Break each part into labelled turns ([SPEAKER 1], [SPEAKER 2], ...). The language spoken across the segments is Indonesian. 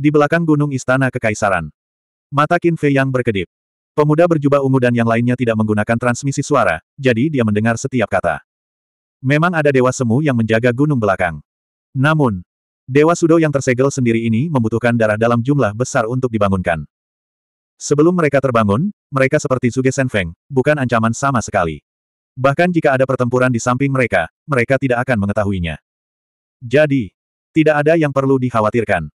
[SPEAKER 1] di belakang gunung istana kekaisaran. Mata Qin Fei yang berkedip. Pemuda berjubah ungu dan yang lainnya tidak menggunakan transmisi suara, jadi dia mendengar setiap kata. Memang ada dewa semu yang menjaga gunung belakang. Namun, dewa sudo yang tersegel sendiri ini membutuhkan darah dalam jumlah besar untuk dibangunkan. Sebelum mereka terbangun, mereka seperti Suge Senfeng, bukan ancaman sama sekali. Bahkan jika ada pertempuran di samping mereka, mereka tidak akan mengetahuinya. Jadi, tidak ada yang perlu dikhawatirkan.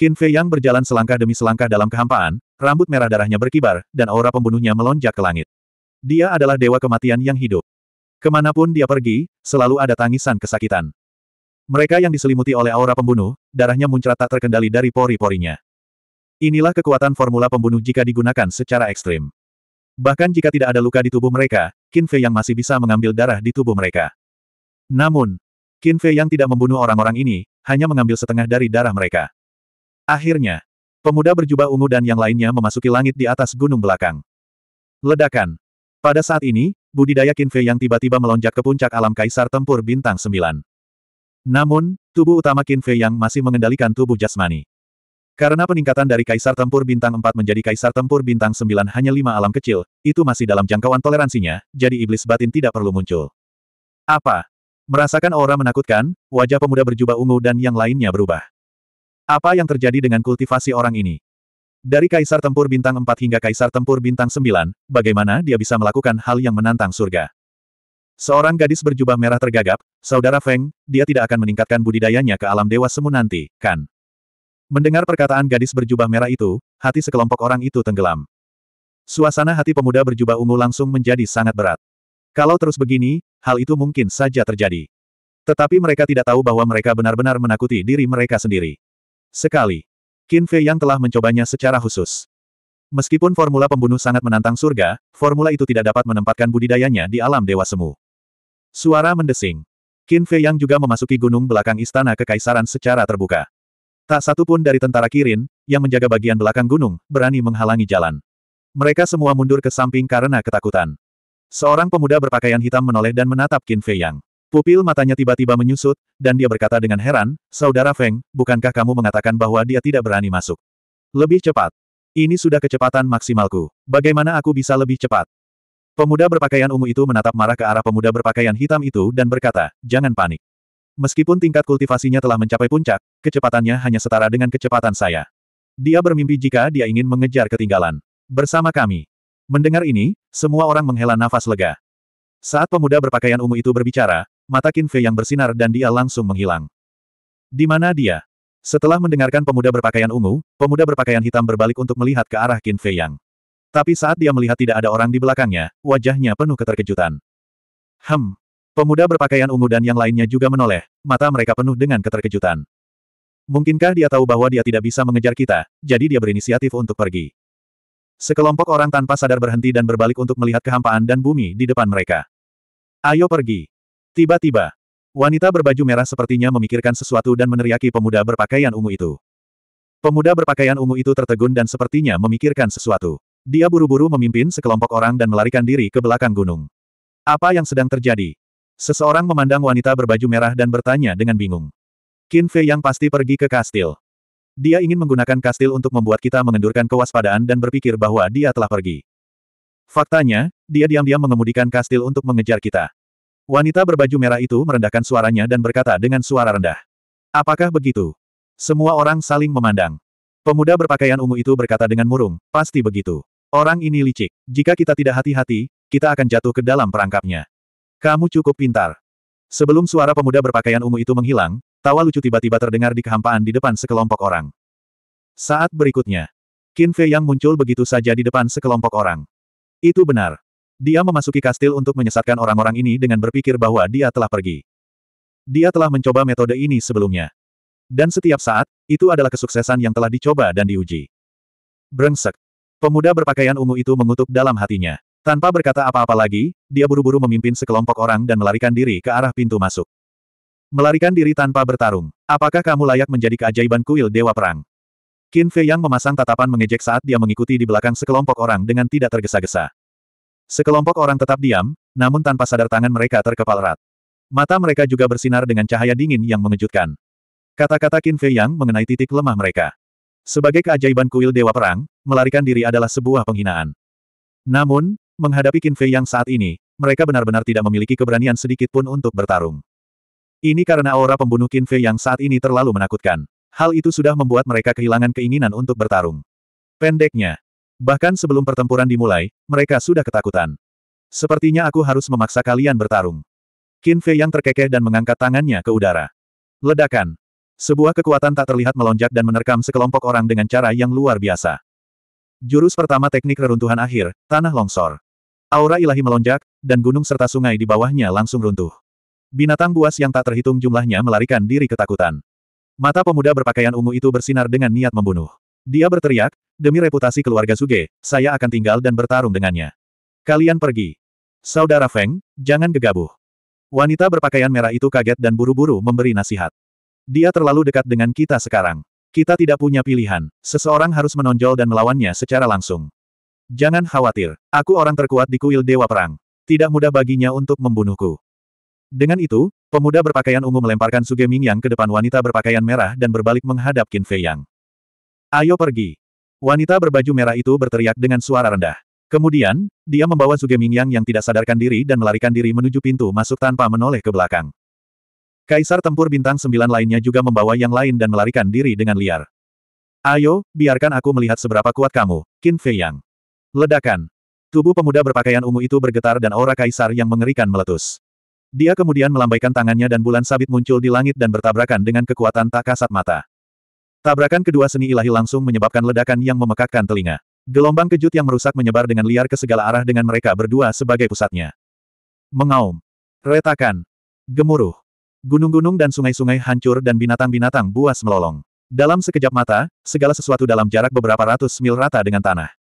[SPEAKER 1] Qin Fei Yang berjalan selangkah demi selangkah dalam kehampaan, rambut merah darahnya berkibar, dan aura pembunuhnya melonjak ke langit. Dia adalah dewa kematian yang hidup. Kemanapun dia pergi, selalu ada tangisan kesakitan. Mereka yang diselimuti oleh aura pembunuh, darahnya muncrat tak terkendali dari pori-porinya. Inilah kekuatan formula pembunuh jika digunakan secara ekstrim. Bahkan jika tidak ada luka di tubuh mereka, Qin Fei Yang masih bisa mengambil darah di tubuh mereka. Namun, Qin Fei Yang tidak membunuh orang-orang ini, hanya mengambil setengah dari darah mereka. Akhirnya, pemuda berjubah ungu dan yang lainnya memasuki langit di atas gunung belakang. Ledakan. Pada saat ini, budidaya Kinfei yang tiba-tiba melonjak ke puncak alam kaisar tempur bintang 9. Namun, tubuh utama Kinfei yang masih mengendalikan tubuh jasmani. Karena peningkatan dari Kaisar Tempur Bintang 4 menjadi Kaisar Tempur Bintang 9 hanya lima alam kecil, itu masih dalam jangkauan toleransinya, jadi iblis batin tidak perlu muncul. Apa? Merasakan aura menakutkan, wajah pemuda berjubah ungu dan yang lainnya berubah. Apa yang terjadi dengan kultivasi orang ini? Dari Kaisar Tempur Bintang 4 hingga Kaisar Tempur Bintang 9, bagaimana dia bisa melakukan hal yang menantang surga? Seorang gadis berjubah merah tergagap, Saudara Feng, dia tidak akan meningkatkan budidayanya ke alam dewa semu nanti, kan? Mendengar perkataan gadis berjubah merah itu, hati sekelompok orang itu tenggelam. Suasana hati pemuda berjubah ungu langsung menjadi sangat berat. Kalau terus begini, hal itu mungkin saja terjadi. Tetapi mereka tidak tahu bahwa mereka benar-benar menakuti diri mereka sendiri. Sekali. Qin Fei yang telah mencobanya secara khusus. Meskipun formula pembunuh sangat menantang surga, formula itu tidak dapat menempatkan budidayanya di alam dewa semu. Suara mendesing. Qin Fei yang juga memasuki gunung belakang istana kekaisaran secara terbuka. Tak satu pun dari tentara Kirin, yang menjaga bagian belakang gunung, berani menghalangi jalan. Mereka semua mundur ke samping karena ketakutan. Seorang pemuda berpakaian hitam menoleh dan menatap Qin Fei Yang. Pupil matanya tiba-tiba menyusut, dan dia berkata dengan heran, Saudara Feng, bukankah kamu mengatakan bahwa dia tidak berani masuk? Lebih cepat. Ini sudah kecepatan maksimalku. Bagaimana aku bisa lebih cepat? Pemuda berpakaian ungu itu menatap marah ke arah pemuda berpakaian hitam itu dan berkata, jangan panik. Meskipun tingkat kultivasinya telah mencapai puncak, kecepatannya hanya setara dengan kecepatan saya. Dia bermimpi jika dia ingin mengejar ketinggalan. Bersama kami. Mendengar ini, semua orang menghela nafas lega. Saat pemuda berpakaian ungu itu berbicara, mata Qin Fei yang bersinar dan dia langsung menghilang. Di mana dia? Setelah mendengarkan pemuda berpakaian ungu, pemuda berpakaian hitam berbalik untuk melihat ke arah Qin Fei Yang. Tapi saat dia melihat tidak ada orang di belakangnya, wajahnya penuh keterkejutan. Hem. Pemuda berpakaian ungu dan yang lainnya juga menoleh, mata mereka penuh dengan keterkejutan. Mungkinkah dia tahu bahwa dia tidak bisa mengejar kita, jadi dia berinisiatif untuk pergi. Sekelompok orang tanpa sadar berhenti dan berbalik untuk melihat kehampaan dan bumi di depan mereka. Ayo pergi. Tiba-tiba, wanita berbaju merah sepertinya memikirkan sesuatu dan meneriaki pemuda berpakaian ungu itu. Pemuda berpakaian ungu itu tertegun dan sepertinya memikirkan sesuatu. Dia buru-buru memimpin sekelompok orang dan melarikan diri ke belakang gunung. Apa yang sedang terjadi? Seseorang memandang wanita berbaju merah dan bertanya dengan bingung. Qin Fei yang pasti pergi ke kastil. Dia ingin menggunakan kastil untuk membuat kita mengendurkan kewaspadaan dan berpikir bahwa dia telah pergi. Faktanya, dia diam-diam mengemudikan kastil untuk mengejar kita. Wanita berbaju merah itu merendahkan suaranya dan berkata dengan suara rendah. Apakah begitu? Semua orang saling memandang. Pemuda berpakaian ungu itu berkata dengan murung, pasti begitu. Orang ini licik. Jika kita tidak hati-hati, kita akan jatuh ke dalam perangkapnya. Kamu cukup pintar. Sebelum suara pemuda berpakaian ungu itu menghilang, tawa lucu tiba-tiba terdengar di kehampaan di depan sekelompok orang. Saat berikutnya, Qin Fei yang muncul begitu saja di depan sekelompok orang. Itu benar. Dia memasuki kastil untuk menyesatkan orang-orang ini dengan berpikir bahwa dia telah pergi. Dia telah mencoba metode ini sebelumnya. Dan setiap saat, itu adalah kesuksesan yang telah dicoba dan diuji. Brengsek. Pemuda berpakaian ungu itu mengutuk dalam hatinya. Tanpa berkata apa-apa lagi, dia buru-buru memimpin sekelompok orang dan melarikan diri ke arah pintu masuk. Melarikan diri tanpa bertarung. Apakah kamu layak menjadi keajaiban kuil Dewa Perang? Qin Fei Yang memasang tatapan mengejek saat dia mengikuti di belakang sekelompok orang dengan tidak tergesa-gesa. Sekelompok orang tetap diam, namun tanpa sadar tangan mereka terkepal erat. Mata mereka juga bersinar dengan cahaya dingin yang mengejutkan. Kata-kata Qin Fei Yang mengenai titik lemah mereka. Sebagai keajaiban kuil Dewa Perang, melarikan diri adalah sebuah penghinaan. Namun, menghadapi Qin Fei Yang saat ini, mereka benar-benar tidak memiliki keberanian sedikit pun untuk bertarung. Ini karena aura pembunuh Qin Fei Yang saat ini terlalu menakutkan. Hal itu sudah membuat mereka kehilangan keinginan untuk bertarung. Pendeknya, Bahkan sebelum pertempuran dimulai, mereka sudah ketakutan. Sepertinya aku harus memaksa kalian bertarung. Qin Fei yang terkekeh dan mengangkat tangannya ke udara. Ledakan. Sebuah kekuatan tak terlihat melonjak dan menerkam sekelompok orang dengan cara yang luar biasa. Jurus pertama teknik reruntuhan akhir, tanah longsor. Aura ilahi melonjak, dan gunung serta sungai di bawahnya langsung runtuh. Binatang buas yang tak terhitung jumlahnya melarikan diri ketakutan. Mata pemuda berpakaian ungu itu bersinar dengan niat membunuh. Dia berteriak, Demi reputasi keluarga Suge, saya akan tinggal dan bertarung dengannya. Kalian pergi. Saudara Feng, jangan gegabah. Wanita berpakaian merah itu kaget dan buru-buru memberi nasihat. Dia terlalu dekat dengan kita sekarang. Kita tidak punya pilihan. Seseorang harus menonjol dan melawannya secara langsung. Jangan khawatir. Aku orang terkuat di kuil Dewa Perang. Tidak mudah baginya untuk membunuhku. Dengan itu, pemuda berpakaian ungu melemparkan Suge Mingyang ke depan wanita berpakaian merah dan berbalik menghadap Qin Fei Yang. Ayo pergi. Wanita berbaju merah itu berteriak dengan suara rendah. Kemudian, dia membawa Zuge Mingyang yang tidak sadarkan diri dan melarikan diri menuju pintu masuk tanpa menoleh ke belakang. Kaisar tempur bintang sembilan lainnya juga membawa yang lain dan melarikan diri dengan liar. Ayo, biarkan aku melihat seberapa kuat kamu, Qin Fei Yang. Ledakan. Tubuh pemuda berpakaian ungu itu bergetar dan aura kaisar yang mengerikan meletus. Dia kemudian melambaikan tangannya dan bulan sabit muncul di langit dan bertabrakan dengan kekuatan tak kasat mata. Tabrakan kedua seni ilahi langsung menyebabkan ledakan yang memekakkan telinga. Gelombang kejut yang merusak menyebar dengan liar ke segala arah dengan mereka berdua sebagai pusatnya. Mengaum. Retakan. Gemuruh. Gunung-gunung dan sungai-sungai hancur dan binatang-binatang buas melolong. Dalam sekejap mata, segala sesuatu dalam jarak beberapa ratus mil rata dengan tanah.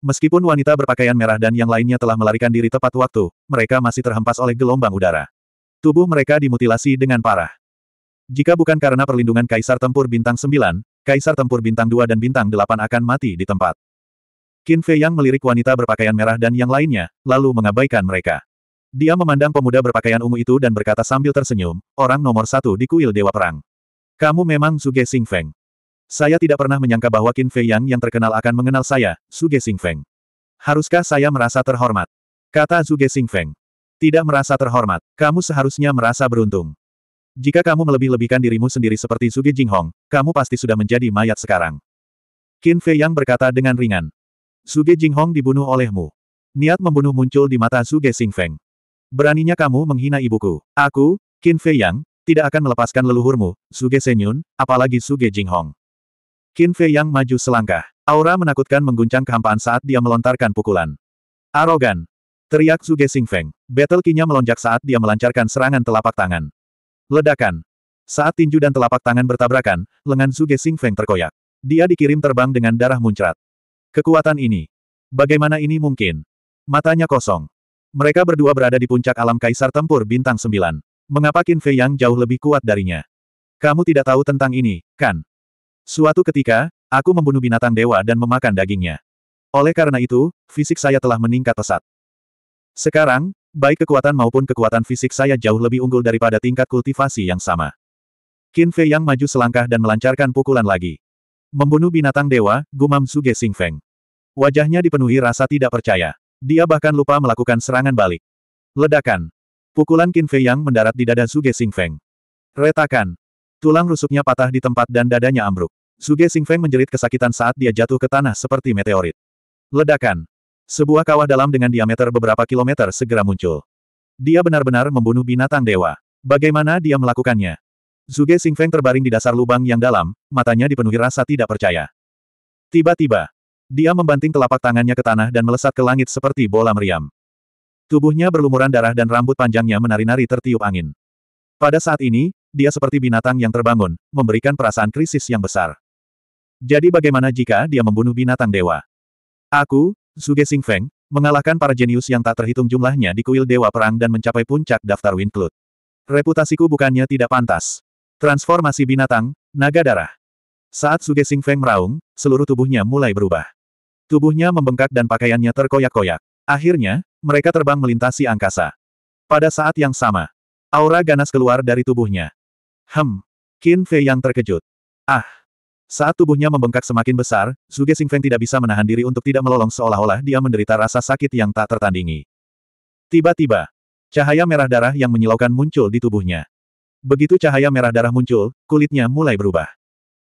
[SPEAKER 1] Meskipun wanita berpakaian merah dan yang lainnya telah melarikan diri tepat waktu, mereka masih terhempas oleh gelombang udara. Tubuh mereka dimutilasi dengan parah. Jika bukan karena perlindungan Kaisar Tempur Bintang 9, Kaisar Tempur Bintang 2 dan Bintang 8 akan mati di tempat. Qin Fei yang melirik wanita berpakaian merah dan yang lainnya, lalu mengabaikan mereka. Dia memandang pemuda berpakaian ungu itu dan berkata sambil tersenyum, orang nomor satu di kuil Dewa Perang. Kamu memang Suge Feng. Saya tidak pernah menyangka bahwa Qin Fei Yang yang terkenal akan mengenal saya, Suge Feng. Haruskah saya merasa terhormat? Kata Suge Feng. Tidak merasa terhormat, kamu seharusnya merasa beruntung. Jika kamu melebih-lebihkan dirimu sendiri seperti Zuge Jinghong, kamu pasti sudah menjadi mayat sekarang. Qin Fei Yang berkata dengan ringan. Zuge Jinghong dibunuh olehmu. Niat membunuh muncul di mata Zuge Feng. Beraninya kamu menghina ibuku. Aku, Qin Fei Yang, tidak akan melepaskan leluhurmu, Suge Senyun, apalagi Suge Jinghong. Qin Fei Yang maju selangkah. Aura menakutkan mengguncang kehampaan saat dia melontarkan pukulan. Arogan! Teriak Suge Xingfeng. Battle kinya melonjak saat dia melancarkan serangan telapak tangan. Ledakan. Saat tinju dan telapak tangan bertabrakan, lengan Zuge Feng terkoyak. Dia dikirim terbang dengan darah muncrat. Kekuatan ini. Bagaimana ini mungkin? Matanya kosong. Mereka berdua berada di puncak alam kaisar tempur bintang Sembilan. Mengapa Qin Fei Yang jauh lebih kuat darinya? Kamu tidak tahu tentang ini, kan? Suatu ketika, aku membunuh binatang dewa dan memakan dagingnya. Oleh karena itu, fisik saya telah meningkat pesat. Sekarang, Baik kekuatan maupun kekuatan fisik saya jauh lebih unggul daripada tingkat kultivasi yang sama. Qin Fei yang maju selangkah dan melancarkan pukulan lagi. Membunuh binatang dewa, gumam Suge Sing Feng. Wajahnya dipenuhi rasa tidak percaya. Dia bahkan lupa melakukan serangan balik. Ledakan. Pukulan Qin Fei yang mendarat di dada Suge Sing Feng. Retakan. Tulang rusuknya patah di tempat dan dadanya ambruk. Suge Sing Feng menjerit kesakitan saat dia jatuh ke tanah seperti meteorit. Ledakan. Sebuah kawah dalam dengan diameter beberapa kilometer segera muncul. Dia benar-benar membunuh binatang dewa. Bagaimana dia melakukannya? Zuge Xingfeng terbaring di dasar lubang yang dalam, matanya dipenuhi rasa tidak percaya. Tiba-tiba, dia membanting telapak tangannya ke tanah dan melesat ke langit seperti bola meriam. Tubuhnya berlumuran darah dan rambut panjangnya menari-nari tertiup angin. Pada saat ini, dia seperti binatang yang terbangun, memberikan perasaan krisis yang besar. Jadi bagaimana jika dia membunuh binatang dewa? Aku, Suge Sing Feng mengalahkan para jenius yang tak terhitung jumlahnya di kuil Dewa Perang dan mencapai puncak daftar Winklut. Reputasiku bukannya tidak pantas. Transformasi binatang, naga darah. Saat Suge Sing Feng meraung, seluruh tubuhnya mulai berubah. Tubuhnya membengkak dan pakaiannya terkoyak-koyak. Akhirnya, mereka terbang melintasi angkasa. Pada saat yang sama, aura ganas keluar dari tubuhnya. Hem. Qin Fei yang terkejut. Ah. Saat tubuhnya membengkak semakin besar, Zuge Xingfeng tidak bisa menahan diri untuk tidak melolong seolah-olah dia menderita rasa sakit yang tak tertandingi. Tiba-tiba, cahaya merah darah yang menyilaukan muncul di tubuhnya. Begitu cahaya merah darah muncul, kulitnya mulai berubah.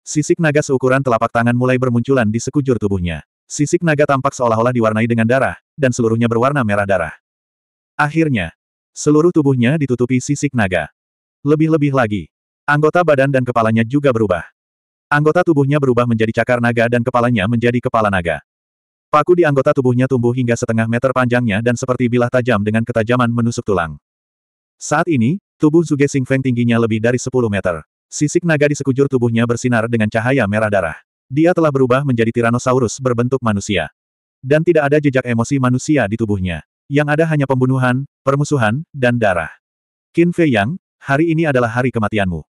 [SPEAKER 1] Sisik naga seukuran telapak tangan mulai bermunculan di sekujur tubuhnya. Sisik naga tampak seolah-olah diwarnai dengan darah, dan seluruhnya berwarna merah darah. Akhirnya, seluruh tubuhnya ditutupi sisik naga. Lebih-lebih lagi, anggota badan dan kepalanya juga berubah. Anggota tubuhnya berubah menjadi cakar naga dan kepalanya menjadi kepala naga. Paku di anggota tubuhnya tumbuh hingga setengah meter panjangnya dan seperti bilah tajam dengan ketajaman menusuk tulang. Saat ini, tubuh Zuge Feng tingginya lebih dari 10 meter. Sisik naga di sekujur tubuhnya bersinar dengan cahaya merah darah. Dia telah berubah menjadi Tyrannosaurus berbentuk manusia. Dan tidak ada jejak emosi manusia di tubuhnya. Yang ada hanya pembunuhan, permusuhan, dan darah. Qin Fei Yang, hari ini adalah hari kematianmu.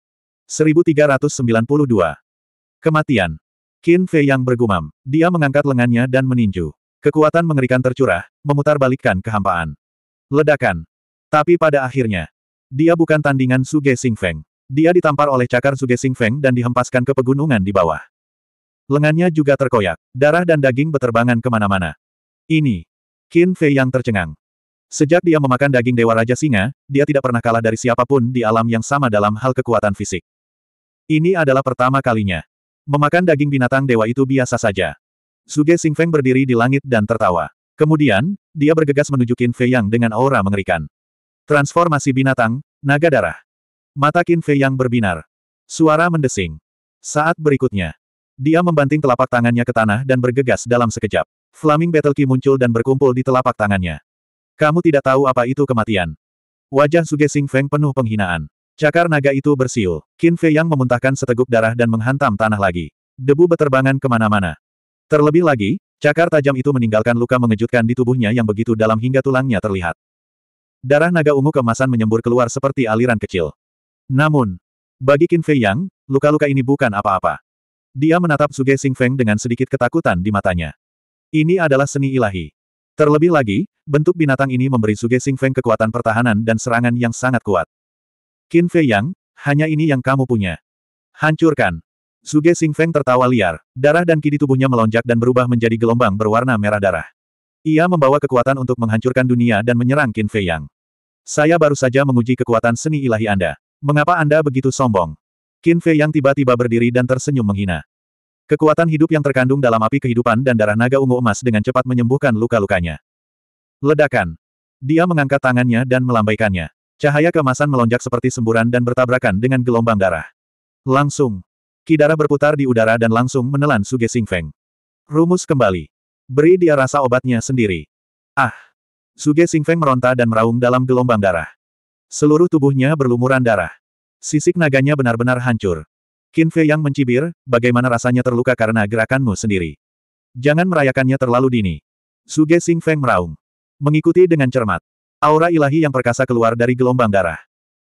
[SPEAKER 1] 1392 Kematian. Qin Fei yang bergumam. Dia mengangkat lengannya dan meninju. Kekuatan mengerikan tercurah, memutar memutarbalikkan kehampaan. Ledakan. Tapi pada akhirnya, dia bukan tandingan Suge Feng. Dia ditampar oleh cakar Suge Feng dan dihempaskan ke pegunungan di bawah. Lengannya juga terkoyak, darah dan daging beterbangan kemana-mana. Ini. Qin Fei yang tercengang. Sejak dia memakan daging Dewa Raja Singa, dia tidak pernah kalah dari siapapun di alam yang sama dalam hal kekuatan fisik. Ini adalah pertama kalinya. Memakan daging binatang dewa itu biasa saja. Suge Feng berdiri di langit dan tertawa. Kemudian, dia bergegas menuju Qin Fei Yang dengan aura mengerikan. Transformasi binatang, naga darah. Mata Qin Fei Yang berbinar. Suara mendesing. Saat berikutnya, dia membanting telapak tangannya ke tanah dan bergegas dalam sekejap. Flaming Battle Qi muncul dan berkumpul di telapak tangannya. Kamu tidak tahu apa itu kematian. Wajah Suge Feng penuh penghinaan. Cakar naga itu bersiul. Qin Fei yang memuntahkan seteguk darah dan menghantam tanah lagi. Debu beterbangan kemana-mana. Terlebih lagi, cakar tajam itu meninggalkan luka mengejutkan di tubuhnya yang begitu dalam hingga tulangnya terlihat. Darah naga ungu kemasan menyembur keluar seperti aliran kecil. Namun, bagi Qin Fei Yang, luka-luka ini bukan apa-apa. Dia menatap Suge Feng dengan sedikit ketakutan di matanya. Ini adalah seni ilahi. Terlebih lagi, bentuk binatang ini memberi Suge Feng kekuatan pertahanan dan serangan yang sangat kuat. Qin Fei Yang, hanya ini yang kamu punya. Hancurkan. Suge Feng tertawa liar, darah dan ki di tubuhnya melonjak dan berubah menjadi gelombang berwarna merah darah. Ia membawa kekuatan untuk menghancurkan dunia dan menyerang Qin Fei Yang. Saya baru saja menguji kekuatan seni ilahi Anda. Mengapa Anda begitu sombong? Qin Fei Yang tiba-tiba berdiri dan tersenyum menghina. Kekuatan hidup yang terkandung dalam api kehidupan dan darah naga ungu emas dengan cepat menyembuhkan luka-lukanya. Ledakan. Dia mengangkat tangannya dan melambaikannya. Cahaya kemasan melonjak seperti semburan dan bertabrakan dengan gelombang darah. Langsung. Kidara berputar di udara dan langsung menelan Suge Feng. Rumus kembali. Beri dia rasa obatnya sendiri. Ah! Suge Feng meronta dan meraung dalam gelombang darah. Seluruh tubuhnya berlumuran darah. Sisik naganya benar-benar hancur. Qin Fei yang mencibir, bagaimana rasanya terluka karena gerakanmu sendiri. Jangan merayakannya terlalu dini. Suge Feng meraung. Mengikuti dengan cermat. Aura ilahi yang perkasa keluar dari gelombang darah.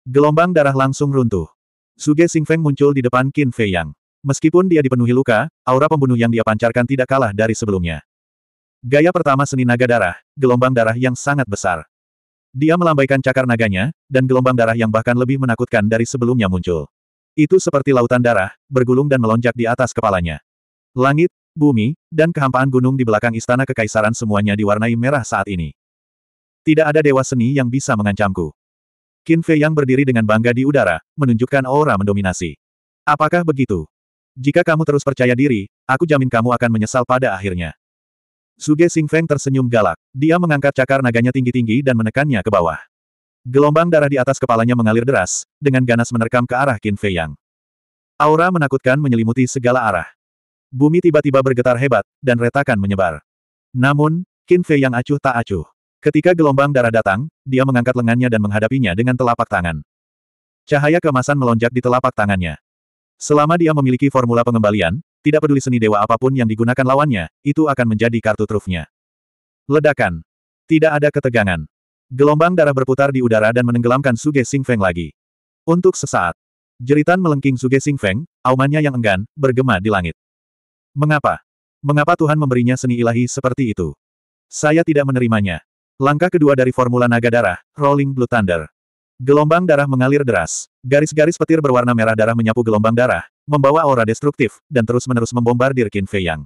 [SPEAKER 1] Gelombang darah langsung runtuh. Suge Xingfeng muncul di depan Qin Fei Yang. Meskipun dia dipenuhi luka, aura pembunuh yang dia pancarkan tidak kalah dari sebelumnya. Gaya pertama seni naga darah, gelombang darah yang sangat besar. Dia melambaikan cakar naganya, dan gelombang darah yang bahkan lebih menakutkan dari sebelumnya muncul. Itu seperti lautan darah, bergulung dan melonjak di atas kepalanya. Langit, bumi, dan kehampaan gunung di belakang istana kekaisaran semuanya diwarnai merah saat ini. Tidak ada dewa seni yang bisa mengancamku. Qin Fei yang berdiri dengan bangga di udara, menunjukkan aura mendominasi. Apakah begitu? Jika kamu terus percaya diri, aku jamin kamu akan menyesal pada akhirnya. Suge Feng tersenyum galak. Dia mengangkat cakar naganya tinggi-tinggi dan menekannya ke bawah. Gelombang darah di atas kepalanya mengalir deras, dengan ganas menerkam ke arah Qin Fei Yang. Aura menakutkan menyelimuti segala arah. Bumi tiba-tiba bergetar hebat, dan retakan menyebar. Namun, Qin Fei yang acuh tak acuh. Ketika gelombang darah datang, dia mengangkat lengannya dan menghadapinya dengan telapak tangan. Cahaya kemasan melonjak di telapak tangannya. Selama dia memiliki formula pengembalian, tidak peduli seni dewa apapun yang digunakan lawannya, itu akan menjadi kartu trufnya. Ledakan. Tidak ada ketegangan. Gelombang darah berputar di udara dan menenggelamkan Suge Sing Feng lagi. Untuk sesaat. Jeritan melengking Suge Sing Feng, aumannya yang enggan, bergema di langit. Mengapa? Mengapa Tuhan memberinya seni ilahi seperti itu? Saya tidak menerimanya. Langkah kedua dari formula naga darah, Rolling Blue Thunder. Gelombang darah mengalir deras. Garis-garis petir berwarna merah darah menyapu gelombang darah, membawa aura destruktif, dan terus-menerus membombardir Qin Fei Yang.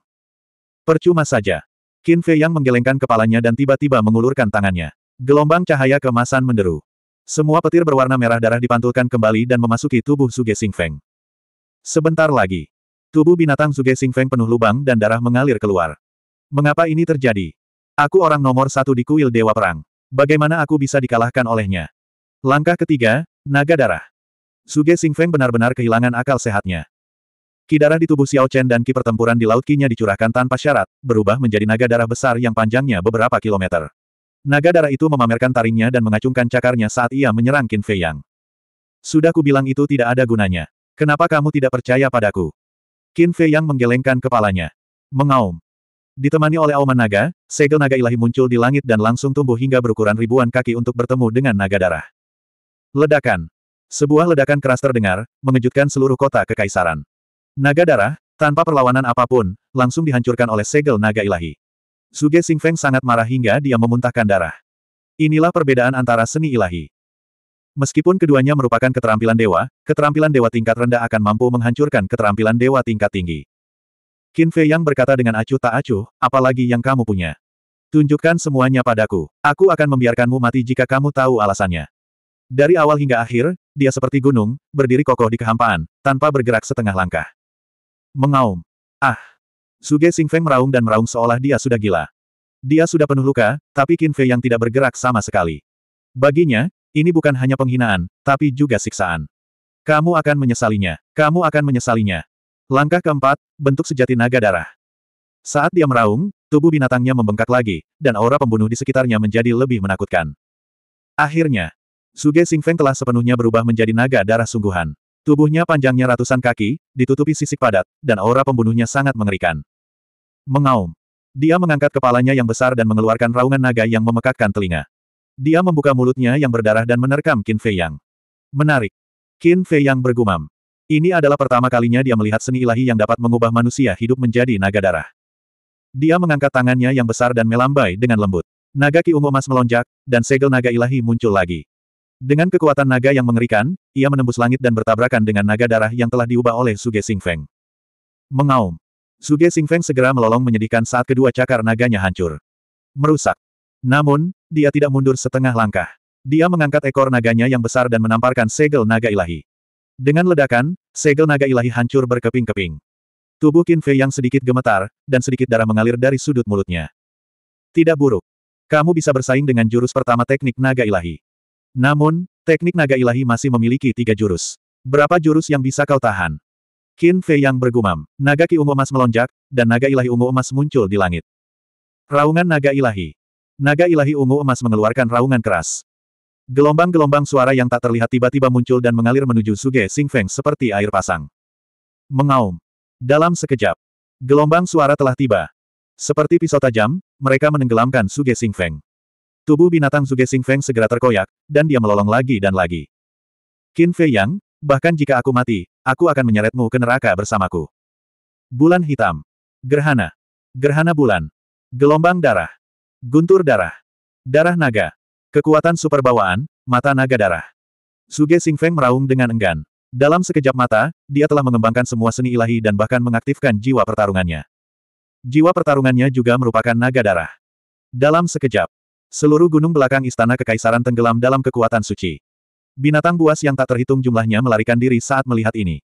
[SPEAKER 1] Percuma saja. Qin Fei Yang menggelengkan kepalanya dan tiba-tiba mengulurkan tangannya. Gelombang cahaya kemasan menderu. Semua petir berwarna merah darah dipantulkan kembali dan memasuki tubuh Suge Feng. Sebentar lagi. Tubuh binatang Suge Feng penuh lubang dan darah mengalir keluar. Mengapa ini terjadi? Aku orang nomor satu di kuil Dewa Perang. Bagaimana aku bisa dikalahkan olehnya? Langkah ketiga, naga darah. Suge Singfeng benar-benar kehilangan akal sehatnya. Ki darah di tubuh Xiao Chen dan ki pertempuran di Laut Kinya dicurahkan tanpa syarat, berubah menjadi naga darah besar yang panjangnya beberapa kilometer. Naga darah itu memamerkan taringnya dan mengacungkan cakarnya saat ia menyerang Qin Fei Yang. Sudah bilang itu tidak ada gunanya. Kenapa kamu tidak percaya padaku? Qin Fei Yang menggelengkan kepalanya. Mengaum. Ditemani oleh auman naga, segel naga ilahi muncul di langit dan langsung tumbuh hingga berukuran ribuan kaki untuk bertemu dengan naga darah. Ledakan. Sebuah ledakan keras terdengar, mengejutkan seluruh kota kekaisaran. Naga darah, tanpa perlawanan apapun, langsung dihancurkan oleh segel naga ilahi. Suge Feng sangat marah hingga dia memuntahkan darah. Inilah perbedaan antara seni ilahi. Meskipun keduanya merupakan keterampilan dewa, keterampilan dewa tingkat rendah akan mampu menghancurkan keterampilan dewa tingkat tinggi. Qin Fei Yang berkata dengan acuh tak acuh, apalagi yang kamu punya. Tunjukkan semuanya padaku, aku akan membiarkanmu mati jika kamu tahu alasannya. Dari awal hingga akhir, dia seperti gunung, berdiri kokoh di kehampaan, tanpa bergerak setengah langkah. Mengaum. Ah! Suge Feng meraung dan meraung seolah dia sudah gila. Dia sudah penuh luka, tapi Qin Fei yang tidak bergerak sama sekali. Baginya, ini bukan hanya penghinaan, tapi juga siksaan. Kamu akan menyesalinya. Kamu akan menyesalinya. Langkah keempat, bentuk sejati naga darah. Saat dia meraung, tubuh binatangnya membengkak lagi, dan aura pembunuh di sekitarnya menjadi lebih menakutkan. Akhirnya, Suge Feng telah sepenuhnya berubah menjadi naga darah sungguhan. Tubuhnya panjangnya ratusan kaki, ditutupi sisik padat, dan aura pembunuhnya sangat mengerikan. Mengaum. Dia mengangkat kepalanya yang besar dan mengeluarkan raungan naga yang memekakkan telinga. Dia membuka mulutnya yang berdarah dan menerkam Qin Fei Yang. Menarik. Qin Fei Yang bergumam. Ini adalah pertama kalinya dia melihat seni ilahi yang dapat mengubah manusia hidup menjadi naga darah. Dia mengangkat tangannya yang besar dan melambai dengan lembut. Naga Ki Ungu Emas melonjak, dan segel naga ilahi muncul lagi. Dengan kekuatan naga yang mengerikan, ia menembus langit dan bertabrakan dengan naga darah yang telah diubah oleh Suge Singfeng. Mengaum. Suge Singfeng segera melolong menyedihkan saat kedua cakar naganya hancur. Merusak. Namun, dia tidak mundur setengah langkah. Dia mengangkat ekor naganya yang besar dan menamparkan segel naga ilahi. Dengan ledakan, segel naga ilahi hancur berkeping-keping. Tubuh Qin Fei yang sedikit gemetar, dan sedikit darah mengalir dari sudut mulutnya. Tidak buruk. Kamu bisa bersaing dengan jurus pertama teknik naga ilahi. Namun, teknik naga ilahi masih memiliki tiga jurus. Berapa jurus yang bisa kau tahan? Qin Fei yang bergumam, naga Ki Ungu Emas melonjak, dan naga ilahi ungu emas muncul di langit. Raungan naga ilahi. Naga ilahi ungu emas mengeluarkan raungan keras. Gelombang-gelombang suara yang tak terlihat tiba-tiba muncul dan mengalir menuju Suge Singfeng seperti air pasang. Mengaum. Dalam sekejap, gelombang suara telah tiba. Seperti pisau tajam, mereka menenggelamkan Suge Singfeng. Tubuh binatang Suge Singfeng segera terkoyak, dan dia melolong lagi dan lagi. Qin Fei Yang, bahkan jika aku mati, aku akan menyeretmu ke neraka bersamaku. Bulan hitam. Gerhana. Gerhana bulan. Gelombang darah. Guntur darah. Darah naga. Kekuatan super bawaan, mata naga darah. Suge Feng meraung dengan enggan. Dalam sekejap mata, dia telah mengembangkan semua seni ilahi dan bahkan mengaktifkan jiwa pertarungannya. Jiwa pertarungannya juga merupakan naga darah. Dalam sekejap, seluruh gunung belakang istana kekaisaran tenggelam dalam kekuatan suci. Binatang buas yang tak terhitung jumlahnya melarikan diri saat melihat ini.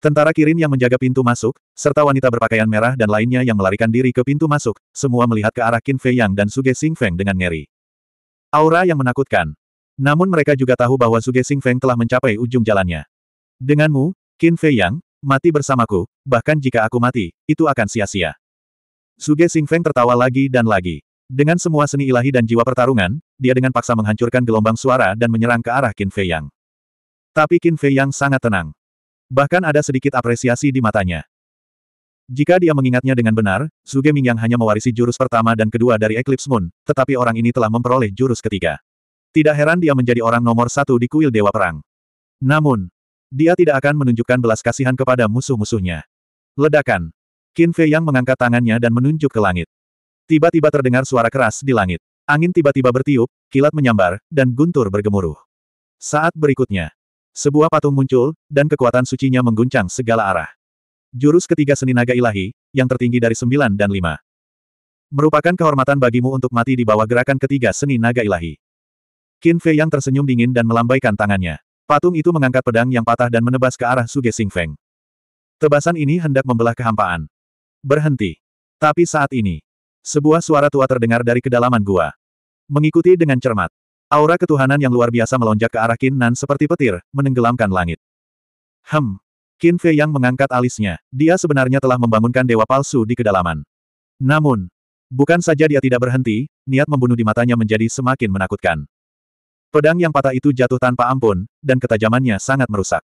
[SPEAKER 1] Tentara Kirin yang menjaga pintu masuk, serta wanita berpakaian merah dan lainnya yang melarikan diri ke pintu masuk, semua melihat ke arah Qin Fei Yang dan Suge Feng dengan ngeri. Aura yang menakutkan. Namun mereka juga tahu bahwa Suge Sing Feng telah mencapai ujung jalannya. Denganmu, Qin Fei Yang, mati bersamaku, bahkan jika aku mati, itu akan sia-sia. Suge Sing Feng tertawa lagi dan lagi. Dengan semua seni ilahi dan jiwa pertarungan, dia dengan paksa menghancurkan gelombang suara dan menyerang ke arah Qin Fei Yang. Tapi Qin Fei Yang sangat tenang. Bahkan ada sedikit apresiasi di matanya. Jika dia mengingatnya dengan benar, Zuge Mingyang hanya mewarisi jurus pertama dan kedua dari Eclipse Moon, tetapi orang ini telah memperoleh jurus ketiga. Tidak heran dia menjadi orang nomor satu di kuil Dewa Perang. Namun, dia tidak akan menunjukkan belas kasihan kepada musuh-musuhnya. Ledakan. Qin Fei Yang mengangkat tangannya dan menunjuk ke langit. Tiba-tiba terdengar suara keras di langit. Angin tiba-tiba bertiup, kilat menyambar, dan guntur bergemuruh. Saat berikutnya, sebuah patung muncul, dan kekuatan sucinya mengguncang segala arah jurus ketiga seni naga ilahi, yang tertinggi dari sembilan dan lima. Merupakan kehormatan bagimu untuk mati di bawah gerakan ketiga seni naga ilahi. Qin Fei yang tersenyum dingin dan melambaikan tangannya. Patung itu mengangkat pedang yang patah dan menebas ke arah Suge Sing Feng. Tebasan ini hendak membelah kehampaan. Berhenti. Tapi saat ini, sebuah suara tua terdengar dari kedalaman gua. Mengikuti dengan cermat, aura ketuhanan yang luar biasa melonjak ke arah Qin Nan seperti petir, menenggelamkan langit. Hem, Qin Fei yang mengangkat alisnya, dia sebenarnya telah membangunkan dewa palsu di kedalaman. Namun, bukan saja dia tidak berhenti, niat membunuh di matanya menjadi semakin menakutkan. Pedang yang patah itu jatuh tanpa ampun, dan ketajamannya sangat merusak.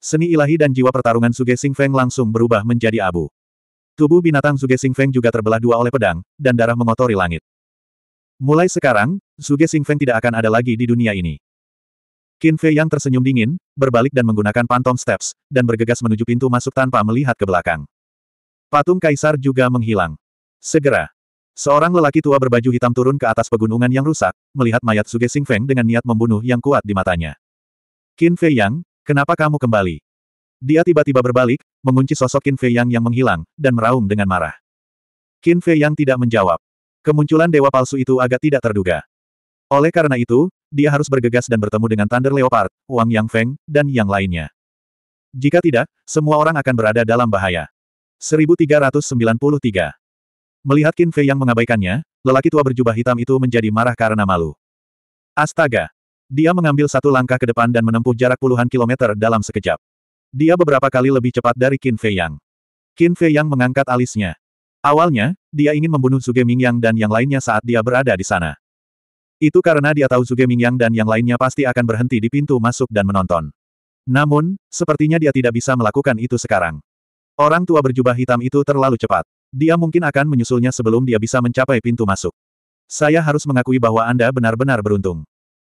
[SPEAKER 1] Seni ilahi dan jiwa pertarungan Suge Sing Feng langsung berubah menjadi abu. Tubuh binatang Suge Sing Feng juga terbelah dua oleh pedang, dan darah mengotori langit. Mulai sekarang, Suge Sing Feng tidak akan ada lagi di dunia ini. Qin Fei yang tersenyum dingin, berbalik dan menggunakan pantom steps, dan bergegas menuju pintu masuk tanpa melihat ke belakang. Patung kaisar juga menghilang. Segera, seorang lelaki tua berbaju hitam turun ke atas pegunungan yang rusak, melihat mayat Suge Feng dengan niat membunuh yang kuat di matanya. Qin Fei Yang, kenapa kamu kembali? Dia tiba-tiba berbalik, mengunci sosok Qin Fei Yang yang menghilang, dan meraung dengan marah. Qin Fei Yang tidak menjawab. Kemunculan dewa palsu itu agak tidak terduga. Oleh karena itu, dia harus bergegas dan bertemu dengan Thunder Leopard, Wang Yang Feng, dan yang lainnya. Jika tidak, semua orang akan berada dalam bahaya. 1393 Melihat Qin Fei yang mengabaikannya, lelaki tua berjubah hitam itu menjadi marah karena malu. Astaga! Dia mengambil satu langkah ke depan dan menempuh jarak puluhan kilometer dalam sekejap. Dia beberapa kali lebih cepat dari Qin Fei Yang. Qin Fei Yang mengangkat alisnya. Awalnya, dia ingin membunuh Suge Mingyang dan yang lainnya saat dia berada di sana. Itu karena dia tahu Zuge Mingyang dan yang lainnya pasti akan berhenti di pintu masuk dan menonton. Namun, sepertinya dia tidak bisa melakukan itu sekarang. Orang tua berjubah hitam itu terlalu cepat. Dia mungkin akan menyusulnya sebelum dia bisa mencapai pintu masuk. Saya harus mengakui bahwa Anda benar-benar beruntung.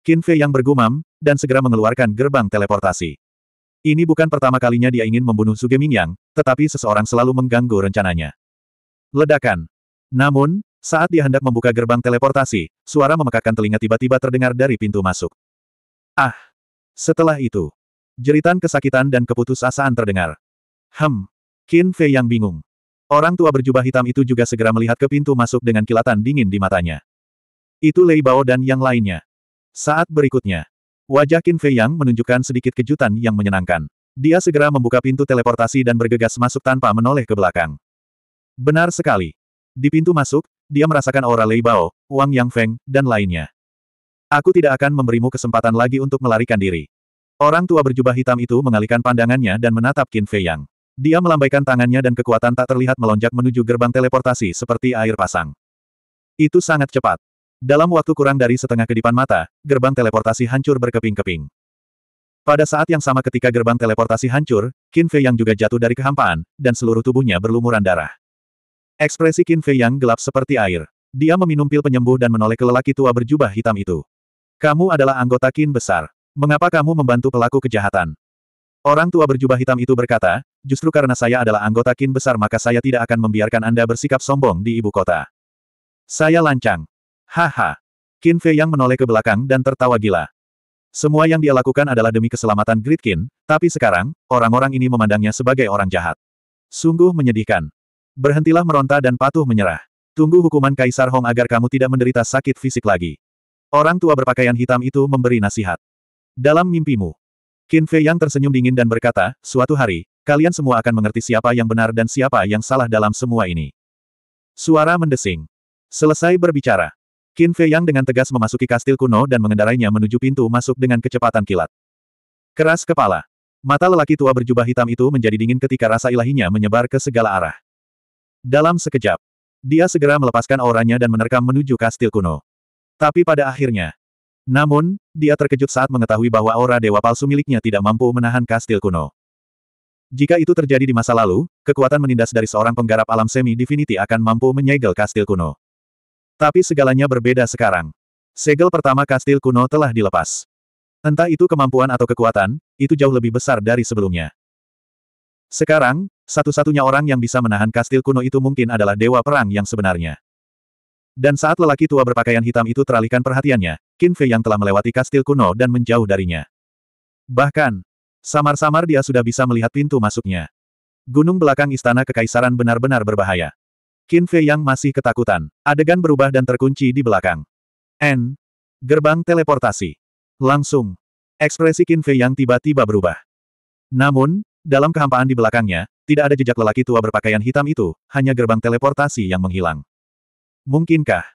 [SPEAKER 1] Qin Fei yang bergumam, dan segera mengeluarkan gerbang teleportasi. Ini bukan pertama kalinya dia ingin membunuh Suge Mingyang, tetapi seseorang selalu mengganggu rencananya. Ledakan. Namun, saat dia hendak membuka gerbang teleportasi, suara memekakkan telinga tiba-tiba terdengar dari pintu masuk. Ah! Setelah itu, jeritan kesakitan dan keputusasaan terdengar. Hem! Qin Fei yang bingung. Orang tua berjubah hitam itu juga segera melihat ke pintu masuk dengan kilatan dingin di matanya. Itu Lei Bao dan yang lainnya. Saat berikutnya, wajah Qin Fei Yang menunjukkan sedikit kejutan yang menyenangkan. Dia segera membuka pintu teleportasi dan bergegas masuk tanpa menoleh ke belakang. Benar sekali. Di pintu masuk, dia merasakan aura Lei Bao, Wang Yang Feng, dan lainnya. Aku tidak akan memberimu kesempatan lagi untuk melarikan diri. Orang tua berjubah hitam itu mengalihkan pandangannya dan menatap Qin Fei Yang. Dia melambaikan tangannya dan kekuatan tak terlihat melonjak menuju gerbang teleportasi seperti air pasang. Itu sangat cepat. Dalam waktu kurang dari setengah kedipan mata, gerbang teleportasi hancur berkeping-keping. Pada saat yang sama ketika gerbang teleportasi hancur, Qin Fei Yang juga jatuh dari kehampaan, dan seluruh tubuhnya berlumuran darah. Ekspresi Qin Fei yang gelap seperti air. Dia meminum pil penyembuh dan menoleh ke lelaki tua berjubah hitam itu. Kamu adalah anggota Qin besar. Mengapa kamu membantu pelaku kejahatan? Orang tua berjubah hitam itu berkata, justru karena saya adalah anggota Qin besar maka saya tidak akan membiarkan Anda bersikap sombong di ibu kota. Saya lancang. Haha. Qin Fei yang menoleh ke belakang dan tertawa gila. Semua yang dia lakukan adalah demi keselamatan Grid Qin, tapi sekarang, orang-orang ini memandangnya sebagai orang jahat. Sungguh menyedihkan. Berhentilah meronta dan patuh menyerah. Tunggu hukuman Kaisar Hong agar kamu tidak menderita sakit fisik lagi. Orang tua berpakaian hitam itu memberi nasihat. Dalam mimpimu. Qin Fei yang tersenyum dingin dan berkata, suatu hari, kalian semua akan mengerti siapa yang benar dan siapa yang salah dalam semua ini. Suara mendesing. Selesai berbicara. Qin Fei yang dengan tegas memasuki kastil kuno dan mengendarainya menuju pintu masuk dengan kecepatan kilat. Keras kepala. Mata lelaki tua berjubah hitam itu menjadi dingin ketika rasa ilahinya menyebar ke segala arah. Dalam sekejap, dia segera melepaskan auranya dan menerkam menuju kastil kuno. Tapi pada akhirnya, namun, dia terkejut saat mengetahui bahwa aura dewa palsu miliknya tidak mampu menahan kastil kuno. Jika itu terjadi di masa lalu, kekuatan menindas dari seorang penggarap alam semi-divinity akan mampu menyegel kastil kuno. Tapi segalanya berbeda sekarang. Segel pertama kastil kuno telah dilepas. Entah itu kemampuan atau kekuatan, itu jauh lebih besar dari sebelumnya. Sekarang, satu-satunya orang yang bisa menahan kastil kuno itu mungkin adalah dewa perang yang sebenarnya. Dan saat lelaki tua berpakaian hitam itu teralihkan perhatiannya, Qin Fei yang telah melewati kastil kuno dan menjauh darinya. Bahkan, samar-samar dia sudah bisa melihat pintu masuknya. Gunung belakang istana kekaisaran benar-benar berbahaya. Qin Fei yang masih ketakutan. Adegan berubah dan terkunci di belakang. N. Gerbang teleportasi. Langsung. Ekspresi Qin Fei yang tiba-tiba berubah. Namun, dalam kehampaan di belakangnya, tidak ada jejak lelaki tua berpakaian hitam itu, hanya gerbang teleportasi yang menghilang. Mungkinkah?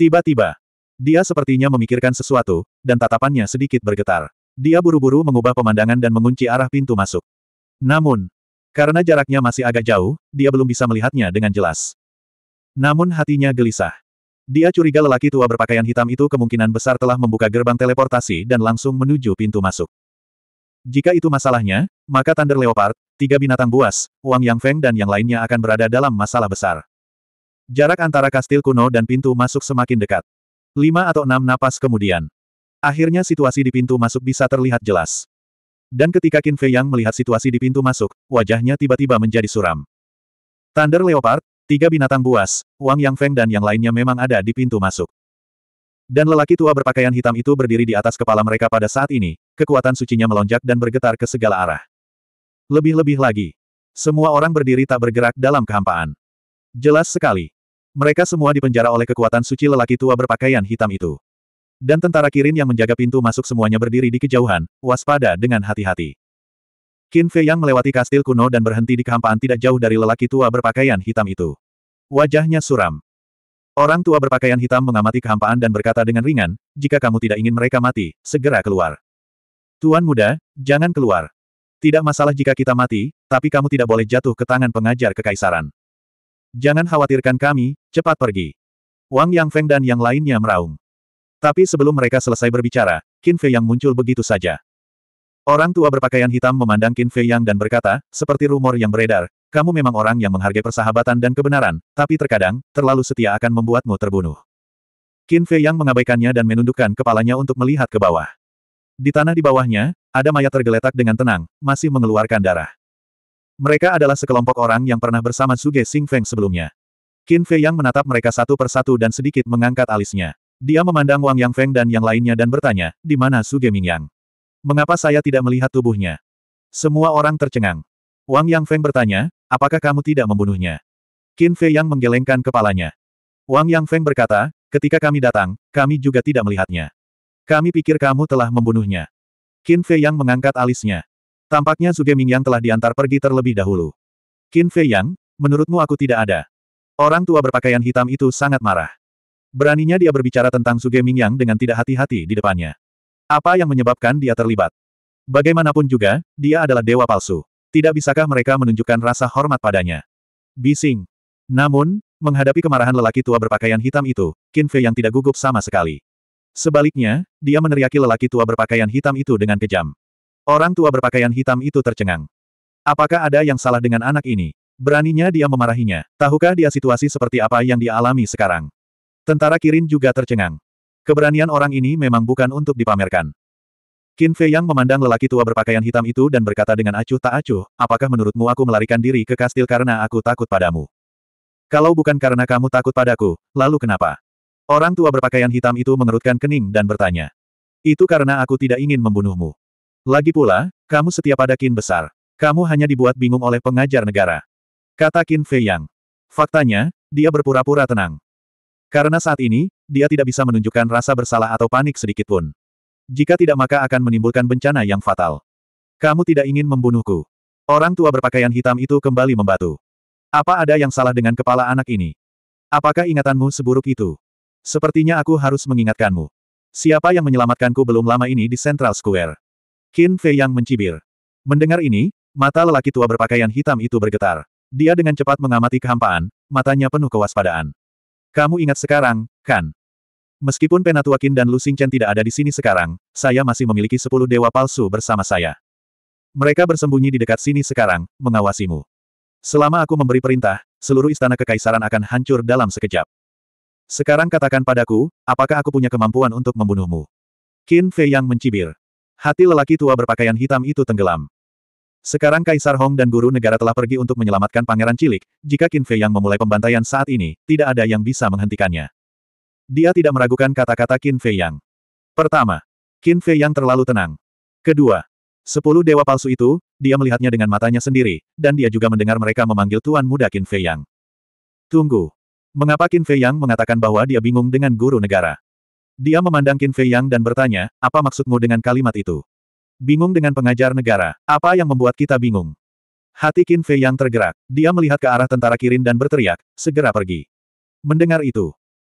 [SPEAKER 1] Tiba-tiba, dia sepertinya memikirkan sesuatu, dan tatapannya sedikit bergetar. Dia buru-buru mengubah pemandangan dan mengunci arah pintu masuk. Namun, karena jaraknya masih agak jauh, dia belum bisa melihatnya dengan jelas. Namun hatinya gelisah. Dia curiga lelaki tua berpakaian hitam itu kemungkinan besar telah membuka gerbang teleportasi dan langsung menuju pintu masuk. Jika itu masalahnya, maka Thunder Leopard, tiga binatang buas, Wang Yang Feng dan yang lainnya akan berada dalam masalah besar. Jarak antara kastil kuno dan pintu masuk semakin dekat. Lima atau enam napas kemudian. Akhirnya situasi di pintu masuk bisa terlihat jelas. Dan ketika Qin Fei Yang melihat situasi di pintu masuk, wajahnya tiba-tiba menjadi suram. Thunder Leopard, tiga binatang buas, Wang Yang Feng dan yang lainnya memang ada di pintu masuk. Dan lelaki tua berpakaian hitam itu berdiri di atas kepala mereka pada saat ini, kekuatan sucinya melonjak dan bergetar ke segala arah. Lebih-lebih lagi. Semua orang berdiri tak bergerak dalam kehampaan. Jelas sekali. Mereka semua dipenjara oleh kekuatan suci lelaki tua berpakaian hitam itu. Dan tentara Kirin yang menjaga pintu masuk semuanya berdiri di kejauhan, waspada dengan hati-hati. Qin Fei yang melewati kastil kuno dan berhenti di kehampaan tidak jauh dari lelaki tua berpakaian hitam itu. Wajahnya suram. Orang tua berpakaian hitam mengamati kehampaan dan berkata dengan ringan, jika kamu tidak ingin mereka mati, segera keluar. Tuan muda, jangan keluar. Tidak masalah jika kita mati, tapi kamu tidak boleh jatuh ke tangan pengajar kekaisaran. Jangan khawatirkan kami, cepat pergi. Wang Yang Feng dan yang lainnya meraung. Tapi sebelum mereka selesai berbicara, Qin Fei Yang muncul begitu saja. Orang tua berpakaian hitam memandang Qin Fei Yang dan berkata, seperti rumor yang beredar, kamu memang orang yang menghargai persahabatan dan kebenaran, tapi terkadang, terlalu setia akan membuatmu terbunuh. Qin Fei yang mengabaikannya dan menundukkan kepalanya untuk melihat ke bawah. Di tanah di bawahnya, ada mayat tergeletak dengan tenang, masih mengeluarkan darah. Mereka adalah sekelompok orang yang pernah bersama Suge Sing Feng sebelumnya. Qin Fei yang menatap mereka satu persatu dan sedikit mengangkat alisnya. Dia memandang Wang Yang Feng dan yang lainnya dan bertanya, di mana Suge Ming Yang? Mengapa saya tidak melihat tubuhnya? Semua orang tercengang. Wang Yang Feng bertanya, apakah kamu tidak membunuhnya? Qin Fei Yang menggelengkan kepalanya. Wang Yang Feng berkata, ketika kami datang, kami juga tidak melihatnya. Kami pikir kamu telah membunuhnya. Qin Fei Yang mengangkat alisnya. Tampaknya Ming Yang telah diantar pergi terlebih dahulu. Qin Fei Yang, menurutmu aku tidak ada. Orang tua berpakaian hitam itu sangat marah. Beraninya dia berbicara tentang Ming Yang dengan tidak hati-hati di depannya. Apa yang menyebabkan dia terlibat? Bagaimanapun juga, dia adalah dewa palsu. Tidak bisakah mereka menunjukkan rasa hormat padanya? Bising. Namun, menghadapi kemarahan lelaki tua berpakaian hitam itu, Qin Fei yang tidak gugup sama sekali. Sebaliknya, dia meneriaki lelaki tua berpakaian hitam itu dengan kejam. Orang tua berpakaian hitam itu tercengang. Apakah ada yang salah dengan anak ini? Beraninya dia memarahinya. Tahukah dia situasi seperti apa yang dia alami sekarang? Tentara Kirin juga tercengang. Keberanian orang ini memang bukan untuk dipamerkan. Qin Fei Yang memandang lelaki tua berpakaian hitam itu dan berkata dengan acuh tak acuh, apakah menurutmu aku melarikan diri ke kastil karena aku takut padamu? Kalau bukan karena kamu takut padaku, lalu kenapa? Orang tua berpakaian hitam itu mengerutkan kening dan bertanya. Itu karena aku tidak ingin membunuhmu. Lagi pula, kamu setia pada Qin besar. Kamu hanya dibuat bingung oleh pengajar negara. Kata Qin Fei Yang. Faktanya, dia berpura-pura tenang. Karena saat ini, dia tidak bisa menunjukkan rasa bersalah atau panik sedikitpun. Jika tidak maka akan menimbulkan bencana yang fatal. Kamu tidak ingin membunuhku. Orang tua berpakaian hitam itu kembali membatu. Apa ada yang salah dengan kepala anak ini? Apakah ingatanmu seburuk itu? Sepertinya aku harus mengingatkanmu. Siapa yang menyelamatkanku belum lama ini di Central Square? Qin Fei yang mencibir. Mendengar ini, mata lelaki tua berpakaian hitam itu bergetar. Dia dengan cepat mengamati kehampaan, matanya penuh kewaspadaan. Kamu ingat sekarang, kan? Meskipun Penatua Penatuakin dan Lu Xingchen tidak ada di sini sekarang, saya masih memiliki sepuluh dewa palsu bersama saya. Mereka bersembunyi di dekat sini sekarang, mengawasimu. Selama aku memberi perintah, seluruh istana kekaisaran akan hancur dalam sekejap. Sekarang katakan padaku, apakah aku punya kemampuan untuk membunuhmu? Qin Fei yang mencibir. Hati lelaki tua berpakaian hitam itu tenggelam. Sekarang Kaisar Hong dan guru negara telah pergi untuk menyelamatkan pangeran cilik, jika Qin Fei yang memulai pembantaian saat ini, tidak ada yang bisa menghentikannya. Dia tidak meragukan kata-kata Qin Fei Yang. Pertama, Qin Fei Yang terlalu tenang. Kedua, sepuluh dewa palsu itu, dia melihatnya dengan matanya sendiri, dan dia juga mendengar mereka memanggil Tuan Muda Qin Fei Yang. Tunggu. Mengapa Qin Fei Yang mengatakan bahwa dia bingung dengan guru negara? Dia memandang Qin Fei Yang dan bertanya, apa maksudmu dengan kalimat itu? Bingung dengan pengajar negara, apa yang membuat kita bingung? Hati Qin Fei Yang tergerak, dia melihat ke arah tentara Kirin dan berteriak, segera pergi. Mendengar itu,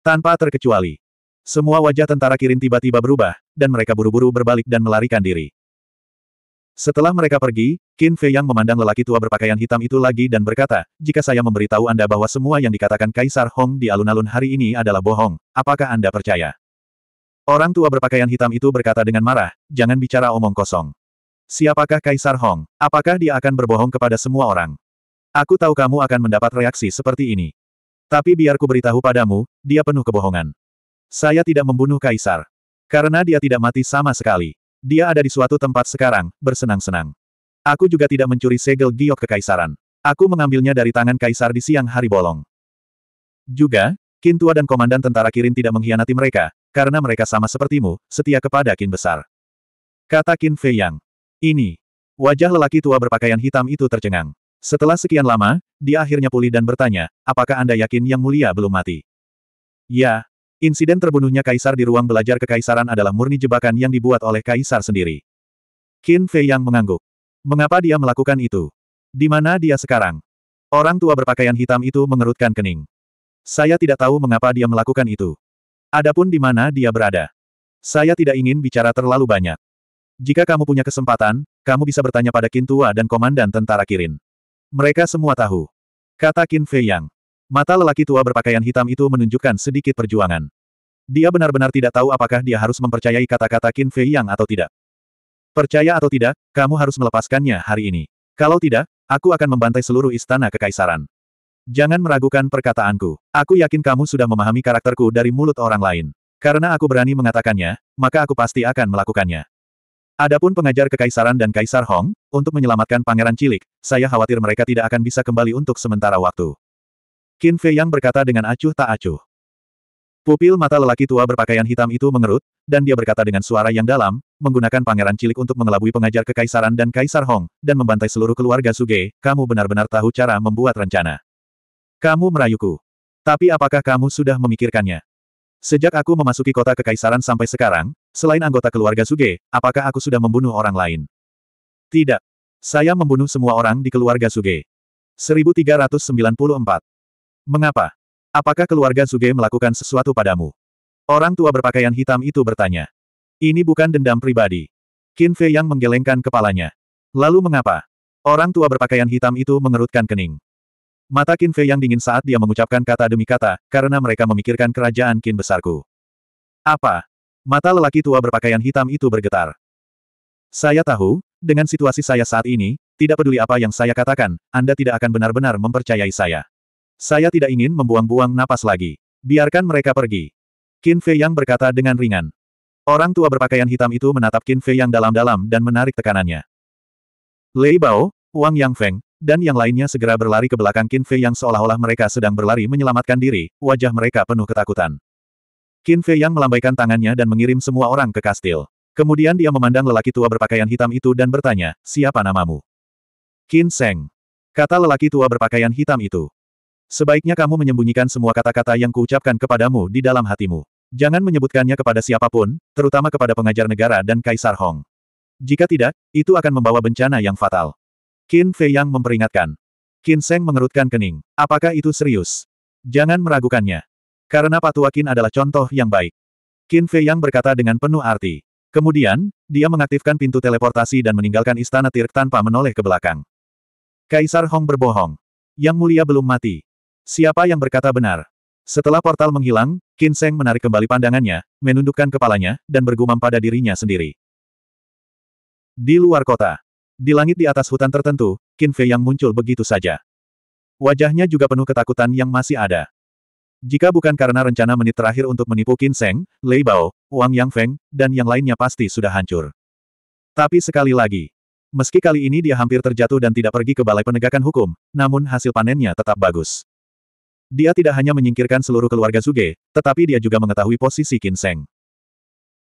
[SPEAKER 1] tanpa terkecuali. Semua wajah tentara Kirin tiba-tiba berubah, dan mereka buru-buru berbalik dan melarikan diri. Setelah mereka pergi, Qin Fei yang memandang lelaki tua berpakaian hitam itu lagi dan berkata, jika saya memberitahu Anda bahwa semua yang dikatakan Kaisar Hong di alun-alun hari ini adalah bohong, apakah Anda percaya? Orang tua berpakaian hitam itu berkata dengan marah, jangan bicara omong kosong. Siapakah Kaisar Hong? Apakah dia akan berbohong kepada semua orang? Aku tahu kamu akan mendapat reaksi seperti ini. Tapi biarku beritahu padamu, dia penuh kebohongan. Saya tidak membunuh Kaisar. Karena dia tidak mati sama sekali. Dia ada di suatu tempat sekarang, bersenang-senang. Aku juga tidak mencuri segel giok kekaisaran. Aku mengambilnya dari tangan Kaisar di siang hari bolong. Juga, Kintua dan Komandan Tentara Kirin tidak mengkhianati mereka, karena mereka sama sepertimu, setia kepada Kin Besar. Kata Kin Fei Yang. Ini. Wajah lelaki tua berpakaian hitam itu tercengang. Setelah sekian lama, dia akhirnya pulih dan bertanya, apakah Anda yakin Yang Mulia belum mati? Ya, insiden terbunuhnya Kaisar di ruang belajar kekaisaran adalah murni jebakan yang dibuat oleh Kaisar sendiri. Qin Fei yang mengangguk. Mengapa dia melakukan itu? Di mana dia sekarang? Orang tua berpakaian hitam itu mengerutkan kening. Saya tidak tahu mengapa dia melakukan itu. Adapun di mana dia berada. Saya tidak ingin bicara terlalu banyak. Jika kamu punya kesempatan, kamu bisa bertanya pada Qin Tua dan Komandan Tentara Kirin. Mereka semua tahu. Kata Qin Fei Yang. Mata lelaki tua berpakaian hitam itu menunjukkan sedikit perjuangan. Dia benar-benar tidak tahu apakah dia harus mempercayai kata-kata Qin Fei Yang atau tidak. Percaya atau tidak, kamu harus melepaskannya hari ini. Kalau tidak, aku akan membantai seluruh istana kekaisaran. Jangan meragukan perkataanku. Aku yakin kamu sudah memahami karakterku dari mulut orang lain. Karena aku berani mengatakannya, maka aku pasti akan melakukannya. Adapun pengajar kekaisaran dan Kaisar Hong, untuk menyelamatkan pangeran cilik, saya khawatir mereka tidak akan bisa kembali untuk sementara waktu. Qin Fei Yang berkata dengan acuh tak acuh. Pupil mata lelaki tua berpakaian hitam itu mengerut, dan dia berkata dengan suara yang dalam, menggunakan pangeran cilik untuk mengelabui pengajar kekaisaran dan kaisar Hong, dan membantai seluruh keluarga Suge, kamu benar-benar tahu cara membuat rencana. Kamu merayuku. Tapi apakah kamu sudah memikirkannya? Sejak aku memasuki kota kekaisaran sampai sekarang, selain anggota keluarga Suge, apakah aku sudah membunuh orang lain? Tidak. Saya membunuh semua orang di keluarga Suge. 1394 Mengapa? Apakah keluarga Zuge melakukan sesuatu padamu? Orang tua berpakaian hitam itu bertanya. Ini bukan dendam pribadi. Qin Fei yang menggelengkan kepalanya. Lalu mengapa? Orang tua berpakaian hitam itu mengerutkan kening. Mata Qin Fei yang dingin saat dia mengucapkan kata demi kata, karena mereka memikirkan kerajaan Qin besarku. Apa? Mata lelaki tua berpakaian hitam itu bergetar. Saya tahu, dengan situasi saya saat ini, tidak peduli apa yang saya katakan, Anda tidak akan benar-benar mempercayai saya. Saya tidak ingin membuang-buang napas lagi. Biarkan mereka pergi. Qin Fei Yang berkata dengan ringan. Orang tua berpakaian hitam itu menatap Qin Fei Yang dalam-dalam dan menarik tekanannya. Lei Bao, Wang Yang Feng, dan yang lainnya segera berlari ke belakang Qin Fei Yang seolah-olah mereka sedang berlari menyelamatkan diri, wajah mereka penuh ketakutan. Qin Fei Yang melambaikan tangannya dan mengirim semua orang ke kastil. Kemudian dia memandang lelaki tua berpakaian hitam itu dan bertanya, siapa namamu? Qin Seng. Kata lelaki tua berpakaian hitam itu. Sebaiknya kamu menyembunyikan semua kata-kata yang kuucapkan kepadamu di dalam hatimu. Jangan menyebutkannya kepada siapapun, terutama kepada pengajar negara dan Kaisar Hong. Jika tidak, itu akan membawa bencana yang fatal. Qin Fei Yang memperingatkan. Qin Seng mengerutkan kening. Apakah itu serius? Jangan meragukannya. Karena Patua Qin adalah contoh yang baik. Qin Fei Yang berkata dengan penuh arti. Kemudian, dia mengaktifkan pintu teleportasi dan meninggalkan istana Tirk tanpa menoleh ke belakang. Kaisar Hong berbohong. Yang mulia belum mati. Siapa yang berkata benar? Setelah portal menghilang, Qin Seng menarik kembali pandangannya, menundukkan kepalanya, dan bergumam pada dirinya sendiri. Di luar kota. Di langit di atas hutan tertentu, Qin Fei yang muncul begitu saja. Wajahnya juga penuh ketakutan yang masih ada. Jika bukan karena rencana menit terakhir untuk menipu Qin Seng, Lei Bao, Wang Yang Feng, dan yang lainnya pasti sudah hancur. Tapi sekali lagi, meski kali ini dia hampir terjatuh dan tidak pergi ke Balai Penegakan Hukum, namun hasil panennya tetap bagus. Dia tidak hanya menyingkirkan seluruh keluarga Zuge, tetapi dia juga mengetahui posisi Kinseng.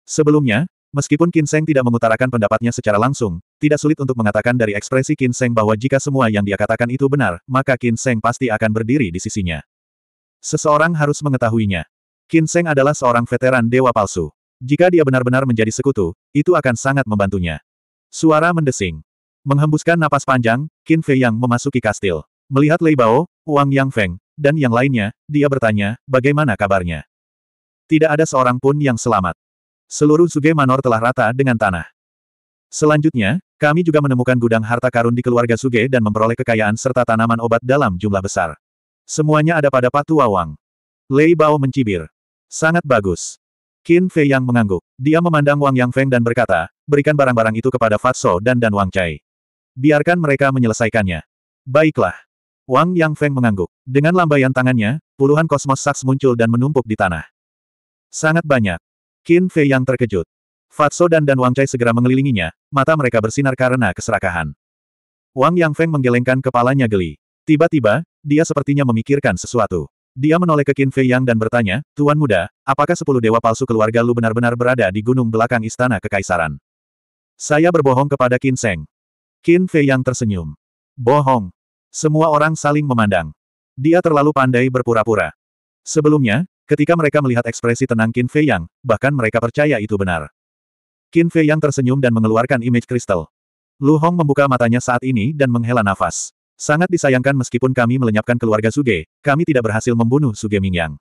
[SPEAKER 1] Sebelumnya, meskipun Kinseng tidak mengutarakan pendapatnya secara langsung, tidak sulit untuk mengatakan dari ekspresi Kinseng bahwa jika semua yang dia katakan itu benar, maka Kinseng pasti akan berdiri di sisinya. Seseorang harus mengetahuinya. Kinseng adalah seorang veteran dewa palsu. Jika dia benar-benar menjadi sekutu, itu akan sangat membantunya. Suara mendesing. Menghembuskan napas panjang, Qin Fei Yang memasuki kastil. Melihat Lei Bao, Wang Yang Feng, dan yang lainnya, dia bertanya, bagaimana kabarnya? Tidak ada seorang pun yang selamat. Seluruh Suge Manor telah rata dengan tanah. Selanjutnya, kami juga menemukan gudang harta karun di keluarga Suge dan memperoleh kekayaan serta tanaman obat dalam jumlah besar. Semuanya ada pada Patu Awang. Lei Bao mencibir. Sangat bagus. Qin Fei Yang mengangguk. Dia memandang Wang Yang Feng dan berkata, berikan barang-barang itu kepada Fatso dan Dan Wang Chai. Biarkan mereka menyelesaikannya. Baiklah. Wang Yang Feng mengangguk. Dengan lambaian tangannya, puluhan kosmos saks muncul dan menumpuk di tanah. Sangat banyak. Qin Fei yang terkejut. Fatso dan Dan Wang Chai segera mengelilinginya, mata mereka bersinar karena keserakahan. Wang Yang Feng menggelengkan kepalanya geli. Tiba-tiba, dia sepertinya memikirkan sesuatu. Dia menoleh ke Qin Fei Yang dan bertanya, Tuan muda, apakah sepuluh dewa palsu keluarga Lu benar-benar berada di gunung belakang istana kekaisaran? Saya berbohong kepada Qin Seng. Qin Fei Yang tersenyum. Bohong. Semua orang saling memandang. Dia terlalu pandai berpura-pura. Sebelumnya, ketika mereka melihat ekspresi tenang Qin Fei Yang, bahkan mereka percaya itu benar. Qin Fei Yang tersenyum dan mengeluarkan image kristal. Lu Hong membuka matanya saat ini dan menghela nafas. Sangat disayangkan meskipun kami melenyapkan keluarga Suge, kami tidak berhasil membunuh Suge Mingyang.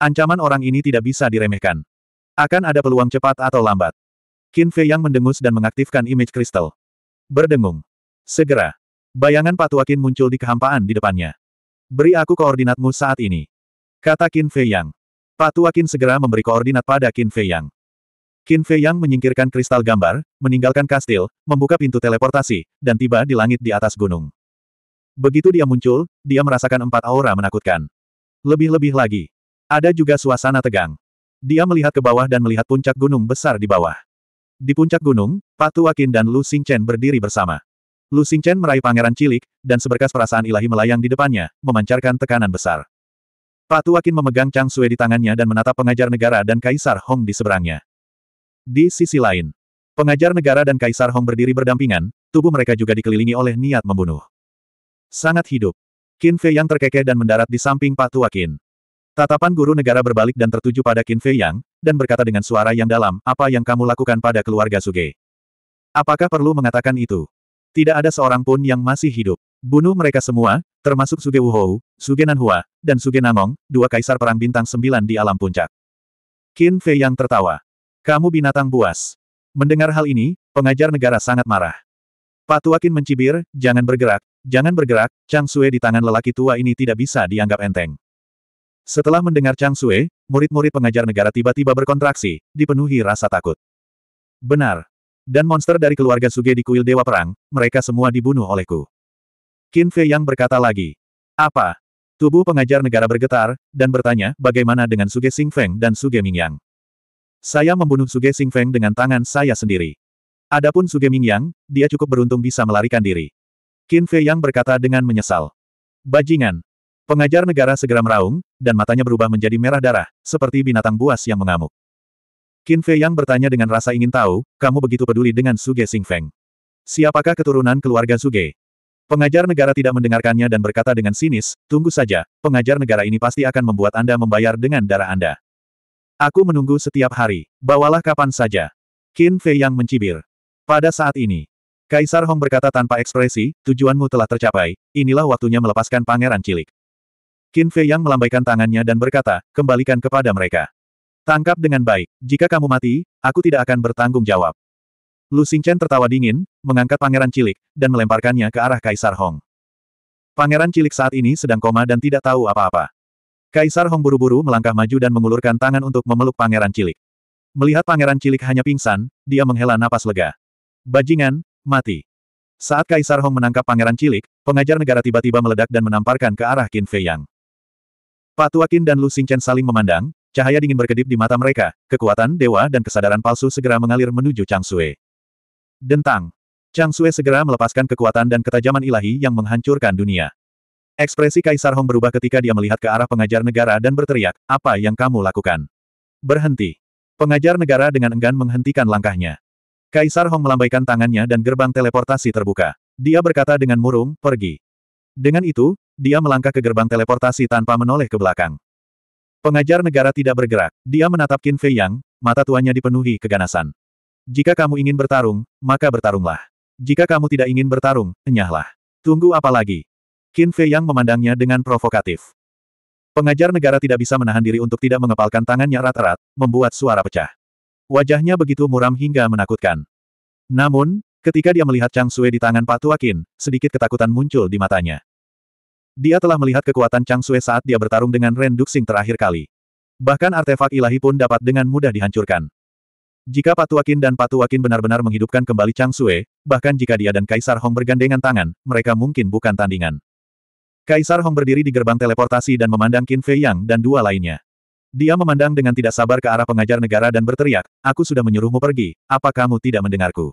[SPEAKER 1] Ancaman orang ini tidak bisa diremehkan. Akan ada peluang cepat atau lambat. Qin Fei Yang mendengus dan mengaktifkan image kristal. Berdengung. Segera, Bayangan Patuakin muncul di kehampaan di depannya. Beri aku koordinatmu saat ini. Kata Qin Fei Yang. Patuakin segera memberi koordinat pada Qin Fei Yang. Qin Fei Yang menyingkirkan kristal gambar, meninggalkan kastil, membuka pintu teleportasi, dan tiba di langit di atas gunung. Begitu dia muncul, dia merasakan empat aura menakutkan. Lebih-lebih lagi. Ada juga suasana tegang. Dia melihat ke bawah dan melihat puncak gunung besar di bawah. Di puncak gunung, Patu Akin dan Lu Xingchen berdiri bersama. Lu Xingchen meraih pangeran cilik, dan seberkas perasaan ilahi melayang di depannya, memancarkan tekanan besar. Pak Tuakin memegang Chang Sue di tangannya dan menatap pengajar negara dan Kaisar Hong di seberangnya. Di sisi lain, pengajar negara dan Kaisar Hong berdiri berdampingan, tubuh mereka juga dikelilingi oleh niat membunuh. Sangat hidup. Qin Fei Yang terkekeh dan mendarat di samping Pak Tuakin. Tatapan guru negara berbalik dan tertuju pada Qin Fei Yang, dan berkata dengan suara yang dalam, apa yang kamu lakukan pada keluarga Suge? Apakah perlu mengatakan itu? Tidak ada seorang pun yang masih hidup. Bunuh mereka semua, termasuk Suge Wuhou, Suge Nanhua, dan Suge Namong, dua kaisar perang bintang sembilan di alam puncak. Qin Fei yang tertawa. Kamu binatang buas. Mendengar hal ini, pengajar negara sangat marah. Patua Qin mencibir, jangan bergerak, jangan bergerak, Chang Sue di tangan lelaki tua ini tidak bisa dianggap enteng. Setelah mendengar Chang Sue, murid-murid pengajar negara tiba-tiba berkontraksi, dipenuhi rasa takut. Benar, dan monster dari keluarga Suge di kuil Dewa Perang, mereka semua dibunuh olehku. Qin Fei yang berkata lagi. Apa? Tubuh pengajar negara bergetar, dan bertanya, bagaimana dengan Suge Feng dan Suge Ming Yang? Saya membunuh Suge Feng dengan tangan saya sendiri. Adapun Suge Ming Yang, dia cukup beruntung bisa melarikan diri. Qin Fei yang berkata dengan menyesal. Bajingan. Pengajar negara segera meraung, dan matanya berubah menjadi merah darah, seperti binatang buas yang mengamuk. Qin Fei Yang bertanya dengan rasa ingin tahu, kamu begitu peduli dengan Suge Feng. Siapakah keturunan keluarga Suge? Pengajar negara tidak mendengarkannya dan berkata dengan sinis, tunggu saja, pengajar negara ini pasti akan membuat Anda membayar dengan darah Anda. Aku menunggu setiap hari, bawalah kapan saja. Qin Fei Yang mencibir. Pada saat ini, Kaisar Hong berkata tanpa ekspresi, tujuanmu telah tercapai, inilah waktunya melepaskan pangeran cilik. Qin Fei Yang melambaikan tangannya dan berkata, kembalikan kepada mereka. Tangkap dengan baik. Jika kamu mati, aku tidak akan bertanggung jawab. Lu Xingchen tertawa dingin, mengangkat pangeran cilik, dan melemparkannya ke arah Kaisar Hong. Pangeran cilik saat ini sedang koma dan tidak tahu apa-apa. Kaisar Hong buru-buru melangkah maju dan mengulurkan tangan untuk memeluk pangeran cilik. Melihat pangeran cilik hanya pingsan, dia menghela napas lega. Bajingan, mati. Saat Kaisar Hong menangkap pangeran cilik, pengajar negara tiba-tiba meledak dan menamparkan ke arah Qin Fei Yang. Pak Tua Qin dan Lu Xingchen saling memandang, Cahaya dingin berkedip di mata mereka, kekuatan dewa dan kesadaran palsu segera mengalir menuju Chang Sui. Dentang. Chang Sui segera melepaskan kekuatan dan ketajaman ilahi yang menghancurkan dunia. Ekspresi Kaisar Hong berubah ketika dia melihat ke arah pengajar negara dan berteriak, apa yang kamu lakukan? Berhenti. Pengajar negara dengan enggan menghentikan langkahnya. Kaisar Hong melambaikan tangannya dan gerbang teleportasi terbuka. Dia berkata dengan murung, pergi. Dengan itu, dia melangkah ke gerbang teleportasi tanpa menoleh ke belakang. Pengajar negara tidak bergerak, dia menatap Qin Fei Yang, mata tuanya dipenuhi keganasan. Jika kamu ingin bertarung, maka bertarunglah. Jika kamu tidak ingin bertarung, enyahlah. Tunggu apa lagi? Qin Fei Yang memandangnya dengan provokatif. Pengajar negara tidak bisa menahan diri untuk tidak mengepalkan tangannya erat-erat, membuat suara pecah. Wajahnya begitu muram hingga menakutkan. Namun, ketika dia melihat Chang Sue di tangan Pak Tua Qin, sedikit ketakutan muncul di matanya. Dia telah melihat kekuatan Chang Sue saat dia bertarung dengan Ren Duxing terakhir kali. Bahkan artefak ilahi pun dapat dengan mudah dihancurkan. Jika Patuakin dan Patuakin benar-benar menghidupkan kembali Chang Sue, bahkan jika dia dan Kaisar Hong bergandengan tangan, mereka mungkin bukan tandingan. Kaisar Hong berdiri di gerbang teleportasi dan memandang Qin Fei Yang dan dua lainnya. Dia memandang dengan tidak sabar ke arah pengajar negara dan berteriak, Aku sudah menyuruhmu pergi, apa kamu tidak mendengarku?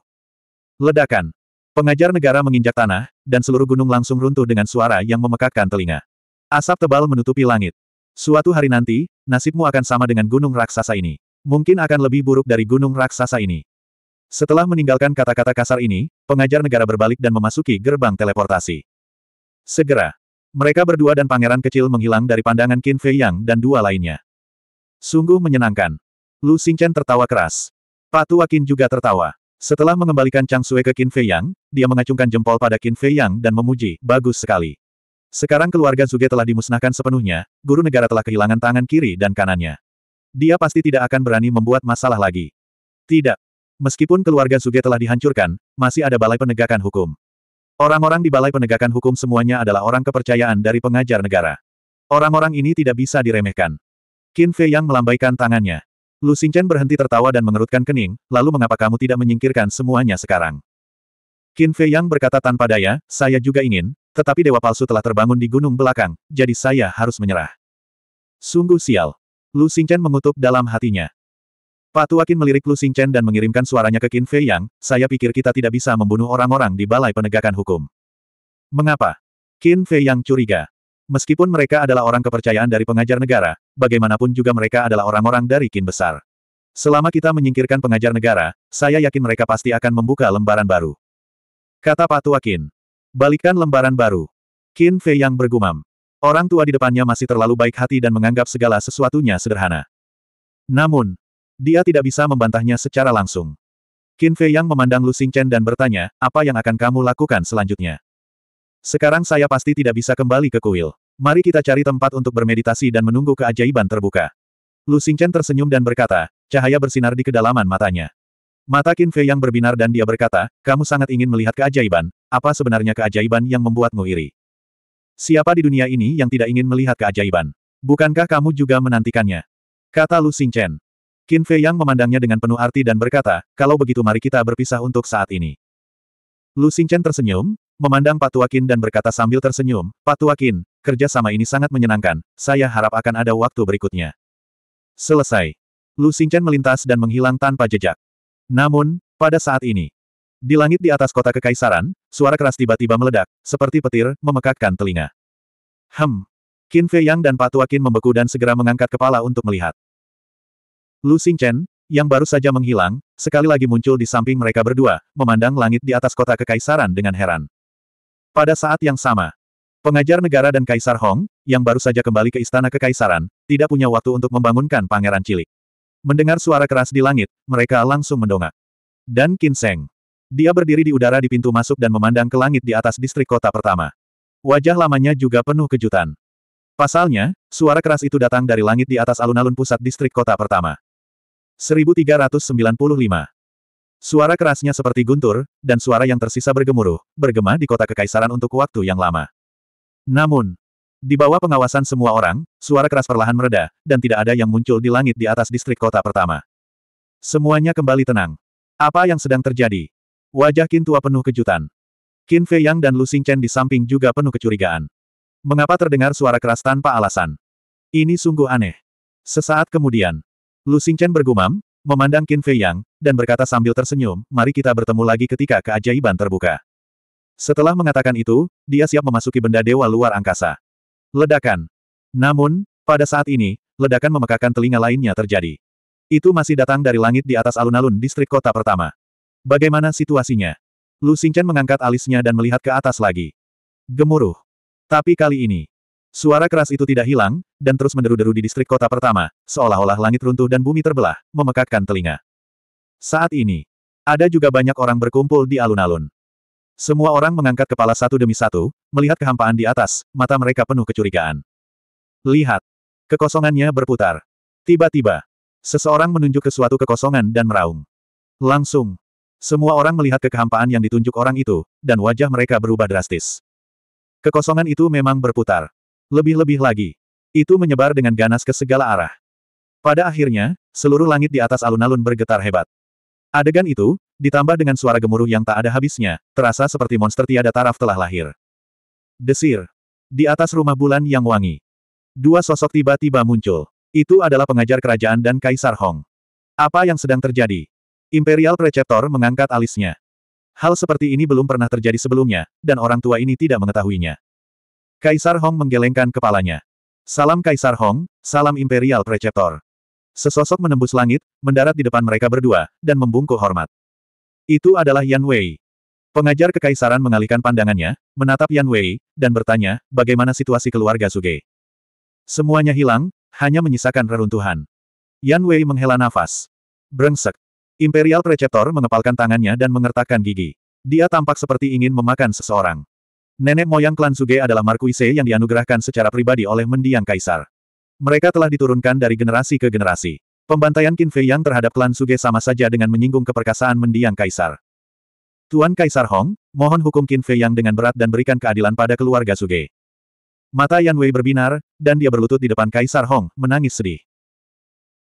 [SPEAKER 1] Ledakan. Pengajar negara menginjak tanah, dan seluruh gunung langsung runtuh dengan suara yang memekakkan telinga. Asap tebal menutupi langit. Suatu hari nanti, nasibmu akan sama dengan gunung raksasa ini. Mungkin akan lebih buruk dari gunung raksasa ini. Setelah meninggalkan kata-kata kasar ini, pengajar negara berbalik dan memasuki gerbang teleportasi. Segera, mereka berdua dan pangeran kecil menghilang dari pandangan Qin Fei Yang dan dua lainnya. Sungguh menyenangkan. Lu Xingchen tertawa keras. Patua Qin juga tertawa. Setelah mengembalikan Chang Sue ke Qin Fei Yang, dia mengacungkan jempol pada Qin Fei Yang dan memuji, bagus sekali. Sekarang keluarga Zuge telah dimusnahkan sepenuhnya, guru negara telah kehilangan tangan kiri dan kanannya. Dia pasti tidak akan berani membuat masalah lagi. Tidak. Meskipun keluarga Zuge telah dihancurkan, masih ada balai penegakan hukum. Orang-orang di balai penegakan hukum semuanya adalah orang kepercayaan dari pengajar negara. Orang-orang ini tidak bisa diremehkan. Qin Fei Yang melambaikan tangannya. Lu Xingchen berhenti tertawa dan mengerutkan kening, lalu mengapa kamu tidak menyingkirkan semuanya sekarang? Qin Fei Yang berkata tanpa daya, saya juga ingin, tetapi dewa palsu telah terbangun di gunung belakang, jadi saya harus menyerah. Sungguh sial. Lu Xingchen mengutuk dalam hatinya. Patu Akin melirik Lu Xingchen dan mengirimkan suaranya ke Qin Fei Yang, saya pikir kita tidak bisa membunuh orang-orang di balai penegakan hukum. Mengapa? Qin Fei Yang curiga. Meskipun mereka adalah orang kepercayaan dari pengajar negara, bagaimanapun juga mereka adalah orang-orang dari kin besar. Selama kita menyingkirkan pengajar negara, saya yakin mereka pasti akan membuka lembaran baru. Kata Patua Qin. Balikan lembaran baru. Qin Fei yang bergumam. Orang tua di depannya masih terlalu baik hati dan menganggap segala sesuatunya sederhana. Namun, dia tidak bisa membantahnya secara langsung. Qin Fei yang memandang Lu Xingchen dan bertanya, apa yang akan kamu lakukan selanjutnya? Sekarang saya pasti tidak bisa kembali ke kuil. Mari kita cari tempat untuk bermeditasi dan menunggu keajaiban terbuka. Lu Xingchen tersenyum dan berkata, cahaya bersinar di kedalaman matanya. Mata Qin Fei yang berbinar dan dia berkata, kamu sangat ingin melihat keajaiban, apa sebenarnya keajaiban yang membuatmu iri? Siapa di dunia ini yang tidak ingin melihat keajaiban? Bukankah kamu juga menantikannya? Kata Lu Xingchen. Qin Fei yang memandangnya dengan penuh arti dan berkata, kalau begitu mari kita berpisah untuk saat ini. Lu Xingchen tersenyum, memandang Patuakin dan berkata sambil tersenyum, Patuakin, kerja sama ini sangat menyenangkan, saya harap akan ada waktu berikutnya. Selesai. Lu Xingchen melintas dan menghilang tanpa jejak. Namun, pada saat ini, di langit di atas kota kekaisaran, suara keras tiba-tiba meledak, seperti petir, memekakkan telinga. Hem. Qin Fei Yang dan Patuakin membeku dan segera mengangkat kepala untuk melihat. Lu Xingchen, yang baru saja menghilang, sekali lagi muncul di samping mereka berdua, memandang langit di atas kota kekaisaran dengan heran. Pada saat yang sama, pengajar negara dan Kaisar Hong, yang baru saja kembali ke Istana Kekaisaran, tidak punya waktu untuk membangunkan pangeran cilik. Mendengar suara keras di langit, mereka langsung mendongak. Dan Kinseng. Dia berdiri di udara di pintu masuk dan memandang ke langit di atas distrik kota pertama. Wajah lamanya juga penuh kejutan. Pasalnya, suara keras itu datang dari langit di atas alun-alun pusat distrik kota pertama. 1395 Suara kerasnya seperti guntur, dan suara yang tersisa bergemuruh, bergema di kota kekaisaran untuk waktu yang lama. Namun, di bawah pengawasan semua orang, suara keras perlahan mereda, dan tidak ada yang muncul di langit di atas distrik kota pertama. Semuanya kembali tenang. Apa yang sedang terjadi? Wajah Qin tua penuh kejutan. Qin Fei Yang dan Lu Chen di samping juga penuh kecurigaan. Mengapa terdengar suara keras tanpa alasan? Ini sungguh aneh. Sesaat kemudian, Lu Chen bergumam, memandang Qin Fei Yang, dan berkata sambil tersenyum, mari kita bertemu lagi ketika keajaiban terbuka. Setelah mengatakan itu, dia siap memasuki benda dewa luar angkasa. Ledakan. Namun, pada saat ini, ledakan memekakan telinga lainnya terjadi. Itu masih datang dari langit di atas alun-alun distrik kota pertama. Bagaimana situasinya? Lu Xingchen mengangkat alisnya dan melihat ke atas lagi. Gemuruh. Tapi kali ini, Suara keras itu tidak hilang, dan terus menderu-deru di distrik kota pertama, seolah-olah langit runtuh dan bumi terbelah, memekakkan telinga. Saat ini, ada juga banyak orang berkumpul di alun-alun. Semua orang mengangkat kepala satu demi satu, melihat kehampaan di atas, mata mereka penuh kecurigaan. Lihat. Kekosongannya berputar. Tiba-tiba, seseorang menunjuk ke suatu kekosongan dan meraung. Langsung, semua orang melihat kekehampaan yang ditunjuk orang itu, dan wajah mereka berubah drastis. Kekosongan itu memang berputar. Lebih-lebih lagi. Itu menyebar dengan ganas ke segala arah. Pada akhirnya, seluruh langit di atas alun-alun bergetar hebat. Adegan itu, ditambah dengan suara gemuruh yang tak ada habisnya, terasa seperti monster tiada taraf telah lahir. Desir. Di atas rumah bulan yang wangi. Dua sosok tiba-tiba muncul. Itu adalah pengajar kerajaan dan Kaisar Hong. Apa yang sedang terjadi? Imperial Preceptor mengangkat alisnya. Hal seperti ini belum pernah terjadi sebelumnya, dan orang tua ini tidak mengetahuinya. Kaisar Hong menggelengkan kepalanya. Salam Kaisar Hong, salam Imperial Preceptor. Sesosok menembus langit, mendarat di depan mereka berdua, dan membungkuk hormat. Itu adalah Yan Wei. Pengajar kekaisaran mengalihkan pandangannya, menatap Yan Wei, dan bertanya, bagaimana situasi keluarga Suge. Semuanya hilang, hanya menyisakan reruntuhan. Yan Wei menghela nafas. Brengsek. Imperial Preceptor mengepalkan tangannya dan mengertakkan gigi. Dia tampak seperti ingin memakan seseorang. Nenek moyang klan Suge adalah Markuise yang dianugerahkan secara pribadi oleh mendiang kaisar. Mereka telah diturunkan dari generasi ke generasi. Pembantaian Qin Fei yang terhadap klan Suge sama saja dengan menyinggung keperkasaan mendiang kaisar. Tuan Kaisar Hong, mohon hukum Qin Fei yang dengan berat dan berikan keadilan pada keluarga Suge. Mata Yan Wei berbinar, dan dia berlutut di depan Kaisar Hong, menangis sedih.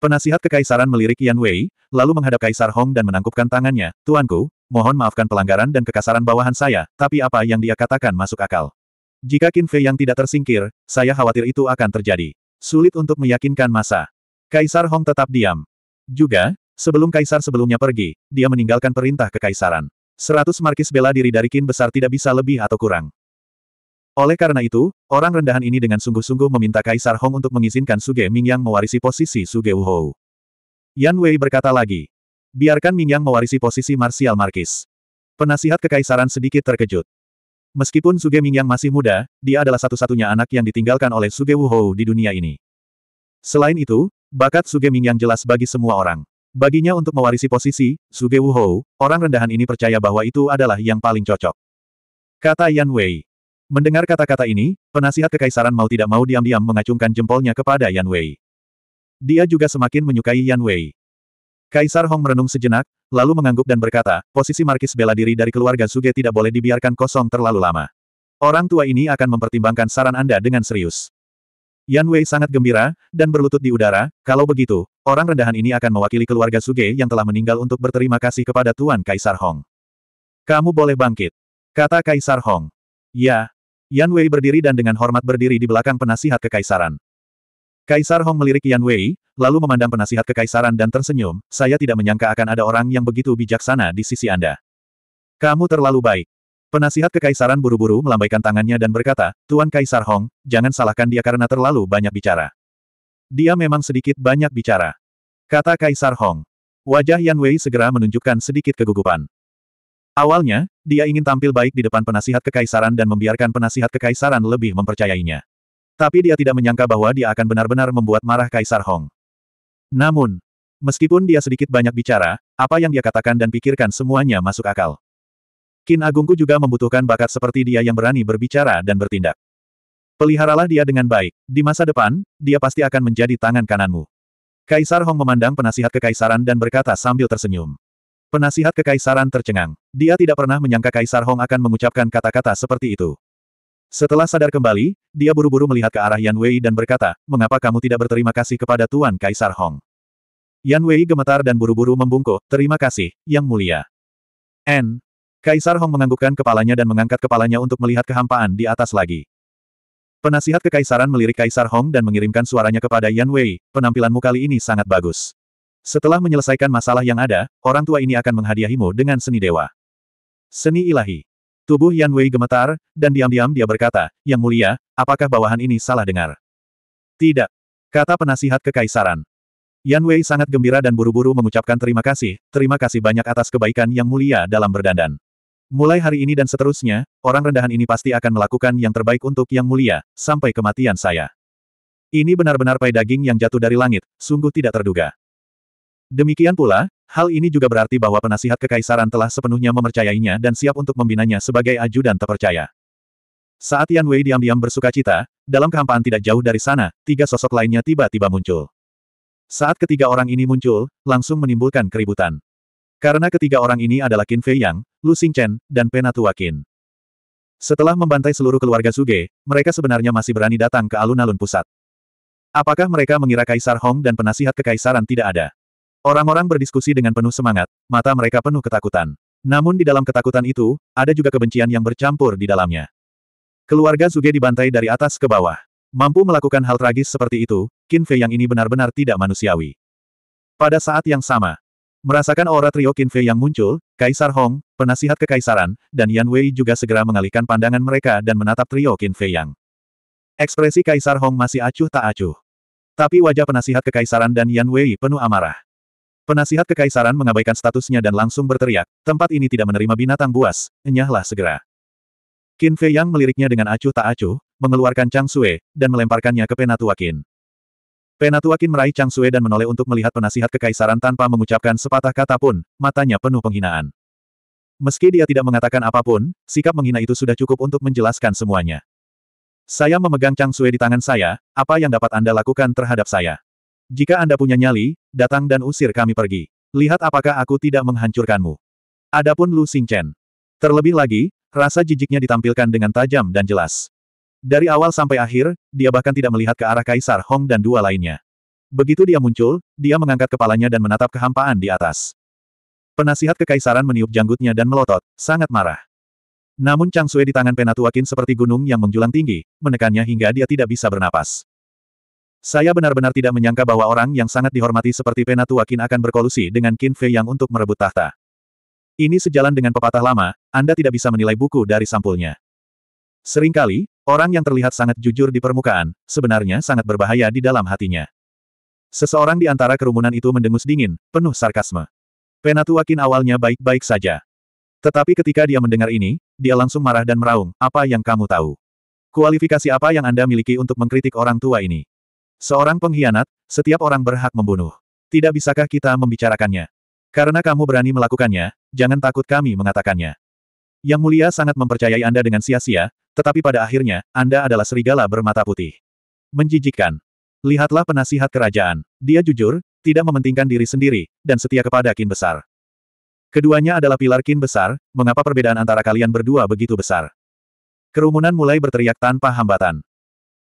[SPEAKER 1] Penasihat kekaisaran melirik Yan Wei, lalu menghadap Kaisar Hong dan menangkupkan tangannya, Tuanku, mohon maafkan pelanggaran dan kekasaran bawahan saya, tapi apa yang dia katakan masuk akal. Jika Qin Fei yang tidak tersingkir, saya khawatir itu akan terjadi. Sulit untuk meyakinkan masa. Kaisar Hong tetap diam. Juga, sebelum kaisar sebelumnya pergi, dia meninggalkan perintah kekaisaran. Seratus markis bela diri dari Qin besar tidak bisa lebih atau kurang. Oleh karena itu, orang rendahan ini dengan sungguh-sungguh meminta Kaisar Hong untuk mengizinkan Suge Mingyang mewarisi posisi Suge Wuhou. Yan Wei berkata lagi, Biarkan Mingyang mewarisi posisi Marsial Markis. Penasihat kekaisaran sedikit terkejut. Meskipun Suge Mingyang masih muda, dia adalah satu-satunya anak yang ditinggalkan oleh Suge Wuhou di dunia ini. Selain itu, bakat Suge Mingyang jelas bagi semua orang. Baginya untuk mewarisi posisi, Suge Wuhou, orang rendahan ini percaya bahwa itu adalah yang paling cocok. Kata Yan Wei. Mendengar kata-kata ini, penasihat kekaisaran mau tidak mau diam-diam mengacungkan jempolnya kepada Yan Wei. Dia juga semakin menyukai Yan Wei. Kaisar Hong merenung sejenak, lalu mengangguk dan berkata, posisi Markis bela diri dari keluarga Suge tidak boleh dibiarkan kosong terlalu lama. Orang tua ini akan mempertimbangkan saran Anda dengan serius. Yan Wei sangat gembira, dan berlutut di udara, kalau begitu, orang rendahan ini akan mewakili keluarga Suge yang telah meninggal untuk berterima kasih kepada Tuan Kaisar Hong. Kamu boleh bangkit. Kata Kaisar Hong. Ya. Yan Wei berdiri dan dengan hormat berdiri di belakang penasihat kekaisaran. Kaisar Hong melirik Yan Wei, lalu memandang penasihat kekaisaran dan tersenyum, saya tidak menyangka akan ada orang yang begitu bijaksana di sisi Anda. Kamu terlalu baik. Penasihat kekaisaran buru-buru melambaikan tangannya dan berkata, Tuan Kaisar Hong, jangan salahkan dia karena terlalu banyak bicara. Dia memang sedikit banyak bicara. Kata Kaisar Hong. Wajah Yan Wei segera menunjukkan sedikit kegugupan. Awalnya, dia ingin tampil baik di depan penasihat kekaisaran dan membiarkan penasihat kekaisaran lebih mempercayainya. Tapi dia tidak menyangka bahwa dia akan benar-benar membuat marah Kaisar Hong. Namun, meskipun dia sedikit banyak bicara, apa yang dia katakan dan pikirkan semuanya masuk akal. Kin Agungku juga membutuhkan bakat seperti dia yang berani berbicara dan bertindak. Peliharalah dia dengan baik. Di masa depan, dia pasti akan menjadi tangan kananmu. Kaisar Hong memandang penasihat kekaisaran dan berkata sambil tersenyum. Penasihat kekaisaran tercengang. Dia tidak pernah menyangka Kaisar Hong akan mengucapkan kata-kata seperti itu. Setelah sadar kembali, dia buru-buru melihat ke arah Yan Wei dan berkata, mengapa kamu tidak berterima kasih kepada Tuan Kaisar Hong? Yan Wei gemetar dan buru-buru membungkuk, terima kasih, Yang Mulia. N. Kaisar Hong menganggukkan kepalanya dan mengangkat kepalanya untuk melihat kehampaan di atas lagi. Penasihat kekaisaran melirik Kaisar Hong dan mengirimkan suaranya kepada Yan Wei, penampilanmu kali ini sangat bagus. Setelah menyelesaikan masalah yang ada, orang tua ini akan menghadiahimu dengan seni dewa. Seni ilahi. Tubuh Yan Wei gemetar, dan diam-diam dia berkata, Yang mulia, apakah bawahan ini salah dengar? Tidak. Kata penasihat kekaisaran. Yan Wei sangat gembira dan buru-buru mengucapkan terima kasih, terima kasih banyak atas kebaikan yang mulia dalam berdandan. Mulai hari ini dan seterusnya, orang rendahan ini pasti akan melakukan yang terbaik untuk yang mulia, sampai kematian saya. Ini benar-benar pai daging yang jatuh dari langit, sungguh tidak terduga. Demikian pula, Hal ini juga berarti bahwa penasihat kekaisaran telah sepenuhnya memercayainya dan siap untuk membinanya sebagai ajudan terpercaya. Saat Yan Wei diam-diam bersuka cita, dalam kehampaan tidak jauh dari sana, tiga sosok lainnya tiba-tiba muncul. Saat ketiga orang ini muncul, langsung menimbulkan keributan. Karena ketiga orang ini adalah Qin Fei Yang, Lu Xing Chen, dan Penatua Qin. Setelah membantai seluruh keluarga Suge, mereka sebenarnya masih berani datang ke alun-alun pusat. Apakah mereka mengira Kaisar Hong dan penasihat kekaisaran tidak ada? Orang-orang berdiskusi dengan penuh semangat, mata mereka penuh ketakutan. Namun di dalam ketakutan itu, ada juga kebencian yang bercampur di dalamnya. Keluarga Zuge dibantai dari atas ke bawah. Mampu melakukan hal tragis seperti itu, Qin Fei yang ini benar-benar tidak manusiawi. Pada saat yang sama, merasakan aura trio Qin Fei yang muncul, Kaisar Hong, penasihat kekaisaran, dan Yan Wei juga segera mengalihkan pandangan mereka dan menatap trio Qin Fei yang. Ekspresi Kaisar Hong masih acuh tak acuh. Tapi wajah penasihat kekaisaran dan Yan Wei penuh amarah. Penasihat kekaisaran mengabaikan statusnya dan langsung berteriak, tempat ini tidak menerima binatang buas, enyahlah segera. Qin Fei Yang meliriknya dengan acuh tak acuh, mengeluarkan Chang Sue, dan melemparkannya ke Penatua Qin. Penatua Qin meraih Chang Sue dan menoleh untuk melihat penasihat kekaisaran tanpa mengucapkan sepatah kata pun, matanya penuh penghinaan. Meski dia tidak mengatakan apapun, sikap menghina itu sudah cukup untuk menjelaskan semuanya. Saya memegang Chang Sue di tangan saya, apa yang dapat Anda lakukan terhadap saya? Jika Anda punya nyali, datang dan usir kami pergi. Lihat apakah aku tidak menghancurkanmu. Adapun Lu Xingchen. Terlebih lagi, rasa jijiknya ditampilkan dengan tajam dan jelas. Dari awal sampai akhir, dia bahkan tidak melihat ke arah Kaisar Hong dan dua lainnya. Begitu dia muncul, dia mengangkat kepalanya dan menatap kehampaan di atas. Penasihat kekaisaran meniup janggutnya dan melotot, sangat marah. Namun Chang Sui di tangan Penatuakin seperti gunung yang menjulang tinggi, menekannya hingga dia tidak bisa bernapas. Saya benar-benar tidak menyangka bahwa orang yang sangat dihormati seperti Penatua Qin akan berkolusi dengan Qin Fei yang untuk merebut tahta. Ini sejalan dengan pepatah lama, Anda tidak bisa menilai buku dari sampulnya. Seringkali, orang yang terlihat sangat jujur di permukaan, sebenarnya sangat berbahaya di dalam hatinya. Seseorang di antara kerumunan itu mendengus dingin, penuh sarkasme. Penatua Qin awalnya baik-baik saja. Tetapi ketika dia mendengar ini, dia langsung marah dan meraung, apa yang kamu tahu? Kualifikasi apa yang Anda miliki untuk mengkritik orang tua ini? Seorang pengkhianat, setiap orang berhak membunuh. Tidak bisakah kita membicarakannya? Karena kamu berani melakukannya, jangan takut kami mengatakannya. Yang mulia sangat mempercayai Anda dengan sia-sia, tetapi pada akhirnya, Anda adalah serigala bermata putih. Menjijikkan. Lihatlah penasihat kerajaan. Dia jujur, tidak mementingkan diri sendiri, dan setia kepada kin besar. Keduanya adalah pilar kin besar, mengapa perbedaan antara kalian berdua begitu besar? Kerumunan mulai berteriak tanpa hambatan.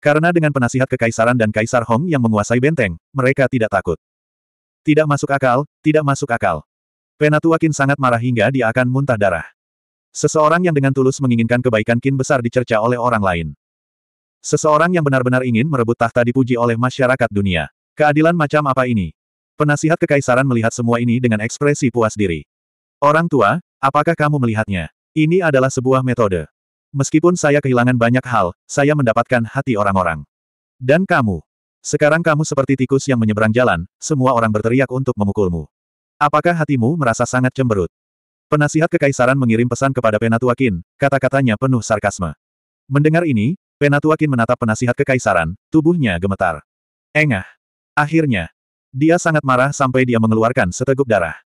[SPEAKER 1] Karena dengan penasihat kekaisaran dan Kaisar Hong yang menguasai benteng, mereka tidak takut. Tidak masuk akal, tidak masuk akal. Penatua Qin sangat marah hingga dia akan muntah darah. Seseorang yang dengan tulus menginginkan kebaikan Kin besar dicerca oleh orang lain. Seseorang yang benar-benar ingin merebut tahta dipuji oleh masyarakat dunia. Keadilan macam apa ini? Penasihat kekaisaran melihat semua ini dengan ekspresi puas diri. Orang tua, apakah kamu melihatnya? Ini adalah sebuah metode. Meskipun saya kehilangan banyak hal, saya mendapatkan hati orang-orang. Dan kamu. Sekarang kamu seperti tikus yang menyeberang jalan, semua orang berteriak untuk memukulmu. Apakah hatimu merasa sangat cemberut? Penasihat kekaisaran mengirim pesan kepada Penatuakin, kata-katanya penuh sarkasme. Mendengar ini, Penatuakin menatap penasihat kekaisaran, tubuhnya gemetar. Engah. Akhirnya. Dia sangat marah sampai dia mengeluarkan seteguk darah.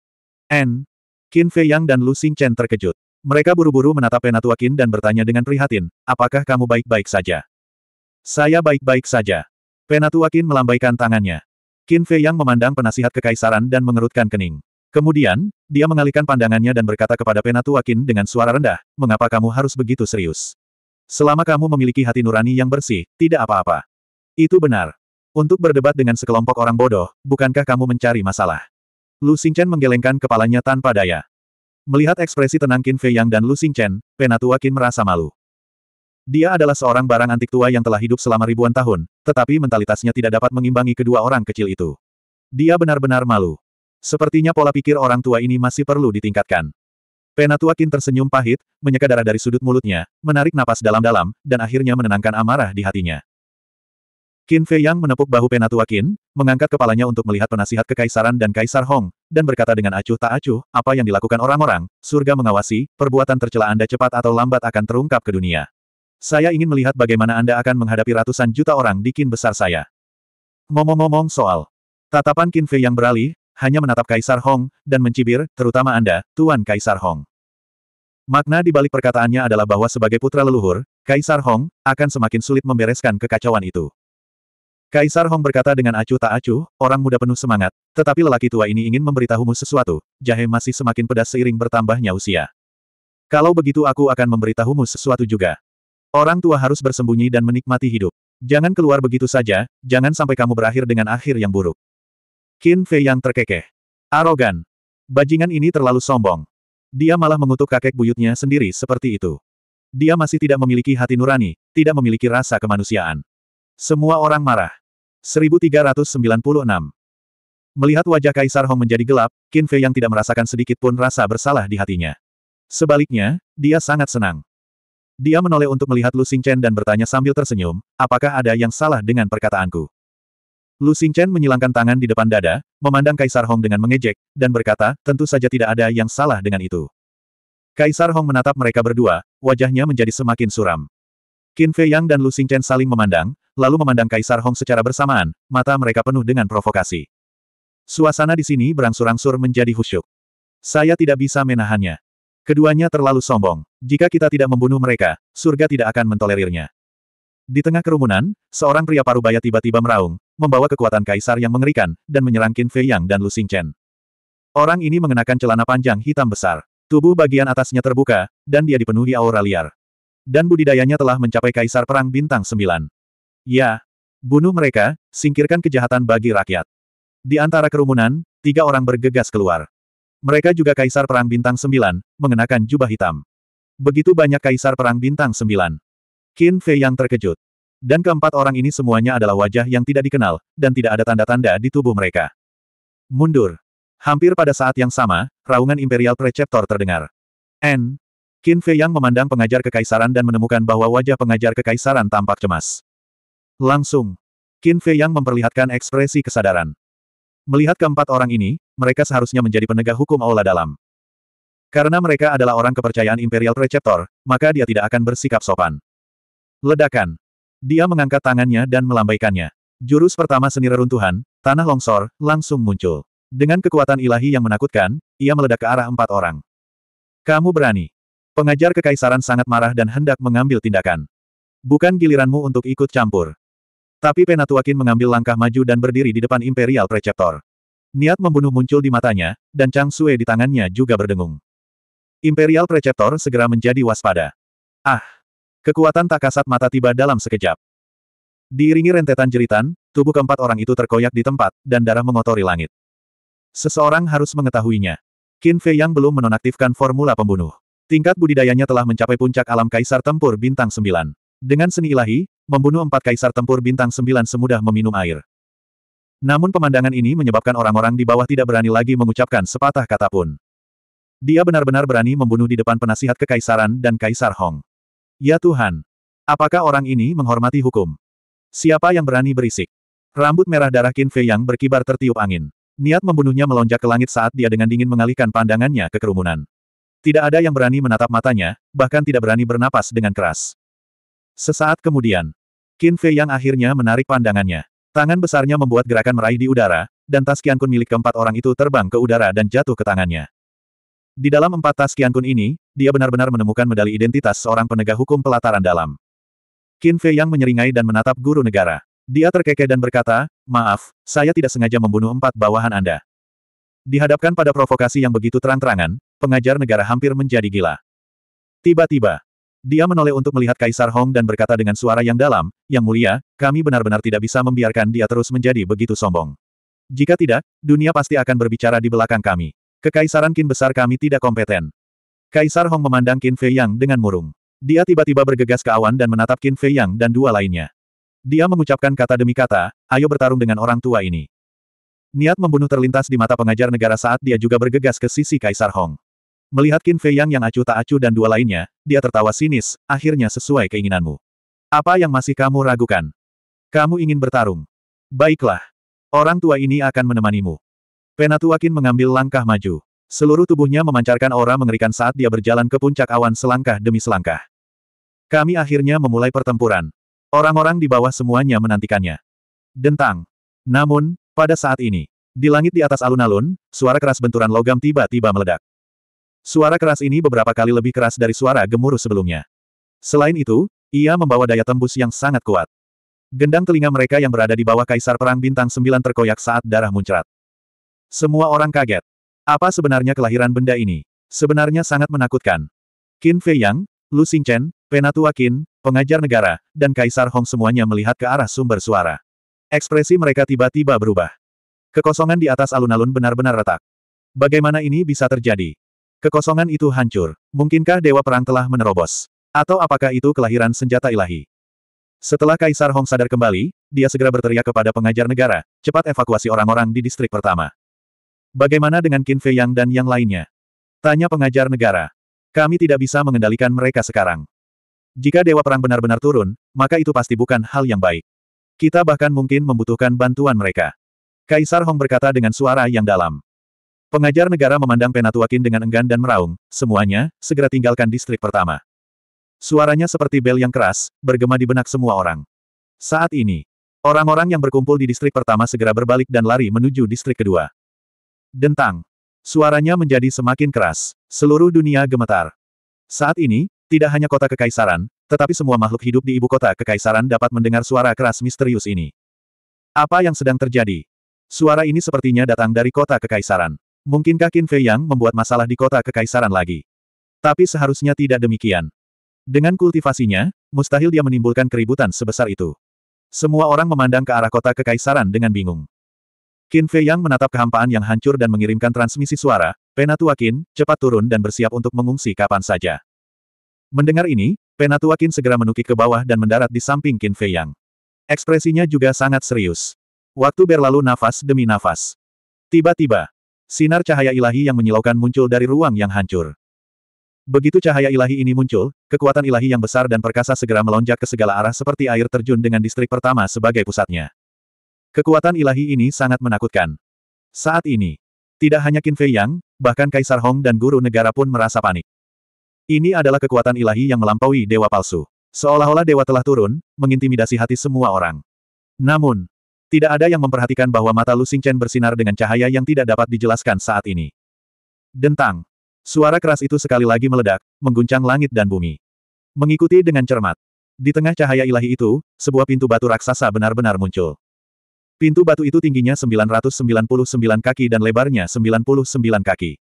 [SPEAKER 1] N. Qin Fei Yang dan Lu Xing Chen terkejut. Mereka buru-buru menatap Penatuakin dan bertanya dengan prihatin, apakah kamu baik-baik saja? Saya baik-baik saja. Penatuakin melambaikan tangannya. Qin Fei Yang memandang penasihat kekaisaran dan mengerutkan kening. Kemudian, dia mengalihkan pandangannya dan berkata kepada Penatuakin dengan suara rendah, mengapa kamu harus begitu serius? Selama kamu memiliki hati nurani yang bersih, tidak apa-apa. Itu benar. Untuk berdebat dengan sekelompok orang bodoh, bukankah kamu mencari masalah? Lu Xingchen menggelengkan kepalanya tanpa daya. Melihat ekspresi tenang Qin Fei Yang dan Lu Chen, penatua Qin merasa malu. Dia adalah seorang barang antik tua yang telah hidup selama ribuan tahun, tetapi mentalitasnya tidak dapat mengimbangi kedua orang kecil itu. Dia benar-benar malu. Sepertinya pola pikir orang tua ini masih perlu ditingkatkan. Penatua Qin tersenyum pahit, menyeka darah dari sudut mulutnya, menarik napas dalam-dalam, dan akhirnya menenangkan amarah di hatinya. Qin Fei Yang menepuk bahu Penatua Qin, mengangkat kepalanya untuk melihat penasihat kekaisaran dan Kaisar Hong, dan berkata dengan acuh tak acuh, apa yang dilakukan orang-orang, surga mengawasi, perbuatan tercela Anda cepat atau lambat akan terungkap ke dunia. Saya ingin melihat bagaimana Anda akan menghadapi ratusan juta orang di Qin besar saya. Ngomong-ngomong soal, tatapan Qin Fei Yang beralih, hanya menatap Kaisar Hong, dan mencibir, terutama Anda, Tuan Kaisar Hong. Makna di balik perkataannya adalah bahwa sebagai putra leluhur, Kaisar Hong akan semakin sulit membereskan kekacauan itu. Kaisar Hong berkata dengan acuh tak acuh, orang muda penuh semangat, tetapi lelaki tua ini ingin memberitahumu sesuatu, jahe masih semakin pedas seiring bertambahnya usia. Kalau begitu aku akan memberitahumu sesuatu juga. Orang tua harus bersembunyi dan menikmati hidup. Jangan keluar begitu saja, jangan sampai kamu berakhir dengan akhir yang buruk. Qin Fei yang terkekeh. Arogan. Bajingan ini terlalu sombong. Dia malah mengutuk kakek buyutnya sendiri seperti itu. Dia masih tidak memiliki hati nurani, tidak memiliki rasa kemanusiaan. Semua orang marah. 1396. Melihat wajah Kaisar Hong menjadi gelap, Qin Fei yang tidak merasakan sedikit pun rasa bersalah di hatinya. Sebaliknya, dia sangat senang. Dia menoleh untuk melihat Lu Xingchen dan bertanya sambil tersenyum, apakah ada yang salah dengan perkataanku? Lu Xingchen menyilangkan tangan di depan dada, memandang Kaisar Hong dengan mengejek, dan berkata, tentu saja tidak ada yang salah dengan itu. Kaisar Hong menatap mereka berdua, wajahnya menjadi semakin suram. Qin Fei Yang dan Lu Xingchen saling memandang, lalu memandang Kaisar Hong secara bersamaan, mata mereka penuh dengan provokasi. Suasana di sini berangsur-angsur menjadi khusyuk. Saya tidak bisa menahannya. Keduanya terlalu sombong. Jika kita tidak membunuh mereka, surga tidak akan mentolerirnya. Di tengah kerumunan, seorang pria parubaya tiba-tiba meraung, membawa kekuatan kaisar yang mengerikan, dan menyerang Qin Fei Yang dan Lu Xingchen. Orang ini mengenakan celana panjang hitam besar. Tubuh bagian atasnya terbuka, dan dia dipenuhi aura liar. Dan budidayanya telah mencapai kaisar perang bintang Sembilan. Ya, bunuh mereka, singkirkan kejahatan bagi rakyat. Di antara kerumunan, tiga orang bergegas keluar. Mereka juga kaisar perang bintang Sembilan, mengenakan jubah hitam. Begitu banyak kaisar perang bintang Sembilan. Qin Fei yang terkejut. Dan keempat orang ini semuanya adalah wajah yang tidak dikenal, dan tidak ada tanda-tanda di tubuh mereka. Mundur. Hampir pada saat yang sama, raungan Imperial Preceptor terdengar. N, Qin Fei Yang memandang pengajar kekaisaran dan menemukan bahwa wajah pengajar kekaisaran tampak cemas. Langsung, Qin Fei Yang memperlihatkan ekspresi kesadaran. Melihat keempat orang ini, mereka seharusnya menjadi penegak hukum Aula Dalam. Karena mereka adalah orang kepercayaan Imperial Preceptor, maka dia tidak akan bersikap sopan. Ledakan. Dia mengangkat tangannya dan melambaikannya. Jurus pertama seni reruntuhan, tanah longsor, langsung muncul. Dengan kekuatan ilahi yang menakutkan, ia meledak ke arah empat orang. Kamu berani. Pengajar kekaisaran sangat marah dan hendak mengambil tindakan. Bukan giliranmu untuk ikut campur. Tapi Penatuakin mengambil langkah maju dan berdiri di depan Imperial Preceptor. Niat membunuh muncul di matanya, dan Chang Sue di tangannya juga berdengung. Imperial Preceptor segera menjadi waspada. Ah! Kekuatan tak kasat mata tiba dalam sekejap. Diiringi rentetan jeritan, tubuh keempat orang itu terkoyak di tempat, dan darah mengotori langit. Seseorang harus mengetahuinya. Qin Fei yang belum menonaktifkan formula pembunuh. Tingkat budidayanya telah mencapai puncak alam kaisar tempur bintang sembilan. Dengan seni ilahi, membunuh empat kaisar tempur bintang sembilan semudah meminum air. Namun pemandangan ini menyebabkan orang-orang di bawah tidak berani lagi mengucapkan sepatah kata pun. Dia benar-benar berani membunuh di depan penasihat kekaisaran dan Kaisar Hong. Ya Tuhan! Apakah orang ini menghormati hukum? Siapa yang berani berisik? Rambut merah darah Qin Fei yang berkibar tertiup angin. Niat membunuhnya melonjak ke langit saat dia dengan dingin mengalihkan pandangannya ke kerumunan. Tidak ada yang berani menatap matanya, bahkan tidak berani bernapas dengan keras. Sesaat kemudian, Qin Fei yang akhirnya menarik pandangannya. Tangan besarnya membuat gerakan meraih di udara, dan tas Qiankun milik keempat orang itu terbang ke udara dan jatuh ke tangannya. Di dalam empat tas Qiankun ini, dia benar-benar menemukan medali identitas seorang penegak hukum pelataran dalam. Qin Fei yang menyeringai dan menatap guru negara. Dia terkekeh dan berkata, maaf, saya tidak sengaja membunuh empat bawahan Anda. Dihadapkan pada provokasi yang begitu terang-terangan, pengajar negara hampir menjadi gila. Tiba-tiba, dia menoleh untuk melihat Kaisar Hong dan berkata dengan suara yang dalam, Yang mulia, kami benar-benar tidak bisa membiarkan dia terus menjadi begitu sombong. Jika tidak, dunia pasti akan berbicara di belakang kami. Kekaisaran Qin besar kami tidak kompeten. Kaisar Hong memandang Qin Fei Yang dengan murung. Dia tiba-tiba bergegas ke awan dan menatap Qin Fei Yang dan dua lainnya. Dia mengucapkan kata demi kata, ayo bertarung dengan orang tua ini. Niat membunuh terlintas di mata pengajar negara saat dia juga bergegas ke sisi Kaisar Hong. Melihat Qin Fei Yang yang acuh tak acuh dan dua lainnya, dia tertawa sinis, akhirnya sesuai keinginanmu. Apa yang masih kamu ragukan? Kamu ingin bertarung? Baiklah. Orang tua ini akan menemanimu. Penatua Qin mengambil langkah maju. Seluruh tubuhnya memancarkan aura mengerikan saat dia berjalan ke puncak awan selangkah demi selangkah. Kami akhirnya memulai pertempuran. Orang-orang di bawah semuanya menantikannya. Dentang. Namun, pada saat ini, di langit di atas alun-alun, suara keras benturan logam tiba-tiba meledak. Suara keras ini beberapa kali lebih keras dari suara gemuruh sebelumnya. Selain itu, ia membawa daya tembus yang sangat kuat. Gendang telinga mereka yang berada di bawah kaisar perang bintang sembilan terkoyak saat darah muncrat. Semua orang kaget. Apa sebenarnya kelahiran benda ini? Sebenarnya sangat menakutkan. Qin Fei Yang, Lu Xingchen, Penatua Qin, pengajar negara, dan Kaisar Hong semuanya melihat ke arah sumber suara. Ekspresi mereka tiba-tiba berubah. Kekosongan di atas alun-alun benar-benar retak. Bagaimana ini bisa terjadi? Kekosongan itu hancur. Mungkinkah Dewa Perang telah menerobos? Atau apakah itu kelahiran senjata ilahi? Setelah Kaisar Hong sadar kembali, dia segera berteriak kepada pengajar negara, cepat evakuasi orang-orang di distrik pertama. Bagaimana dengan Qin Fei Yang dan yang lainnya? Tanya pengajar negara. Kami tidak bisa mengendalikan mereka sekarang. Jika Dewa Perang benar-benar turun, maka itu pasti bukan hal yang baik. Kita bahkan mungkin membutuhkan bantuan mereka. Kaisar Hong berkata dengan suara yang dalam. Pengajar negara memandang Penatuakin dengan enggan dan meraung, semuanya, segera tinggalkan distrik pertama. Suaranya seperti bel yang keras, bergema di benak semua orang. Saat ini, orang-orang yang berkumpul di distrik pertama segera berbalik dan lari menuju distrik kedua. Dentang. Suaranya menjadi semakin keras. Seluruh dunia gemetar. Saat ini, tidak hanya kota kekaisaran, tetapi semua makhluk hidup di ibu kota kekaisaran dapat mendengar suara keras misterius ini. Apa yang sedang terjadi? Suara ini sepertinya datang dari kota kekaisaran. Mungkinkah Qin Fei Yang membuat masalah di kota kekaisaran lagi? Tapi seharusnya tidak demikian. Dengan kultivasinya, mustahil dia menimbulkan keributan sebesar itu. Semua orang memandang ke arah kota kekaisaran dengan bingung. Qin Fei Yang menatap kehampaan yang hancur dan mengirimkan transmisi suara, Penatua Qin, cepat turun dan bersiap untuk mengungsi kapan saja. Mendengar ini, Penatuakin segera menukik ke bawah dan mendarat di samping Qin Fei Yang. Ekspresinya juga sangat serius. Waktu berlalu nafas demi nafas. Tiba-tiba, sinar cahaya ilahi yang menyilaukan muncul dari ruang yang hancur. Begitu cahaya ilahi ini muncul, kekuatan ilahi yang besar dan perkasa segera melonjak ke segala arah seperti air terjun dengan distrik pertama sebagai pusatnya. Kekuatan ilahi ini sangat menakutkan. Saat ini, tidak hanya Qin Fei Yang, bahkan Kaisar Hong dan guru negara pun merasa panik. Ini adalah kekuatan ilahi yang melampaui dewa palsu. Seolah-olah dewa telah turun, mengintimidasi hati semua orang. Namun, tidak ada yang memperhatikan bahwa mata Lu Xingchen bersinar dengan cahaya yang tidak dapat dijelaskan saat ini. Dentang. Suara keras itu sekali lagi meledak, mengguncang langit dan bumi. Mengikuti dengan cermat. Di tengah cahaya ilahi itu, sebuah pintu batu raksasa benar-benar muncul. Pintu batu itu tingginya 999 kaki dan lebarnya 99 kaki.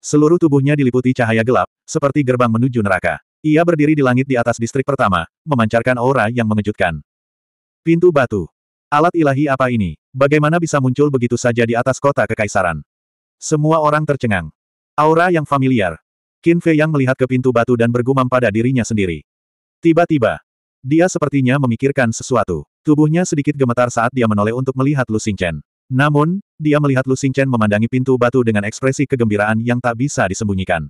[SPEAKER 1] Seluruh tubuhnya diliputi cahaya gelap, seperti gerbang menuju neraka. Ia berdiri di langit di atas distrik pertama, memancarkan aura yang mengejutkan. Pintu batu. Alat ilahi apa ini? Bagaimana bisa muncul begitu saja di atas kota kekaisaran? Semua orang tercengang. Aura yang familiar. Qin Fei yang melihat ke pintu batu dan bergumam pada dirinya sendiri. Tiba-tiba, dia sepertinya memikirkan sesuatu. Tubuhnya sedikit gemetar saat dia menoleh untuk melihat Lu Xingchen. Namun, dia melihat Lu Xingchen memandangi pintu batu dengan ekspresi kegembiraan yang tak bisa disembunyikan.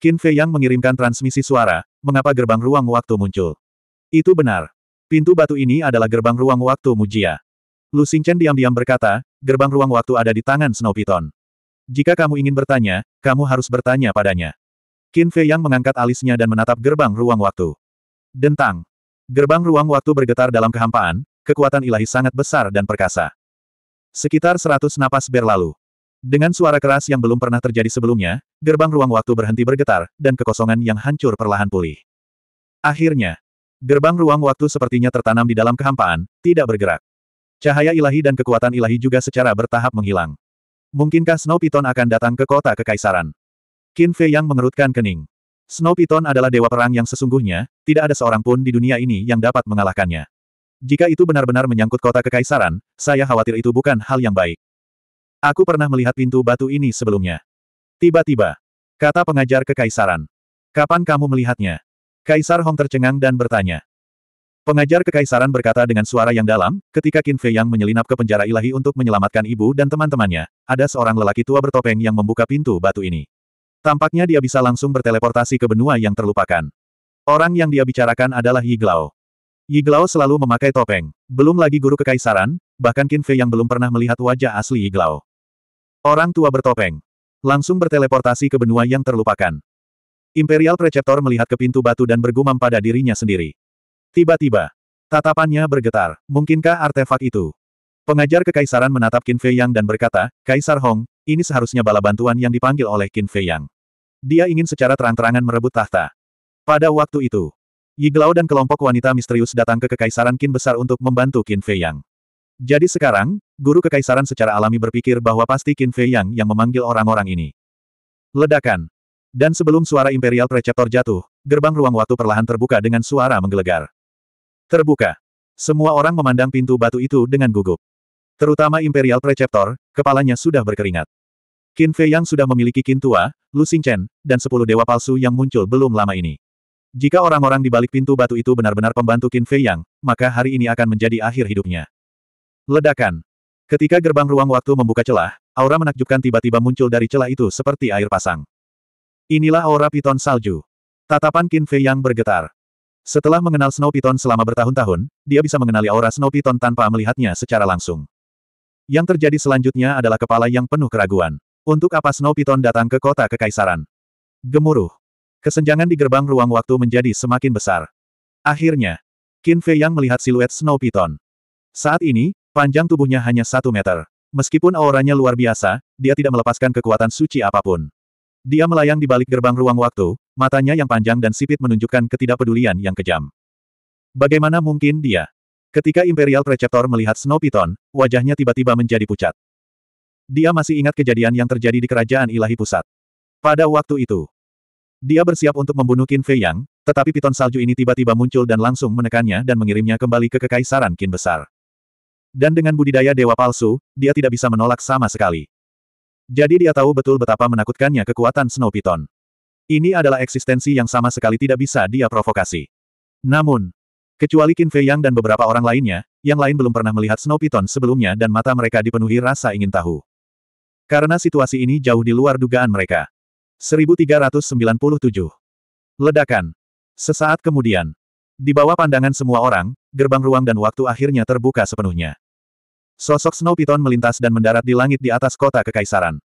[SPEAKER 1] Qin Fei Yang mengirimkan transmisi suara, mengapa gerbang ruang waktu muncul? Itu benar. Pintu batu ini adalah gerbang ruang waktu Mujia. Lu Xingchen diam-diam berkata, gerbang ruang waktu ada di tangan Snow Python. Jika kamu ingin bertanya, kamu harus bertanya padanya. Qin Fei Yang mengangkat alisnya dan menatap gerbang ruang waktu. Dentang. Gerbang ruang waktu bergetar dalam kehampaan, kekuatan ilahi sangat besar dan perkasa. Sekitar seratus napas berlalu. Dengan suara keras yang belum pernah terjadi sebelumnya, gerbang ruang waktu berhenti bergetar, dan kekosongan yang hancur perlahan pulih. Akhirnya, gerbang ruang waktu sepertinya tertanam di dalam kehampaan, tidak bergerak. Cahaya ilahi dan kekuatan ilahi juga secara bertahap menghilang. Mungkinkah Snow Python akan datang ke kota Kekaisaran? Qin Fei yang mengerutkan kening. Snow Python adalah dewa perang yang sesungguhnya, tidak ada seorang pun di dunia ini yang dapat mengalahkannya. Jika itu benar-benar menyangkut kota kekaisaran, saya khawatir itu bukan hal yang baik. Aku pernah melihat pintu batu ini sebelumnya. Tiba-tiba, kata pengajar kekaisaran. Kapan kamu melihatnya? Kaisar Hong tercengang dan bertanya. Pengajar kekaisaran berkata dengan suara yang dalam, ketika Qin Fei Yang menyelinap ke penjara ilahi untuk menyelamatkan ibu dan teman-temannya, ada seorang lelaki tua bertopeng yang membuka pintu batu ini. Tampaknya dia bisa langsung berteleportasi ke benua yang terlupakan. Orang yang dia bicarakan adalah Yi Glao. Yiglao selalu memakai topeng. Belum lagi guru kekaisaran, bahkan Qin Fei yang belum pernah melihat wajah asli Yiglao. Orang tua bertopeng. Langsung berteleportasi ke benua yang terlupakan. Imperial Preceptor melihat ke pintu batu dan bergumam pada dirinya sendiri. Tiba-tiba, tatapannya bergetar. Mungkinkah artefak itu? Pengajar kekaisaran menatap Qin Fei Yang dan berkata, Kaisar Hong, ini seharusnya bala bantuan yang dipanggil oleh Qin Fei Yang. Dia ingin secara terang-terangan merebut tahta. Pada waktu itu, Yiglao dan kelompok wanita misterius datang ke Kekaisaran Qin Besar untuk membantu Qin Fei Yang. Jadi sekarang, guru Kekaisaran secara alami berpikir bahwa pasti Qin Fei Yang yang memanggil orang-orang ini. Ledakan. Dan sebelum suara Imperial Preceptor jatuh, gerbang ruang waktu perlahan terbuka dengan suara menggelegar. Terbuka. Semua orang memandang pintu batu itu dengan gugup. Terutama Imperial Preceptor, kepalanya sudah berkeringat. Qin Fei yang sudah memiliki Qin tua, Lu Chen, dan sepuluh dewa palsu yang muncul belum lama ini. Jika orang-orang di balik pintu batu itu benar-benar pembantu Qin Fei Yang, maka hari ini akan menjadi akhir hidupnya. Ledakan. Ketika gerbang ruang waktu membuka celah, aura menakjubkan tiba-tiba muncul dari celah itu seperti air pasang. Inilah aura piton salju. Tatapan Qin Fei Yang bergetar. Setelah mengenal Snow Piton selama bertahun-tahun, dia bisa mengenali aura Snow Piton tanpa melihatnya secara langsung. Yang terjadi selanjutnya adalah kepala yang penuh keraguan. Untuk apa Snow Piton datang ke kota kekaisaran? Gemuruh. Kesenjangan di gerbang ruang waktu menjadi semakin besar. Akhirnya, Qin Fei Yang melihat siluet Snow Python. Saat ini, panjang tubuhnya hanya satu meter. Meskipun auranya luar biasa, dia tidak melepaskan kekuatan suci apapun. Dia melayang di balik gerbang ruang waktu, matanya yang panjang dan sipit menunjukkan ketidakpedulian yang kejam. Bagaimana mungkin dia? Ketika Imperial Preceptor melihat Snow Python, wajahnya tiba-tiba menjadi pucat. Dia masih ingat kejadian yang terjadi di kerajaan ilahi pusat. Pada waktu itu, dia bersiap untuk membunuh Qin Fei Yang, tetapi piton salju ini tiba-tiba muncul dan langsung menekannya dan mengirimnya kembali ke kekaisaran Qin Besar. Dan dengan budidaya dewa palsu, dia tidak bisa menolak sama sekali. Jadi dia tahu betul betapa menakutkannya kekuatan Snow Piton. Ini adalah eksistensi yang sama sekali tidak bisa dia provokasi. Namun, kecuali Qin Fei Yang dan beberapa orang lainnya, yang lain belum pernah melihat Snow Piton sebelumnya dan mata mereka dipenuhi rasa ingin tahu. Karena situasi ini jauh di luar dugaan mereka. 1397. Ledakan. Sesaat kemudian. Di bawah pandangan semua orang, gerbang ruang dan waktu akhirnya terbuka sepenuhnya. Sosok Snow Python melintas dan mendarat di langit di atas kota Kekaisaran.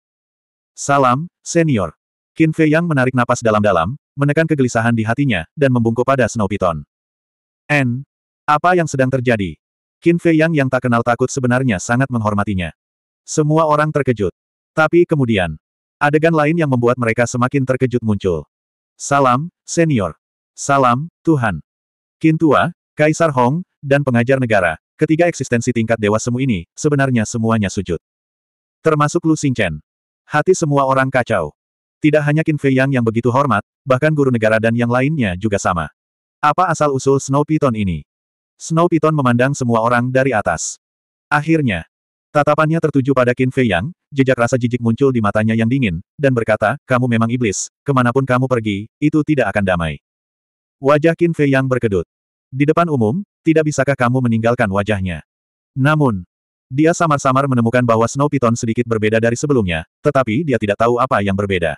[SPEAKER 1] Salam, senior. Qin Fei Yang menarik napas dalam-dalam, menekan kegelisahan di hatinya, dan membungkuk pada Snow Python. N. Apa yang sedang terjadi? Qin Fei Yang yang tak kenal takut sebenarnya sangat menghormatinya. Semua orang terkejut. Tapi kemudian, Adegan lain yang membuat mereka semakin terkejut muncul. Salam, senior. Salam, Tuhan. Kintua, Kaisar Hong, dan pengajar negara, ketiga eksistensi tingkat dewa semu ini, sebenarnya semuanya sujud. Termasuk Lu Xingchen. Hati semua orang kacau. Tidak hanya Qin Fei Yang yang begitu hormat, bahkan guru negara dan yang lainnya juga sama. Apa asal-usul Snow Python ini? Snow Python memandang semua orang dari atas. Akhirnya, Tatapannya tertuju pada Qin Fei Yang, jejak rasa jijik muncul di matanya yang dingin, dan berkata, kamu memang iblis, kemanapun kamu pergi, itu tidak akan damai. Wajah Qin Fei Yang berkedut. Di depan umum, tidak bisakah kamu meninggalkan wajahnya? Namun, dia samar-samar menemukan bahwa Snow Piton sedikit berbeda dari sebelumnya, tetapi dia tidak tahu apa yang berbeda.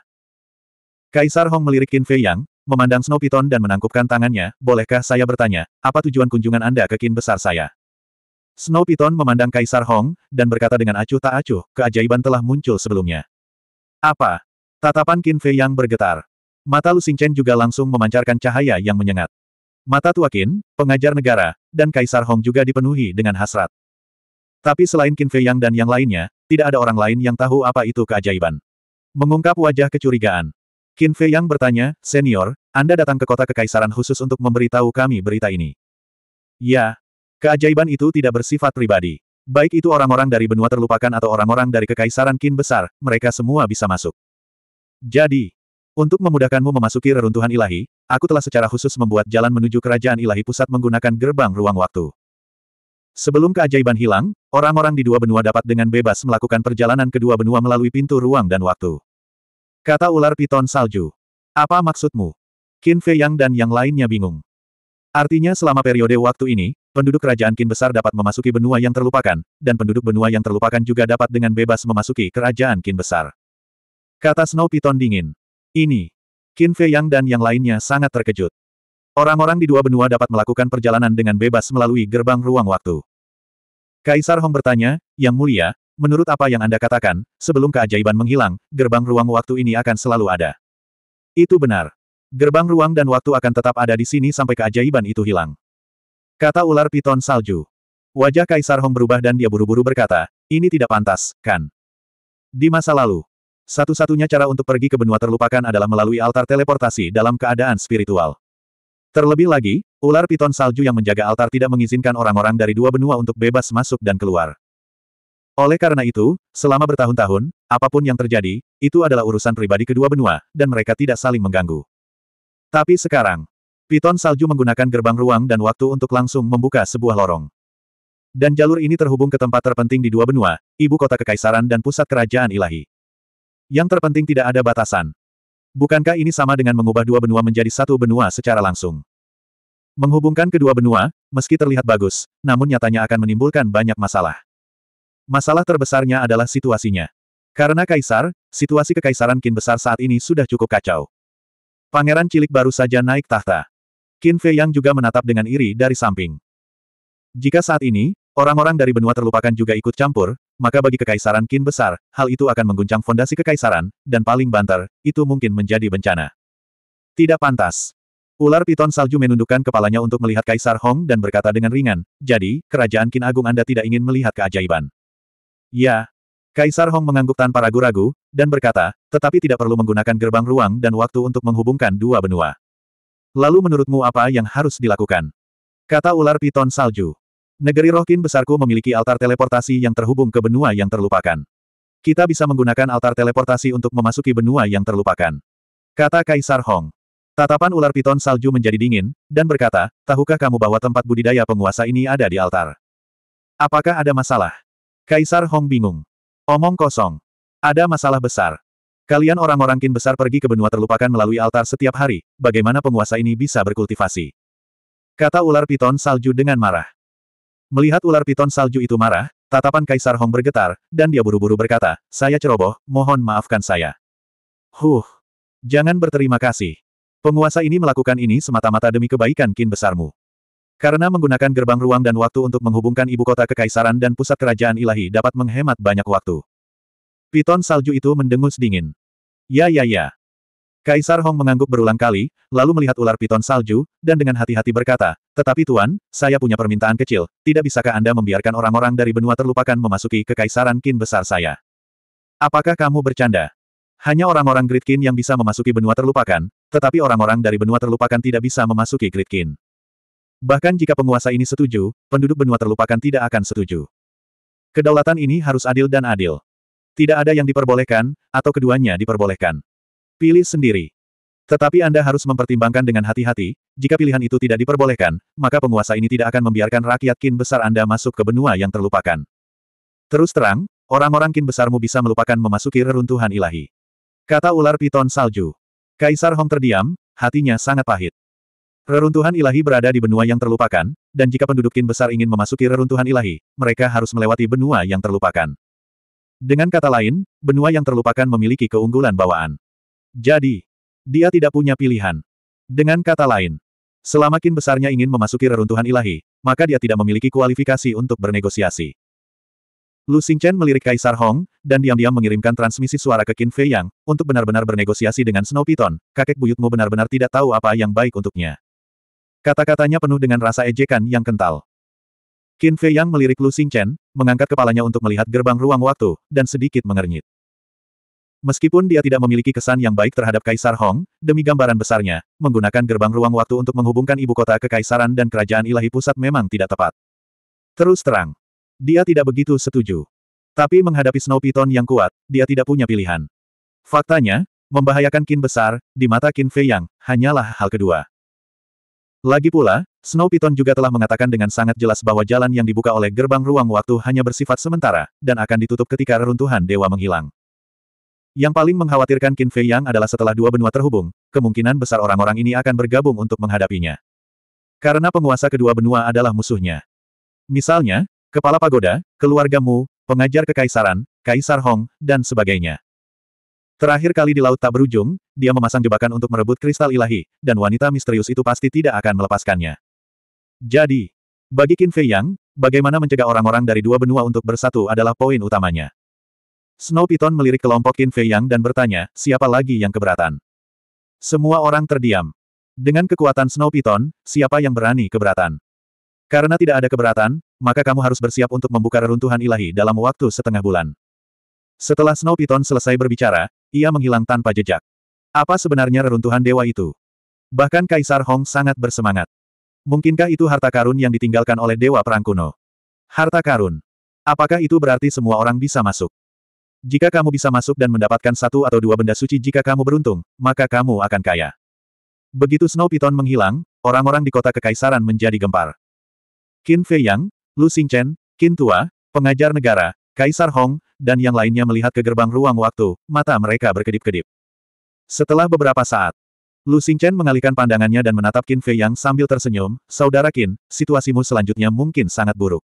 [SPEAKER 1] Kaisar Hong melirik Qin Fei Yang, memandang Snow Piton dan menangkupkan tangannya, bolehkah saya bertanya, apa tujuan kunjungan Anda ke Qin besar saya? Snow Python memandang Kaisar Hong, dan berkata dengan acuh tak acuh, keajaiban telah muncul sebelumnya. Apa? Tatapan Qin Fei yang bergetar. Mata Lu Xingchen juga langsung memancarkan cahaya yang menyengat. Mata Tua Qin, pengajar negara, dan Kaisar Hong juga dipenuhi dengan hasrat. Tapi selain Qin Fei Yang dan yang lainnya, tidak ada orang lain yang tahu apa itu keajaiban. Mengungkap wajah kecurigaan. Qin Fei Yang bertanya, Senior, Anda datang ke kota kekaisaran khusus untuk memberitahu kami berita ini. Ya, Keajaiban itu tidak bersifat pribadi. Baik itu orang-orang dari benua terlupakan atau orang-orang dari Kekaisaran Kin Besar, mereka semua bisa masuk. Jadi, untuk memudahkanmu memasuki reruntuhan ilahi, aku telah secara khusus membuat jalan menuju kerajaan ilahi pusat menggunakan gerbang ruang waktu. Sebelum keajaiban hilang, orang-orang di dua benua dapat dengan bebas melakukan perjalanan kedua benua melalui pintu ruang dan waktu. Kata ular piton salju. Apa maksudmu? Qin Fei Yang dan yang lainnya bingung. Artinya selama periode waktu ini, penduduk kerajaan Qin besar dapat memasuki benua yang terlupakan, dan penduduk benua yang terlupakan juga dapat dengan bebas memasuki kerajaan Qin besar. Kata Snow Piton dingin. Ini. Qin Fei Yang dan yang lainnya sangat terkejut. Orang-orang di dua benua dapat melakukan perjalanan dengan bebas melalui gerbang ruang waktu. Kaisar Hong bertanya, Yang Mulia, menurut apa yang Anda katakan, sebelum keajaiban menghilang, gerbang ruang waktu ini akan selalu ada. Itu benar. Gerbang ruang dan waktu akan tetap ada di sini sampai keajaiban itu hilang. Kata ular piton salju. Wajah Kaisar Hong berubah dan dia buru-buru berkata, ini tidak pantas, kan? Di masa lalu, satu-satunya cara untuk pergi ke benua terlupakan adalah melalui altar teleportasi dalam keadaan spiritual. Terlebih lagi, ular piton salju yang menjaga altar tidak mengizinkan orang-orang dari dua benua untuk bebas masuk dan keluar. Oleh karena itu, selama bertahun-tahun, apapun yang terjadi, itu adalah urusan pribadi kedua benua, dan mereka tidak saling mengganggu. Tapi sekarang, piton salju menggunakan gerbang ruang dan waktu untuk langsung membuka sebuah lorong. Dan jalur ini terhubung ke tempat terpenting di dua benua, ibu kota kekaisaran dan pusat kerajaan ilahi. Yang terpenting tidak ada batasan. Bukankah ini sama dengan mengubah dua benua menjadi satu benua secara langsung? Menghubungkan kedua benua, meski terlihat bagus, namun nyatanya akan menimbulkan banyak masalah. Masalah terbesarnya adalah situasinya. Karena kaisar, situasi kekaisaran kin besar saat ini sudah cukup kacau. Pangeran cilik baru saja naik tahta. Qin Fei Yang juga menatap dengan iri dari samping. Jika saat ini, orang-orang dari benua terlupakan juga ikut campur, maka bagi kekaisaran Qin besar, hal itu akan mengguncang fondasi kekaisaran, dan paling banter, itu mungkin menjadi bencana. Tidak pantas. Ular piton salju menundukkan kepalanya untuk melihat Kaisar Hong dan berkata dengan ringan, jadi, kerajaan Qin Agung Anda tidak ingin melihat keajaiban. Ya, Kaisar Hong mengangguk tanpa ragu-ragu, dan berkata, tetapi tidak perlu menggunakan gerbang ruang dan waktu untuk menghubungkan dua benua. Lalu menurutmu apa yang harus dilakukan? Kata ular piton salju. Negeri rohkin besarku memiliki altar teleportasi yang terhubung ke benua yang terlupakan. Kita bisa menggunakan altar teleportasi untuk memasuki benua yang terlupakan. Kata Kaisar Hong. Tatapan ular piton salju menjadi dingin, dan berkata, tahukah kamu bahwa tempat budidaya penguasa ini ada di altar? Apakah ada masalah? Kaisar Hong bingung. Omong kosong. Ada masalah besar. Kalian orang-orang kin besar pergi ke benua terlupakan melalui altar setiap hari, bagaimana penguasa ini bisa berkultivasi? Kata ular piton salju dengan marah. Melihat ular piton salju itu marah, tatapan Kaisar Hong bergetar, dan dia buru-buru berkata, saya ceroboh, mohon maafkan saya. Huh. Jangan berterima kasih. Penguasa ini melakukan ini semata-mata demi kebaikan kin besarmu. Karena menggunakan gerbang ruang dan waktu untuk menghubungkan ibu kota kekaisaran dan pusat kerajaan ilahi dapat menghemat banyak waktu. Piton salju itu mendengus dingin. Ya ya ya. Kaisar Hong mengangguk berulang kali, lalu melihat ular piton salju, dan dengan hati-hati berkata, Tetapi Tuan, saya punya permintaan kecil, tidak bisakah Anda membiarkan orang-orang dari benua terlupakan memasuki kekaisaran kin besar saya? Apakah kamu bercanda? Hanya orang-orang Gridkin yang bisa memasuki benua terlupakan, tetapi orang-orang dari benua terlupakan tidak bisa memasuki Gridkin. Bahkan jika penguasa ini setuju, penduduk benua terlupakan tidak akan setuju. Kedaulatan ini harus adil dan adil. Tidak ada yang diperbolehkan, atau keduanya diperbolehkan. Pilih sendiri. Tetapi Anda harus mempertimbangkan dengan hati-hati, jika pilihan itu tidak diperbolehkan, maka penguasa ini tidak akan membiarkan rakyat kin besar Anda masuk ke benua yang terlupakan. Terus terang, orang-orang kin besarmu bisa melupakan memasuki reruntuhan ilahi. Kata ular piton salju. Kaisar Hong terdiam, hatinya sangat pahit. Reruntuhan ilahi berada di benua yang terlupakan, dan jika penduduk kin besar ingin memasuki reruntuhan ilahi, mereka harus melewati benua yang terlupakan. Dengan kata lain, benua yang terlupakan memiliki keunggulan bawaan. Jadi, dia tidak punya pilihan. Dengan kata lain, selama kin besarnya ingin memasuki reruntuhan ilahi, maka dia tidak memiliki kualifikasi untuk bernegosiasi. Lu Xingchen melirik Kaisar Hong, dan diam-diam mengirimkan transmisi suara ke Qin Fei Yang, untuk benar-benar bernegosiasi dengan Snow Python, kakek buyutmu benar-benar tidak tahu apa yang baik untuknya. Kata-katanya penuh dengan rasa ejekan yang kental. Qin Fei Yang melirik Lu Chen, mengangkat kepalanya untuk melihat gerbang ruang waktu, dan sedikit mengernyit. Meskipun dia tidak memiliki kesan yang baik terhadap Kaisar Hong, demi gambaran besarnya, menggunakan gerbang ruang waktu untuk menghubungkan ibu kota ke Kaisaran dan kerajaan ilahi pusat memang tidak tepat. Terus terang, dia tidak begitu setuju. Tapi menghadapi Snow Python yang kuat, dia tidak punya pilihan. Faktanya, membahayakan Qin besar, di mata Qin Fei Yang, hanyalah hal kedua. Lagi pula, Snow Piton juga telah mengatakan dengan sangat jelas bahwa jalan yang dibuka oleh gerbang ruang waktu hanya bersifat sementara, dan akan ditutup ketika reruntuhan dewa menghilang. Yang paling mengkhawatirkan Qin Fei Yang adalah setelah dua benua terhubung, kemungkinan besar orang-orang ini akan bergabung untuk menghadapinya. Karena penguasa kedua benua adalah musuhnya. Misalnya, Kepala Pagoda, keluargamu, pengajar kekaisaran, Kaisar Hong, dan sebagainya. Terakhir kali di Laut Tak Berujung, dia memasang jebakan untuk merebut kristal ilahi, dan wanita misterius itu pasti tidak akan melepaskannya. Jadi, bagi Qin Fei Yang, bagaimana mencegah orang-orang dari dua benua untuk bersatu adalah poin utamanya. Snow Python melirik kelompok Qin Fei Yang dan bertanya, siapa lagi yang keberatan? Semua orang terdiam. Dengan kekuatan Snow Python, siapa yang berani keberatan? Karena tidak ada keberatan, maka kamu harus bersiap untuk membuka reruntuhan ilahi dalam waktu setengah bulan. Setelah Snow Piton selesai berbicara, ia menghilang tanpa jejak. Apa sebenarnya reruntuhan dewa itu? Bahkan Kaisar Hong sangat bersemangat. Mungkinkah itu harta karun yang ditinggalkan oleh dewa perang kuno? Harta karun. Apakah itu berarti semua orang bisa masuk? Jika kamu bisa masuk dan mendapatkan satu atau dua benda suci jika kamu beruntung, maka kamu akan kaya. Begitu Snow Piton menghilang, orang-orang di kota kekaisaran menjadi gempar. Qin Fei Yang, Lu Xingchen, Qin Tua, pengajar negara, Kaisar Hong, dan yang lainnya melihat ke gerbang ruang waktu, mata mereka berkedip-kedip. Setelah beberapa saat, Lu Xingchen mengalihkan pandangannya dan menatap Qin Fei Yang sambil tersenyum, Saudara Qin, situasimu selanjutnya mungkin sangat buruk.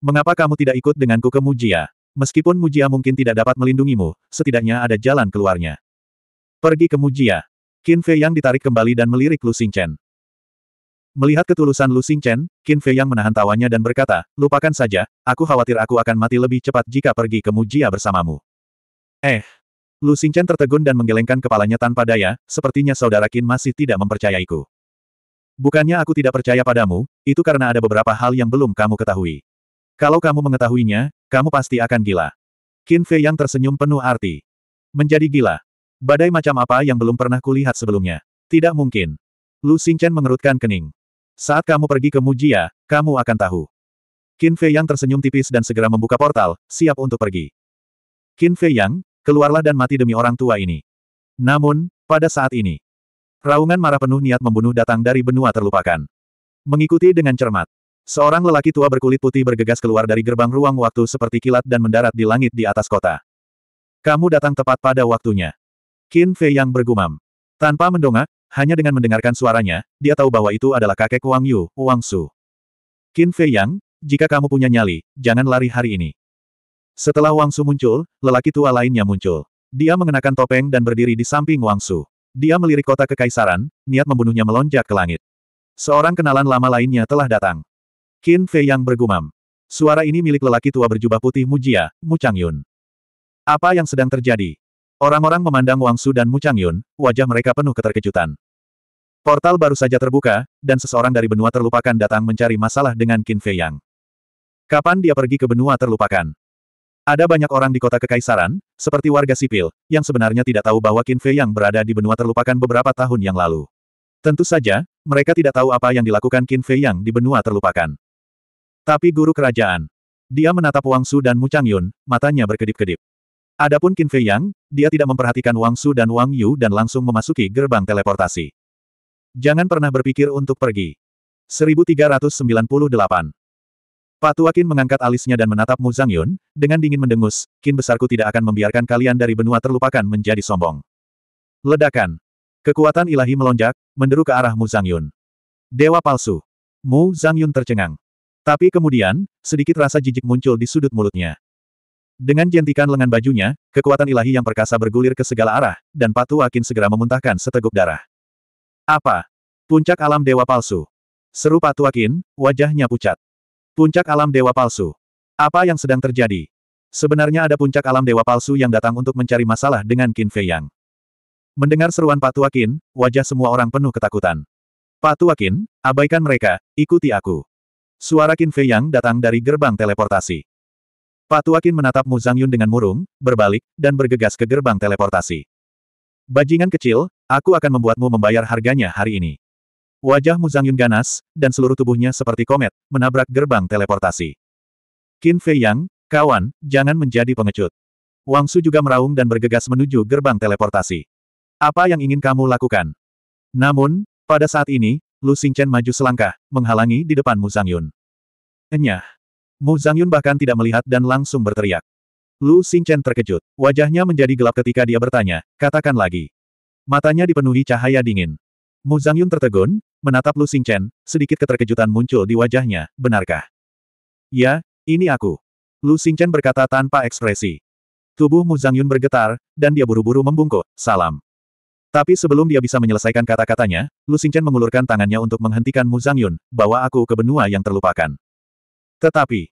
[SPEAKER 1] Mengapa kamu tidak ikut denganku ke Mujia? Meskipun Mujia mungkin tidak dapat melindungimu, setidaknya ada jalan keluarnya. Pergi ke Mujia. Qin Fei Yang ditarik kembali dan melirik Lu Xingchen. Melihat ketulusan Lu Xingchen, Qin Fei yang menahan tawanya dan berkata, lupakan saja, aku khawatir aku akan mati lebih cepat jika pergi ke Mujia bersamamu. Eh. Lu Xingchen tertegun dan menggelengkan kepalanya tanpa daya, sepertinya saudara Qin masih tidak mempercayaiku. Bukannya aku tidak percaya padamu, itu karena ada beberapa hal yang belum kamu ketahui. Kalau kamu mengetahuinya, kamu pasti akan gila. Qin Fei yang tersenyum penuh arti. Menjadi gila, Badai macam apa yang belum pernah kulihat sebelumnya? Tidak mungkin. Lu Xingchen mengerutkan kening. Saat kamu pergi ke Mujia, kamu akan tahu. Qin Fei Yang tersenyum tipis dan segera membuka portal, siap untuk pergi. Qin Fei Yang, keluarlah dan mati demi orang tua ini. Namun, pada saat ini, raungan marah penuh niat membunuh datang dari benua terlupakan. Mengikuti dengan cermat, seorang lelaki tua berkulit putih bergegas keluar dari gerbang ruang waktu seperti kilat dan mendarat di langit di atas kota. Kamu datang tepat pada waktunya. Qin Fei Yang bergumam. Tanpa mendongak, hanya dengan mendengarkan suaranya, dia tahu bahwa itu adalah kakek Wang Yu, Wang Su. Qin Fei Yang, jika kamu punya nyali, jangan lari hari ini. Setelah Wang Su muncul, lelaki tua lainnya muncul. Dia mengenakan topeng dan berdiri di samping Wang Su. Dia melirik kota kekaisaran, niat membunuhnya melonjak ke langit. Seorang kenalan lama lainnya telah datang. Qin Fei Yang bergumam. Suara ini milik lelaki tua berjubah putih Mujia, Mu Changyun. Apa yang sedang terjadi? Orang-orang memandang Wang Su dan Mu Changyun, wajah mereka penuh keterkejutan. Portal baru saja terbuka, dan seseorang dari benua terlupakan datang mencari masalah dengan Qin Fei Yang. Kapan dia pergi ke benua terlupakan? Ada banyak orang di kota Kekaisaran, seperti warga sipil, yang sebenarnya tidak tahu bahwa Qin Fei Yang berada di benua terlupakan beberapa tahun yang lalu. Tentu saja, mereka tidak tahu apa yang dilakukan Qin Fei Yang di benua terlupakan. Tapi guru kerajaan. Dia menatap Wang Su dan Mu Changyun, matanya berkedip-kedip. Adapun Qin Fei Yang, dia tidak memperhatikan Wang Su dan Wang Yu dan langsung memasuki gerbang teleportasi. Jangan pernah berpikir untuk pergi. 1398 Tua Qin mengangkat alisnya dan menatap Mu Zhang Yun, dengan dingin mendengus, Qin besarku tidak akan membiarkan kalian dari benua terlupakan menjadi sombong. Ledakan. Kekuatan ilahi melonjak, menderu ke arah Mu Zhang Yun. Dewa palsu. Mu Zhang Yun tercengang. Tapi kemudian, sedikit rasa jijik muncul di sudut mulutnya. Dengan jentikan lengan bajunya, kekuatan ilahi yang perkasa bergulir ke segala arah, dan Patu Akin segera memuntahkan seteguk darah. Apa? Puncak alam dewa palsu. Seru Patu Akin, wajahnya pucat. Puncak alam dewa palsu. Apa yang sedang terjadi? Sebenarnya ada puncak alam dewa palsu yang datang untuk mencari masalah dengan Qin Fei Yang. Mendengar seruan Patu Akin, wajah semua orang penuh ketakutan. Patu Akin, abaikan mereka, ikuti aku. Suara Qin Fei Yang datang dari gerbang teleportasi. Fatu Akin menatap Mu Zhang Yun dengan murung, berbalik, dan bergegas ke gerbang teleportasi. Bajingan kecil, aku akan membuatmu membayar harganya hari ini. Wajah Mu Zhang Yun ganas, dan seluruh tubuhnya seperti komet, menabrak gerbang teleportasi. Qin Fei Yang, kawan, jangan menjadi pengecut. Wang Su juga meraung dan bergegas menuju gerbang teleportasi. Apa yang ingin kamu lakukan? Namun, pada saat ini, Lu Xingchen maju selangkah, menghalangi di depan Mu Zhang Yun. Enyah, Mu Yun bahkan tidak melihat dan langsung berteriak. Lu Xingchen terkejut. Wajahnya menjadi gelap ketika dia bertanya, katakan lagi. Matanya dipenuhi cahaya dingin. Mu Yun tertegun, menatap Lu Xingchen, sedikit keterkejutan muncul di wajahnya, benarkah? Ya, ini aku. Lu Xingchen berkata tanpa ekspresi. Tubuh Mu Yun bergetar, dan dia buru-buru membungkuk, salam. Tapi sebelum dia bisa menyelesaikan kata-katanya, Lu Xingchen mengulurkan tangannya untuk menghentikan Mu Yun, bawa aku ke benua yang terlupakan. Tetapi,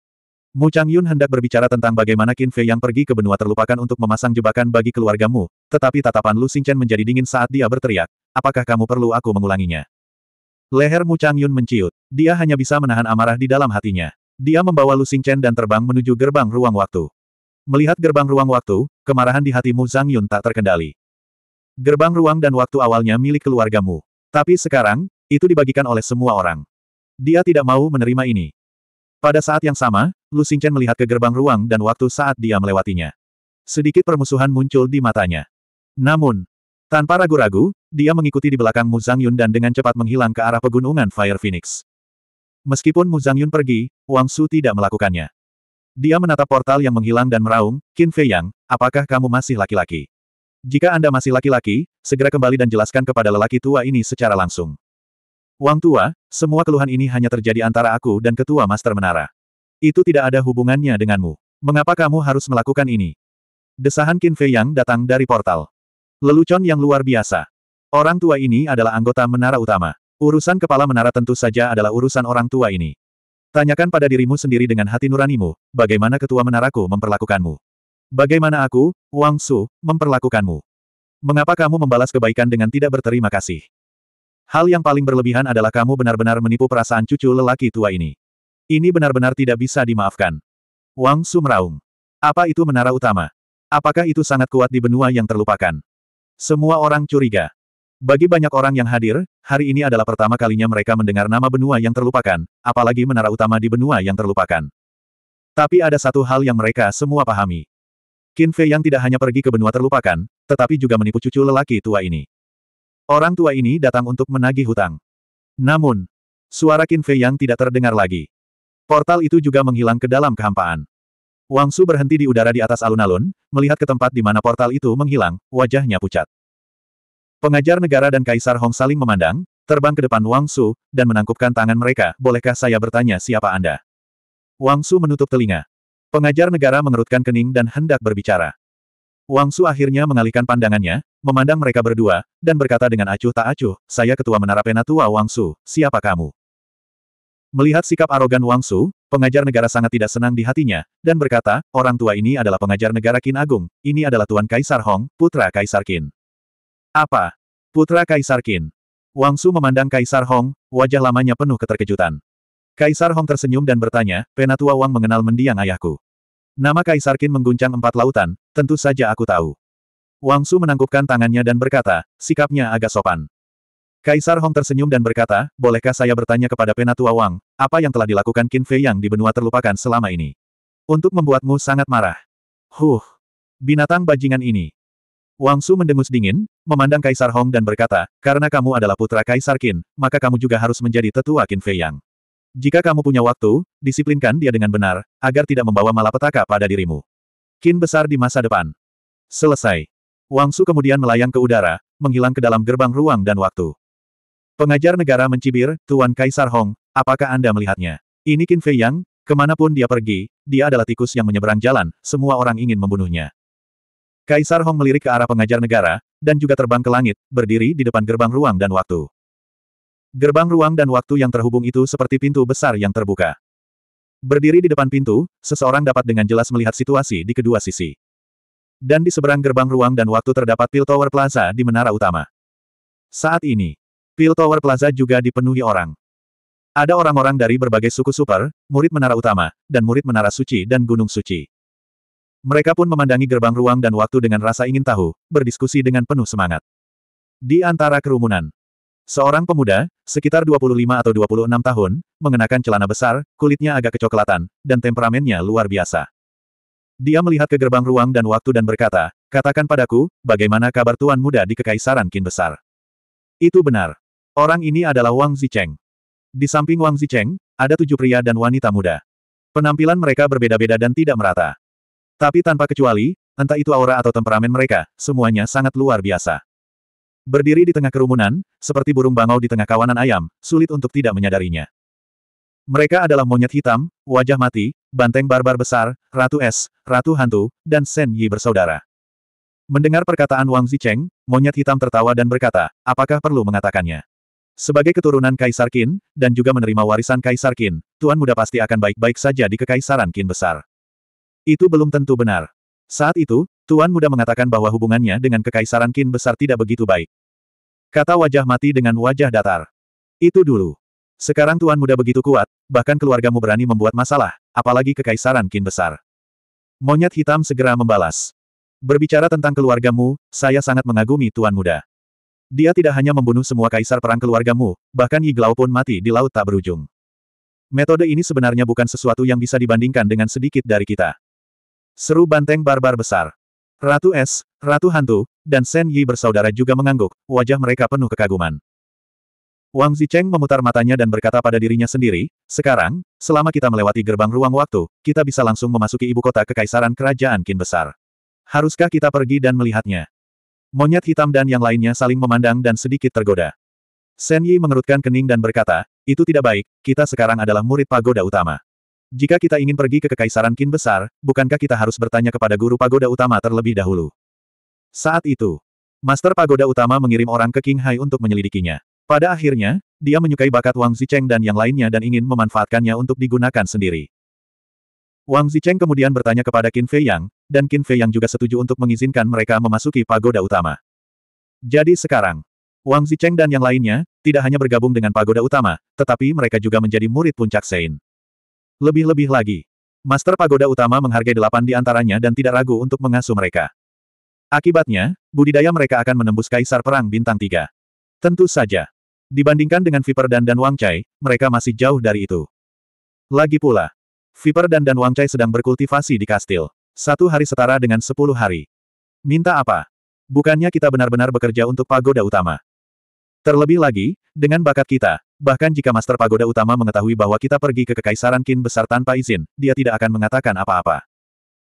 [SPEAKER 1] Mu Chang Yun hendak berbicara tentang bagaimana Qin Fei yang pergi ke benua terlupakan untuk memasang jebakan bagi keluargamu, tetapi tatapan Lu Xingchen menjadi dingin saat dia berteriak, apakah kamu perlu aku mengulanginya? Leher Mu Chang Yun menciut, dia hanya bisa menahan amarah di dalam hatinya. Dia membawa Lu Xingchen dan terbang menuju gerbang ruang waktu. Melihat gerbang ruang waktu, kemarahan di hatimu Zhang Yun tak terkendali. Gerbang ruang dan waktu awalnya milik keluargamu. Tapi sekarang, itu dibagikan oleh semua orang. Dia tidak mau menerima ini. Pada saat yang sama, Lu Xingchen melihat ke gerbang ruang dan waktu saat dia melewatinya. Sedikit permusuhan muncul di matanya. Namun, tanpa ragu-ragu, dia mengikuti di belakang Mu Zhang Yun dan dengan cepat menghilang ke arah pegunungan Fire Phoenix. Meskipun Mu Zhang Yun pergi, Wang Su tidak melakukannya. Dia menatap portal yang menghilang dan meraung, Qin Fei Yang, apakah kamu masih laki-laki? Jika Anda masih laki-laki, segera kembali dan jelaskan kepada lelaki tua ini secara langsung. Wang Tua, semua keluhan ini hanya terjadi antara aku dan ketua Master Menara. Itu tidak ada hubungannya denganmu. Mengapa kamu harus melakukan ini? Desahan Qin Fei yang datang dari portal. Lelucon yang luar biasa. Orang tua ini adalah anggota menara utama. Urusan kepala menara tentu saja adalah urusan orang tua ini. Tanyakan pada dirimu sendiri dengan hati nuranimu, bagaimana ketua menaraku memperlakukanmu. Bagaimana aku, Wang Su, memperlakukanmu. Mengapa kamu membalas kebaikan dengan tidak berterima kasih? Hal yang paling berlebihan adalah kamu benar-benar menipu perasaan cucu lelaki tua ini. Ini benar-benar tidak bisa dimaafkan. Wang Su meraung. Apa itu menara utama? Apakah itu sangat kuat di benua yang terlupakan? Semua orang curiga. Bagi banyak orang yang hadir, hari ini adalah pertama kalinya mereka mendengar nama benua yang terlupakan, apalagi menara utama di benua yang terlupakan. Tapi ada satu hal yang mereka semua pahami. Qin Fei yang tidak hanya pergi ke benua terlupakan, tetapi juga menipu cucu lelaki tua ini. Orang tua ini datang untuk menagih hutang. Namun, suara Qin Fei yang tidak terdengar lagi. Portal itu juga menghilang ke dalam kehampaan. Wang Su berhenti di udara di atas alun-alun, melihat ke tempat di mana portal itu menghilang, wajahnya pucat. Pengajar negara dan Kaisar Hong saling memandang, terbang ke depan Wang Su, dan menangkupkan tangan mereka, bolehkah saya bertanya siapa Anda? Wang Su menutup telinga. Pengajar negara mengerutkan kening dan hendak berbicara. Wang Su akhirnya mengalihkan pandangannya, memandang mereka berdua, dan berkata dengan acuh tak acuh, saya ketua menara penatua Su. siapa kamu? Melihat sikap arogan Wang Su, pengajar negara sangat tidak senang di hatinya, dan berkata, orang tua ini adalah pengajar negara Qin Agung, ini adalah Tuan Kaisar Hong, putra Kaisar Qin. Apa? Putra Kaisar Qin. Wang Su memandang Kaisar Hong, wajah lamanya penuh keterkejutan. Kaisar Hong tersenyum dan bertanya, Penatua Wang mengenal mendiang ayahku. Nama Kaisar Qin mengguncang empat lautan, tentu saja aku tahu. Wang Su menangkupkan tangannya dan berkata, sikapnya agak sopan. Kaisar Hong tersenyum dan berkata, bolehkah saya bertanya kepada Penatua Wang, apa yang telah dilakukan Qin Fei yang di benua terlupakan selama ini? Untuk membuatmu sangat marah. Huh, binatang bajingan ini. Wang Su mendengus dingin, memandang Kaisar Hong dan berkata, karena kamu adalah putra Kaisar Qin, maka kamu juga harus menjadi tetua Qin Fei Yang. Jika kamu punya waktu, disiplinkan dia dengan benar, agar tidak membawa malapetaka pada dirimu. Qin besar di masa depan. Selesai. Wang Su kemudian melayang ke udara, menghilang ke dalam gerbang ruang dan waktu. Pengajar negara mencibir, Tuan Kaisar Hong, apakah Anda melihatnya? Ini Qin Fei Yang, kemanapun dia pergi, dia adalah tikus yang menyeberang jalan, semua orang ingin membunuhnya. Kaisar Hong melirik ke arah pengajar negara, dan juga terbang ke langit, berdiri di depan gerbang ruang dan waktu. Gerbang ruang dan waktu yang terhubung itu seperti pintu besar yang terbuka. Berdiri di depan pintu, seseorang dapat dengan jelas melihat situasi di kedua sisi. Dan di seberang gerbang ruang dan waktu terdapat Pil Tower Plaza di menara utama. Saat ini, Pil Tower Plaza juga dipenuhi orang. Ada orang-orang dari berbagai suku super, murid menara utama, dan murid menara suci dan gunung suci. Mereka pun memandangi gerbang ruang dan waktu dengan rasa ingin tahu, berdiskusi dengan penuh semangat. Di antara kerumunan, seorang pemuda, sekitar 25 atau 26 tahun, mengenakan celana besar, kulitnya agak kecoklatan, dan temperamennya luar biasa. Dia melihat ke gerbang ruang dan waktu dan berkata, katakan padaku, bagaimana kabar tuan muda di Kekaisaran Qin Besar? Itu benar. Orang ini adalah Wang Zicheng. Di samping Wang Zicheng, ada tujuh pria dan wanita muda. Penampilan mereka berbeda-beda dan tidak merata. Tapi tanpa kecuali, entah itu aura atau temperamen mereka, semuanya sangat luar biasa. Berdiri di tengah kerumunan, seperti burung bangau di tengah kawanan ayam, sulit untuk tidak menyadarinya. Mereka adalah monyet hitam, wajah mati, Banteng Barbar Besar, Ratu Es, Ratu Hantu, dan Shen Yi bersaudara. Mendengar perkataan Wang Zicheng, monyet hitam tertawa dan berkata, apakah perlu mengatakannya? Sebagai keturunan Kaisar Qin, dan juga menerima warisan Kaisar Qin, Tuan Muda pasti akan baik-baik saja di Kekaisaran Qin Besar. Itu belum tentu benar. Saat itu, Tuan Muda mengatakan bahwa hubungannya dengan Kekaisaran Qin Besar tidak begitu baik. Kata wajah mati dengan wajah datar. Itu dulu. Sekarang Tuan Muda begitu kuat, bahkan keluargamu berani membuat masalah, apalagi kekaisaran Kin besar. Monyet hitam segera membalas. Berbicara tentang keluargamu, saya sangat mengagumi Tuan Muda. Dia tidak hanya membunuh semua kaisar perang keluargamu, bahkan Yiglao pun mati di laut tak berujung. Metode ini sebenarnya bukan sesuatu yang bisa dibandingkan dengan sedikit dari kita. Seru banteng barbar besar. Ratu Es, Ratu Hantu, dan Sen Yi bersaudara juga mengangguk, wajah mereka penuh kekaguman. Wang Zicheng memutar matanya dan berkata pada dirinya sendiri, sekarang, selama kita melewati gerbang ruang waktu, kita bisa langsung memasuki ibu kota kekaisaran kerajaan Qin besar. Haruskah kita pergi dan melihatnya? Monyet hitam dan yang lainnya saling memandang dan sedikit tergoda. Shen Yi mengerutkan kening dan berkata, itu tidak baik, kita sekarang adalah murid pagoda utama. Jika kita ingin pergi ke kekaisaran Qin besar, bukankah kita harus bertanya kepada guru pagoda utama terlebih dahulu? Saat itu, Master Pagoda Utama mengirim orang ke King Hai untuk menyelidikinya. Pada akhirnya, dia menyukai bakat Wang Zicheng dan yang lainnya dan ingin memanfaatkannya untuk digunakan sendiri. Wang Zicheng kemudian bertanya kepada Qin Fei Yang, dan Qin Fei Yang juga setuju untuk mengizinkan mereka memasuki pagoda utama. Jadi sekarang, Wang Zicheng dan yang lainnya, tidak hanya bergabung dengan pagoda utama, tetapi mereka juga menjadi murid puncak Sein. Lebih-lebih lagi, Master Pagoda Utama menghargai delapan di antaranya dan tidak ragu untuk mengasuh mereka. Akibatnya, budidaya mereka akan menembus Kaisar Perang Bintang Tiga. Tentu saja. Dibandingkan dengan Viper Dan dan Wang Chai, mereka masih jauh dari itu. Lagi pula, Viper Dan dan Wang Chai sedang berkultivasi di kastil. Satu hari setara dengan sepuluh hari. Minta apa? Bukannya kita benar-benar bekerja untuk pagoda utama. Terlebih lagi, dengan bakat kita, bahkan jika Master Pagoda Utama mengetahui bahwa kita pergi ke Kekaisaran Qin Besar tanpa izin, dia tidak akan mengatakan apa-apa.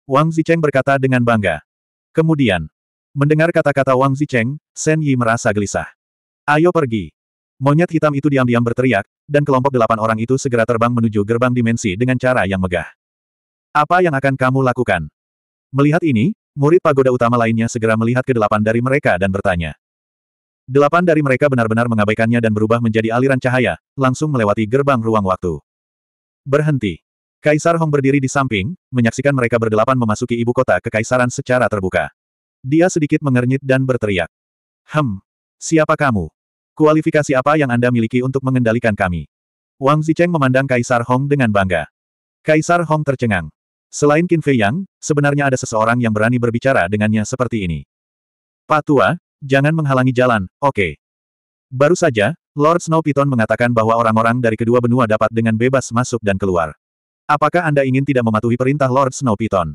[SPEAKER 1] Wang Zicheng berkata dengan bangga. Kemudian, mendengar kata-kata Wang Zicheng, Shen Yi merasa gelisah. Ayo pergi. Monyet hitam itu diam-diam berteriak, dan kelompok delapan orang itu segera terbang menuju gerbang dimensi dengan cara yang megah. Apa yang akan kamu lakukan? Melihat ini, murid pagoda utama lainnya segera melihat ke delapan dari mereka dan bertanya. Delapan dari mereka benar-benar mengabaikannya dan berubah menjadi aliran cahaya, langsung melewati gerbang ruang waktu. Berhenti. Kaisar Hong berdiri di samping, menyaksikan mereka berdelapan memasuki ibu kota kekaisaran secara terbuka. Dia sedikit mengernyit dan berteriak. Hem, siapa kamu? Kualifikasi apa yang Anda miliki untuk mengendalikan kami? Wang Zicheng memandang Kaisar Hong dengan bangga. Kaisar Hong tercengang. Selain Qin Fei Yang, sebenarnya ada seseorang yang berani berbicara dengannya seperti ini. Pak Tua, jangan menghalangi jalan, oke. Okay. Baru saja, Lord Snow Piton mengatakan bahwa orang-orang dari kedua benua dapat dengan bebas masuk dan keluar. Apakah Anda ingin tidak mematuhi perintah Lord Snow Piton?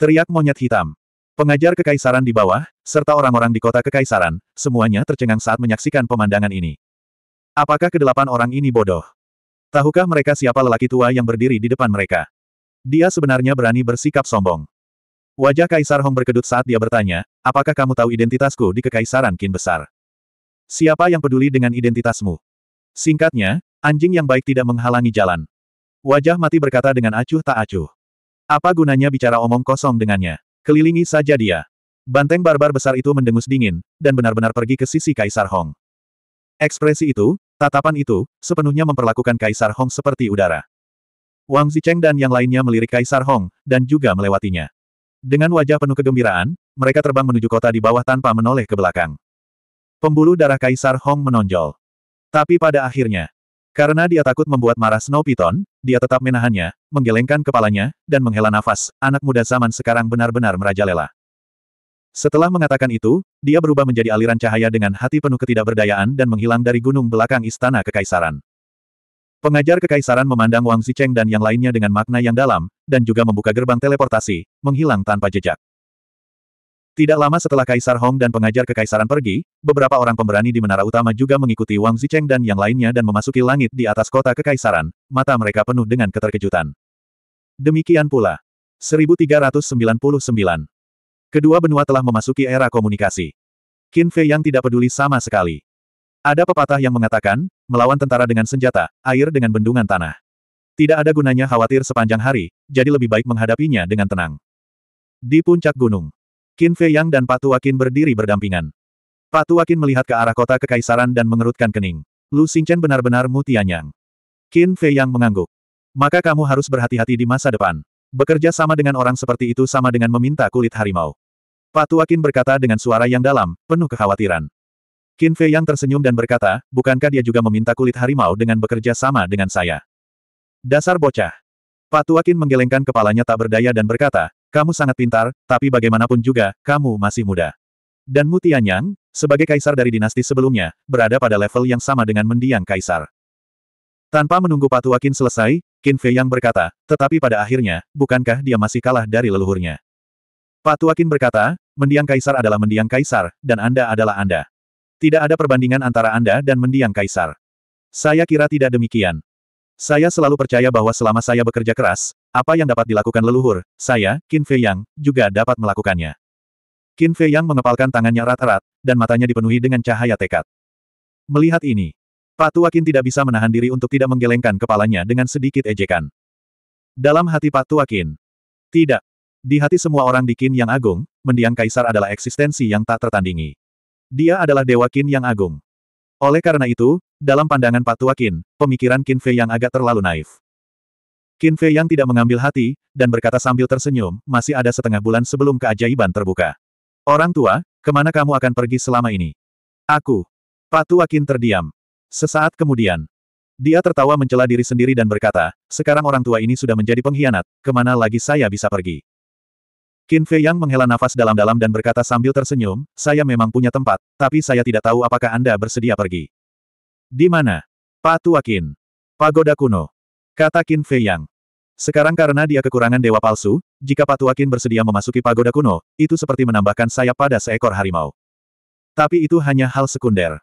[SPEAKER 1] Teriak monyet hitam. Pengajar kekaisaran di bawah, serta orang-orang di kota kekaisaran, semuanya tercengang saat menyaksikan pemandangan ini. Apakah kedelapan orang ini bodoh? Tahukah mereka siapa lelaki tua yang berdiri di depan mereka? Dia sebenarnya berani bersikap sombong. Wajah Kaisar Hong berkedut saat dia bertanya, apakah kamu tahu identitasku di Kekaisaran Kin Besar? Siapa yang peduli dengan identitasmu? Singkatnya, anjing yang baik tidak menghalangi jalan. Wajah mati berkata dengan acuh tak acuh. Apa gunanya bicara omong kosong dengannya? Kelilingi saja dia. Banteng barbar besar itu mendengus dingin, dan benar-benar pergi ke sisi Kaisar Hong. Ekspresi itu, tatapan itu, sepenuhnya memperlakukan Kaisar Hong seperti udara. Wang Zicheng dan yang lainnya melirik Kaisar Hong, dan juga melewatinya. Dengan wajah penuh kegembiraan, mereka terbang menuju kota di bawah tanpa menoleh ke belakang. Pembuluh darah Kaisar Hong menonjol. Tapi pada akhirnya, karena dia takut membuat marah Snow Piton, dia tetap menahannya, menggelengkan kepalanya, dan menghela nafas, anak muda zaman sekarang benar-benar merajalela. Setelah mengatakan itu, dia berubah menjadi aliran cahaya dengan hati penuh ketidakberdayaan dan menghilang dari gunung belakang istana kekaisaran. Pengajar kekaisaran memandang Wang Zicheng dan yang lainnya dengan makna yang dalam, dan juga membuka gerbang teleportasi, menghilang tanpa jejak. Tidak lama setelah Kaisar Hong dan pengajar kekaisaran pergi, beberapa orang pemberani di menara utama juga mengikuti Wang Zicheng dan yang lainnya dan memasuki langit di atas kota kekaisaran, mata mereka penuh dengan keterkejutan. Demikian pula. 1399. Kedua benua telah memasuki era komunikasi. Qin Fei yang tidak peduli sama sekali. Ada pepatah yang mengatakan, melawan tentara dengan senjata, air dengan bendungan tanah. Tidak ada gunanya khawatir sepanjang hari, jadi lebih baik menghadapinya dengan tenang. Di puncak gunung, Qin Fei Yang dan Patu Akin berdiri berdampingan. Patu Akin melihat ke arah kota kekaisaran dan mengerutkan kening. Lu Xingchen benar-benar mutianyang. Qin Fei Yang mengangguk. Maka kamu harus berhati-hati di masa depan. Bekerja sama dengan orang seperti itu sama dengan meminta kulit harimau. Patu Akin berkata dengan suara yang dalam, penuh kekhawatiran. Qin Fei Yang tersenyum dan berkata, bukankah dia juga meminta kulit harimau dengan bekerja sama dengan saya? Dasar bocah. Patu Akin menggelengkan kepalanya tak berdaya dan berkata, kamu sangat pintar, tapi bagaimanapun juga, kamu masih muda. Dan Mutianyang, sebagai kaisar dari dinasti sebelumnya, berada pada level yang sama dengan mendiang kaisar. Tanpa menunggu Patuakin selesai, Qin Fei Yang berkata, tetapi pada akhirnya, bukankah dia masih kalah dari leluhurnya? Patuakin berkata, mendiang kaisar adalah mendiang kaisar, dan Anda adalah Anda. Tidak ada perbandingan antara Anda dan mendiang kaisar. Saya kira tidak demikian. Saya selalu percaya bahwa selama saya bekerja keras, apa yang dapat dilakukan leluhur, saya, Qin Fei Yang, juga dapat melakukannya. Qin Fei Yang mengepalkan tangannya erat-erat, dan matanya dipenuhi dengan cahaya tekad. Melihat ini, Patua Qin tidak bisa menahan diri untuk tidak menggelengkan kepalanya dengan sedikit ejekan. Dalam hati Patua Qin, tidak. Di hati semua orang di Qin yang agung, mendiang kaisar adalah eksistensi yang tak tertandingi. Dia adalah dewa Qin yang agung. Oleh karena itu, dalam pandangan Patua Qin, pemikiran Qin Fei yang agak terlalu naif. Qin Fei yang tidak mengambil hati, dan berkata sambil tersenyum, masih ada setengah bulan sebelum keajaiban terbuka. Orang tua, kemana kamu akan pergi selama ini? Aku. Patu Akin terdiam. Sesaat kemudian. Dia tertawa mencela diri sendiri dan berkata, sekarang orang tua ini sudah menjadi pengkhianat, kemana lagi saya bisa pergi? Qin Fei Yang menghela nafas dalam-dalam dan berkata sambil tersenyum, saya memang punya tempat, tapi saya tidak tahu apakah Anda bersedia pergi. Di mana? Patu Akin? Pagoda kuno. Kata Qin Fei Yang. Sekarang karena dia kekurangan dewa palsu, jika Patuakin bersedia memasuki pagoda kuno, itu seperti menambahkan sayap pada seekor harimau. Tapi itu hanya hal sekunder.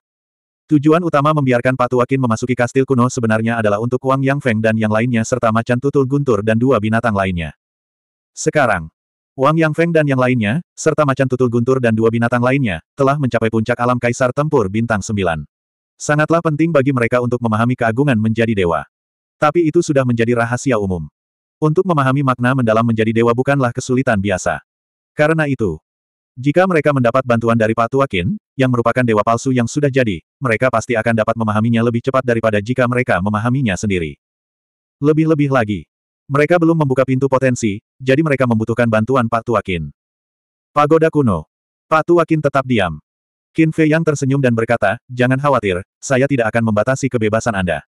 [SPEAKER 1] Tujuan utama membiarkan Patuakin memasuki kastil kuno sebenarnya adalah untuk Wang Yang Feng dan yang lainnya serta macan tutul guntur dan dua binatang lainnya. Sekarang, Wang Yang Feng dan yang lainnya, serta macan tutul guntur dan dua binatang lainnya, telah mencapai puncak alam kaisar tempur bintang sembilan. Sangatlah penting bagi mereka untuk memahami keagungan menjadi dewa. Tapi itu sudah menjadi rahasia umum. Untuk memahami makna mendalam menjadi dewa bukanlah kesulitan biasa. Karena itu, jika mereka mendapat bantuan dari Patuakin, yang merupakan dewa palsu yang sudah jadi, mereka pasti akan dapat memahaminya lebih cepat daripada jika mereka memahaminya sendiri. Lebih-lebih lagi, mereka belum membuka pintu potensi, jadi mereka membutuhkan bantuan Patuakin. Pagoda kuno. Patuakin tetap diam. Qin Fei yang tersenyum dan berkata, jangan khawatir, saya tidak akan membatasi kebebasan Anda.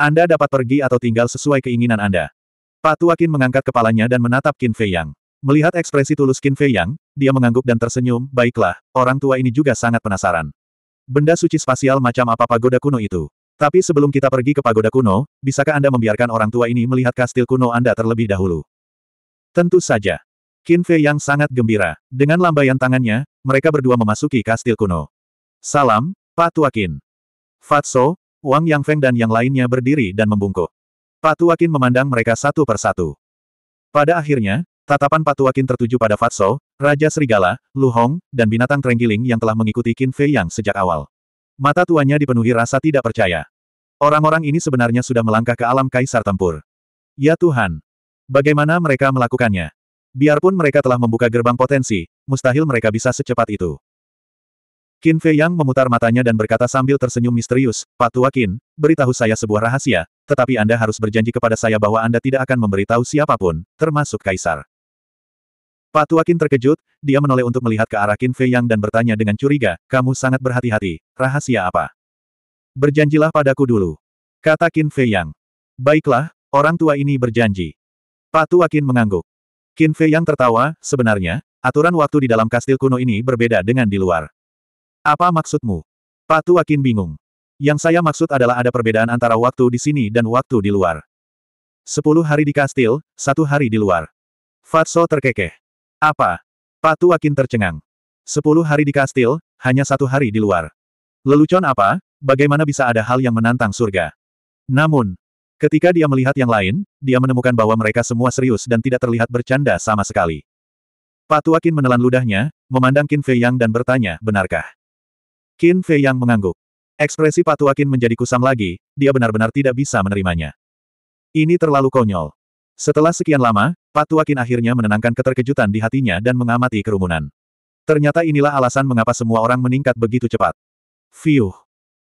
[SPEAKER 1] Anda dapat pergi atau tinggal sesuai keinginan Anda. Pak Tuakin mengangkat kepalanya dan menatap Kin Fei Yang. Melihat ekspresi tulus Kin Fei Yang, dia mengangguk dan tersenyum, baiklah, orang tua ini juga sangat penasaran. Benda suci spasial macam apa pagoda kuno itu? Tapi sebelum kita pergi ke pagoda kuno, bisakah Anda membiarkan orang tua ini melihat kastil kuno Anda terlebih dahulu? Tentu saja. Qin Fei Yang sangat gembira. Dengan lambaian tangannya, mereka berdua memasuki kastil kuno. Salam, Pak Tuakin. Fatso, Wang Yang Feng dan yang lainnya berdiri dan membungkuk. Pak Tuakin memandang mereka satu persatu. Pada akhirnya, tatapan Pak Tuakin tertuju pada Fatso, Raja Serigala, Lu Hong, dan binatang Trenggiling yang telah mengikuti Qin Fei Yang sejak awal. Mata tuanya dipenuhi rasa tidak percaya. Orang-orang ini sebenarnya sudah melangkah ke alam kaisar tempur. Ya Tuhan! Bagaimana mereka melakukannya? Biarpun mereka telah membuka gerbang potensi, mustahil mereka bisa secepat itu. Qin Fei Yang memutar matanya dan berkata sambil tersenyum misterius, Pak Tua beritahu saya sebuah rahasia, tetapi Anda harus berjanji kepada saya bahwa Anda tidak akan memberitahu siapapun, termasuk Kaisar. Pak Tua terkejut, dia menoleh untuk melihat ke arah Qin Fei Yang dan bertanya dengan curiga, kamu sangat berhati-hati, rahasia apa? Berjanjilah padaku dulu. Kata Qin Fei Yang. Baiklah, orang tua ini berjanji. Pak Tua mengangguk. Qin Fei Yang tertawa, sebenarnya, aturan waktu di dalam kastil kuno ini berbeda dengan di luar. Apa maksudmu? Patu Akin bingung. Yang saya maksud adalah ada perbedaan antara waktu di sini dan waktu di luar. Sepuluh hari di kastil, satu hari di luar. Fatso terkekeh. Apa? Patu Akin tercengang. Sepuluh hari di kastil, hanya satu hari di luar. Lelucon apa? Bagaimana bisa ada hal yang menantang surga? Namun, ketika dia melihat yang lain, dia menemukan bahwa mereka semua serius dan tidak terlihat bercanda sama sekali. Patuakin menelan ludahnya, memandang Qin Fei Yang dan bertanya, benarkah? Qin Fei yang mengangguk. Ekspresi Patu Akin menjadi kusam lagi, dia benar-benar tidak bisa menerimanya. Ini terlalu konyol. Setelah sekian lama, Patu Akin akhirnya menenangkan keterkejutan di hatinya dan mengamati kerumunan. Ternyata inilah alasan mengapa semua orang meningkat begitu cepat. Fiuh.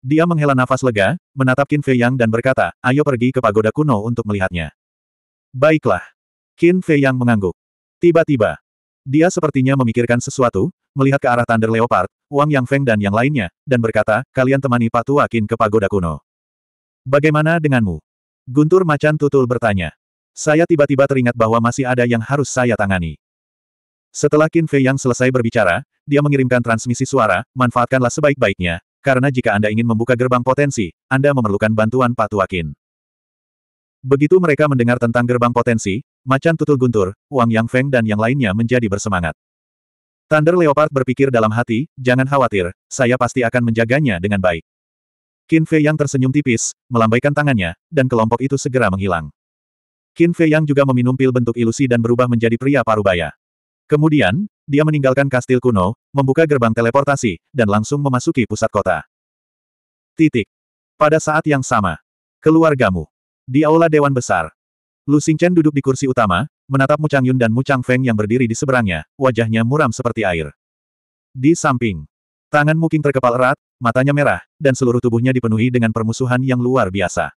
[SPEAKER 1] Dia menghela nafas lega, menatap Qin Fei Yang dan berkata, ayo pergi ke pagoda kuno untuk melihatnya. Baiklah. Qin Fei Yang mengangguk. Tiba-tiba, dia sepertinya memikirkan sesuatu, melihat ke arah Thunder Leopard, Wang Yang Feng dan yang lainnya, dan berkata, kalian temani Patu Akin ke pagoda kuno. Bagaimana denganmu? Guntur Macan Tutul bertanya. Saya tiba-tiba teringat bahwa masih ada yang harus saya tangani. Setelah Qin Fei yang selesai berbicara, dia mengirimkan transmisi suara, manfaatkanlah sebaik-baiknya, karena jika Anda ingin membuka gerbang potensi, Anda memerlukan bantuan Patu Akin. Begitu mereka mendengar tentang gerbang potensi, Macan tutul guntur, Wang Yang Feng dan yang lainnya menjadi bersemangat. Thunder Leopard berpikir dalam hati, jangan khawatir, saya pasti akan menjaganya dengan baik. Qin Fei Yang tersenyum tipis, melambaikan tangannya, dan kelompok itu segera menghilang. Qin Fei Yang juga meminum pil bentuk ilusi dan berubah menjadi pria parubaya. Kemudian, dia meninggalkan kastil kuno, membuka gerbang teleportasi, dan langsung memasuki pusat kota. Titik. Pada saat yang sama, keluargamu. Di aula Dewan Besar, Lu Xingchen duduk di kursi utama, menatap Mu Chang Yun dan Mu Chang Feng yang berdiri di seberangnya, wajahnya muram seperti air. Di samping, tangan Mu Qing terkepal erat, matanya merah, dan seluruh tubuhnya dipenuhi dengan permusuhan yang luar biasa.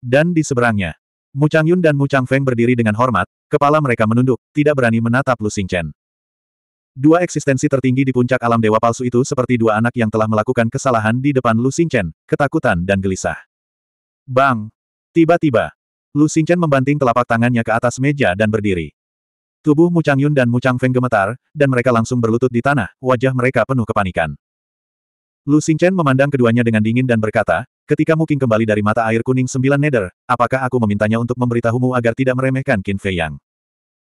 [SPEAKER 1] Dan di seberangnya, Mu Chang Yun dan Mu Chang Feng berdiri dengan hormat, kepala mereka menunduk, tidak berani menatap Lu Xingchen. Dua eksistensi tertinggi di puncak alam dewa palsu itu seperti dua anak yang telah melakukan kesalahan di depan Lu Xingchen, ketakutan dan gelisah. Bang! Tiba-tiba, Lu Xingchen membanting telapak tangannya ke atas meja dan berdiri. Tubuh Mu Changyun dan Mu Changfeng gemetar, dan mereka langsung berlutut di tanah, wajah mereka penuh kepanikan. Lu Xingchen memandang keduanya dengan dingin dan berkata, ketika Mu King kembali dari mata air kuning sembilan neder, apakah aku memintanya untuk memberitahumu agar tidak meremehkan Qin Fei Yang?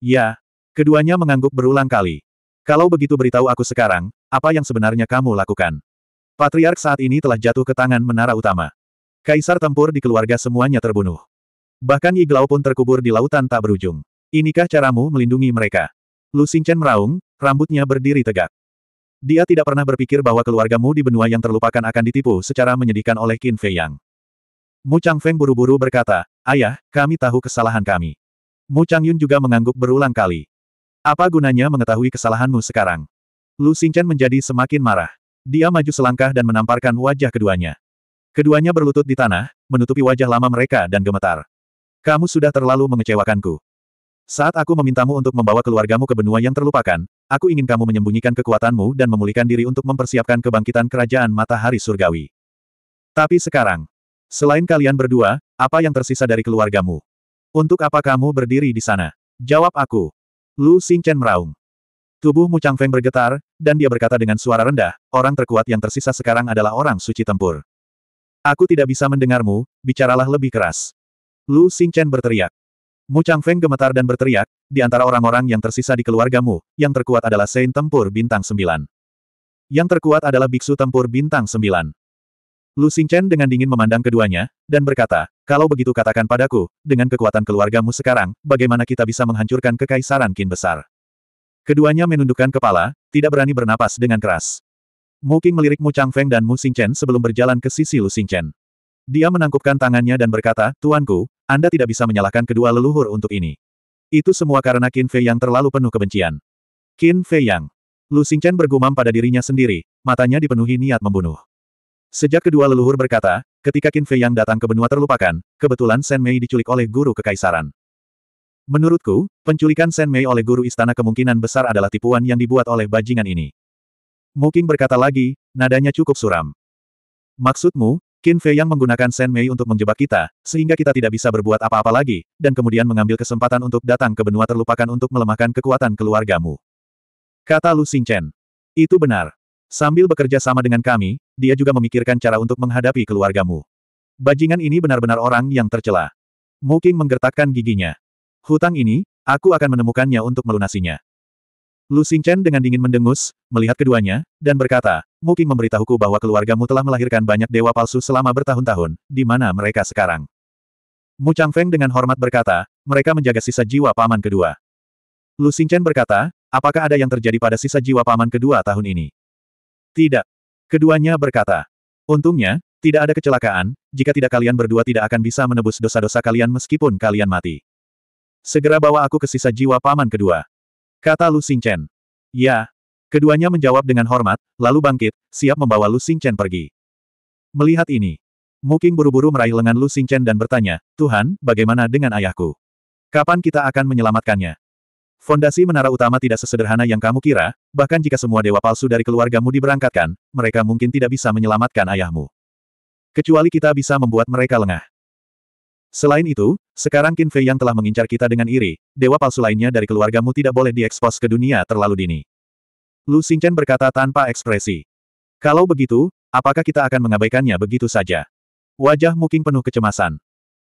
[SPEAKER 1] Ya. Keduanya mengangguk berulang kali. Kalau begitu beritahu aku sekarang, apa yang sebenarnya kamu lakukan? Patriark saat ini telah jatuh ke tangan menara utama. Kaisar tempur di keluarga semuanya terbunuh. Bahkan Iglau pun terkubur di lautan tak berujung. Inikah caramu melindungi mereka? Lu Xingchen meraung, rambutnya berdiri tegak. Dia tidak pernah berpikir bahwa keluargamu di benua yang terlupakan akan ditipu secara menyedihkan oleh Qin Fei Yang. Mu Changfeng buru-buru berkata, Ayah, kami tahu kesalahan kami. Mu Changyun juga mengangguk berulang kali. Apa gunanya mengetahui kesalahanmu sekarang? Lu Xingchen menjadi semakin marah. Dia maju selangkah dan menamparkan wajah keduanya. Keduanya berlutut di tanah, menutupi wajah lama mereka dan gemetar. Kamu sudah terlalu mengecewakanku. Saat aku memintamu untuk membawa keluargamu ke benua yang terlupakan, aku ingin kamu menyembunyikan kekuatanmu dan memulihkan diri untuk mempersiapkan kebangkitan kerajaan matahari surgawi. Tapi sekarang, selain kalian berdua, apa yang tersisa dari keluargamu? Untuk apa kamu berdiri di sana? Jawab aku. Lu Xingchen meraung. Tubuhmu Chang Feng bergetar, dan dia berkata dengan suara rendah, orang terkuat yang tersisa sekarang adalah orang suci tempur. Aku tidak bisa mendengarmu, bicaralah lebih keras. Lu Xingchen berteriak. Mu Changfeng gemetar dan berteriak, di antara orang-orang yang tersisa di keluargamu, yang terkuat adalah Sein Tempur Bintang sembilan. Yang terkuat adalah Biksu Tempur Bintang sembilan. Lu Xingchen dengan dingin memandang keduanya, dan berkata, kalau begitu katakan padaku, dengan kekuatan keluargamu sekarang, bagaimana kita bisa menghancurkan kekaisaran Qin Besar? Keduanya menundukkan kepala, tidak berani bernapas dengan keras. Mu Qing melirik Mu Changfeng dan Mu Xingchen sebelum berjalan ke sisi Lu Xingchen. Dia menangkupkan tangannya dan berkata, Tuanku, anda tidak bisa menyalahkan kedua leluhur untuk ini. Itu semua karena Qin Fei yang terlalu penuh kebencian. Qin Fei Yang. Lu Xingchen bergumam pada dirinya sendiri, matanya dipenuhi niat membunuh. Sejak kedua leluhur berkata, ketika Qin Fei Yang datang ke benua terlupakan, kebetulan Shen Mei diculik oleh guru kekaisaran. Menurutku, penculikan Shen Mei oleh guru istana kemungkinan besar adalah tipuan yang dibuat oleh bajingan ini. Muking berkata lagi, nadanya cukup suram. Maksudmu, Qin Fei yang menggunakan Shen Mei untuk menjebak kita, sehingga kita tidak bisa berbuat apa-apa lagi, dan kemudian mengambil kesempatan untuk datang ke benua terlupakan untuk melemahkan kekuatan keluargamu. Kata Lu Xingchen. Itu benar. Sambil bekerja sama dengan kami, dia juga memikirkan cara untuk menghadapi keluargamu. Bajingan ini benar-benar orang yang tercela. Mu Qing menggertakkan giginya. Hutang ini, aku akan menemukannya untuk melunasinya. Lu Xingchen dengan dingin mendengus, melihat keduanya, dan berkata, Muking memberitahuku bahwa keluargamu telah melahirkan banyak dewa palsu selama bertahun-tahun, di mana mereka sekarang. Mu Changfeng dengan hormat berkata, mereka menjaga sisa jiwa paman kedua. Lu Xingchen berkata, apakah ada yang terjadi pada sisa jiwa paman kedua tahun ini? Tidak. Keduanya berkata. Untungnya, tidak ada kecelakaan, jika tidak kalian berdua tidak akan bisa menebus dosa-dosa kalian meskipun kalian mati. Segera bawa aku ke sisa jiwa paman kedua. Kata Lu Xingchen. Ya. Keduanya menjawab dengan hormat, lalu bangkit, siap membawa Lu Xingchen pergi. Melihat ini, Muking buru-buru meraih lengan Lu Xingchen dan bertanya, Tuhan, bagaimana dengan ayahku? Kapan kita akan menyelamatkannya? Fondasi menara utama tidak sesederhana yang kamu kira, bahkan jika semua dewa palsu dari keluargamu diberangkatkan, mereka mungkin tidak bisa menyelamatkan ayahmu. Kecuali kita bisa membuat mereka lengah. Selain itu, sekarang Qin Fei yang telah mengincar kita dengan iri, dewa palsu lainnya dari keluargamu tidak boleh diekspos ke dunia terlalu dini. Lu Xingchen berkata tanpa ekspresi. Kalau begitu, apakah kita akan mengabaikannya begitu saja? Wajah Muking penuh kecemasan.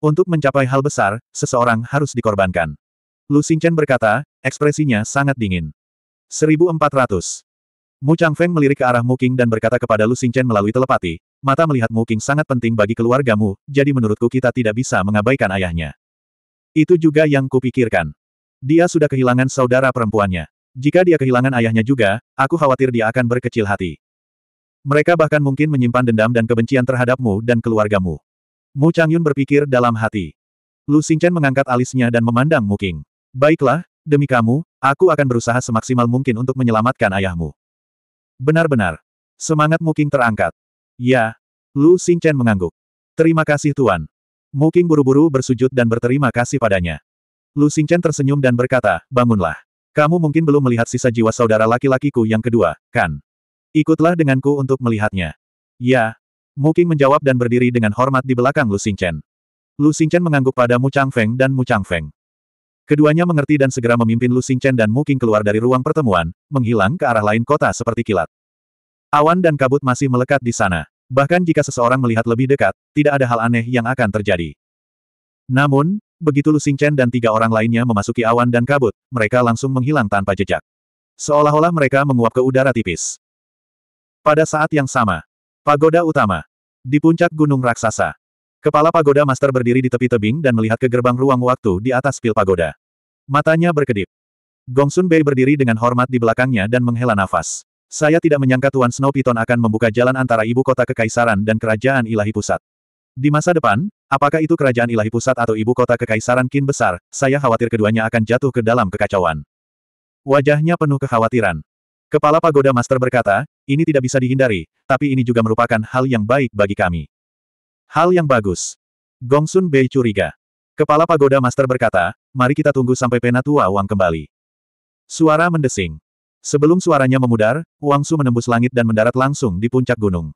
[SPEAKER 1] Untuk mencapai hal besar, seseorang harus dikorbankan. Lu Xingchen berkata, ekspresinya sangat dingin. 1400. Mu Changfeng melirik ke arah Muking dan berkata kepada Lu Xingchen melalui telepati, mata Mu King sangat penting bagi keluargamu, jadi menurutku kita tidak bisa mengabaikan ayahnya. Itu juga yang kupikirkan. Dia sudah kehilangan saudara perempuannya. Jika dia kehilangan ayahnya juga, aku khawatir dia akan berkecil hati. Mereka bahkan mungkin menyimpan dendam dan kebencian terhadapmu dan keluargamu. Mu Changyun berpikir dalam hati. Lu Xingchen mengangkat alisnya dan memandang Mu King. Baiklah, demi kamu, aku akan berusaha semaksimal mungkin untuk menyelamatkan ayahmu. Benar-benar. Semangat Mu King terangkat. Ya. Lu Xingchen mengangguk. Terima kasih Tuan. Muking buru-buru bersujud dan berterima kasih padanya. Lu Xingchen tersenyum dan berkata, bangunlah. Kamu mungkin belum melihat sisa jiwa saudara laki-lakiku yang kedua, kan? Ikutlah denganku untuk melihatnya. Ya. Muking menjawab dan berdiri dengan hormat di belakang Lu Xingchen. Lu Xingchen mengangguk pada Mu Changfeng dan Mu Changfeng. Keduanya mengerti dan segera memimpin Lu Xingchen dan Muking keluar dari ruang pertemuan, menghilang ke arah lain kota seperti kilat. Awan dan kabut masih melekat di sana. Bahkan jika seseorang melihat lebih dekat, tidak ada hal aneh yang akan terjadi. Namun, begitu Lu Xingchen dan tiga orang lainnya memasuki awan dan kabut, mereka langsung menghilang tanpa jejak. Seolah-olah mereka menguap ke udara tipis. Pada saat yang sama, pagoda utama, di puncak gunung raksasa, kepala pagoda master berdiri di tepi tebing dan melihat ke gerbang ruang waktu di atas pil pagoda. Matanya berkedip. Gongsun Bei berdiri dengan hormat di belakangnya dan menghela nafas. Saya tidak menyangka Tuan Snow Piton akan membuka jalan antara ibu kota kekaisaran dan kerajaan ilahi pusat. Di masa depan, apakah itu kerajaan ilahi pusat atau ibu kota kekaisaran kin besar, saya khawatir keduanya akan jatuh ke dalam kekacauan. Wajahnya penuh kekhawatiran. Kepala Pagoda Master berkata, ini tidak bisa dihindari, tapi ini juga merupakan hal yang baik bagi kami. Hal yang bagus. Gongsun Bei curiga. Kepala Pagoda Master berkata, mari kita tunggu sampai Penatua Wang kembali. Suara mendesing. Sebelum suaranya memudar, Wang Su menembus langit dan mendarat langsung di puncak gunung.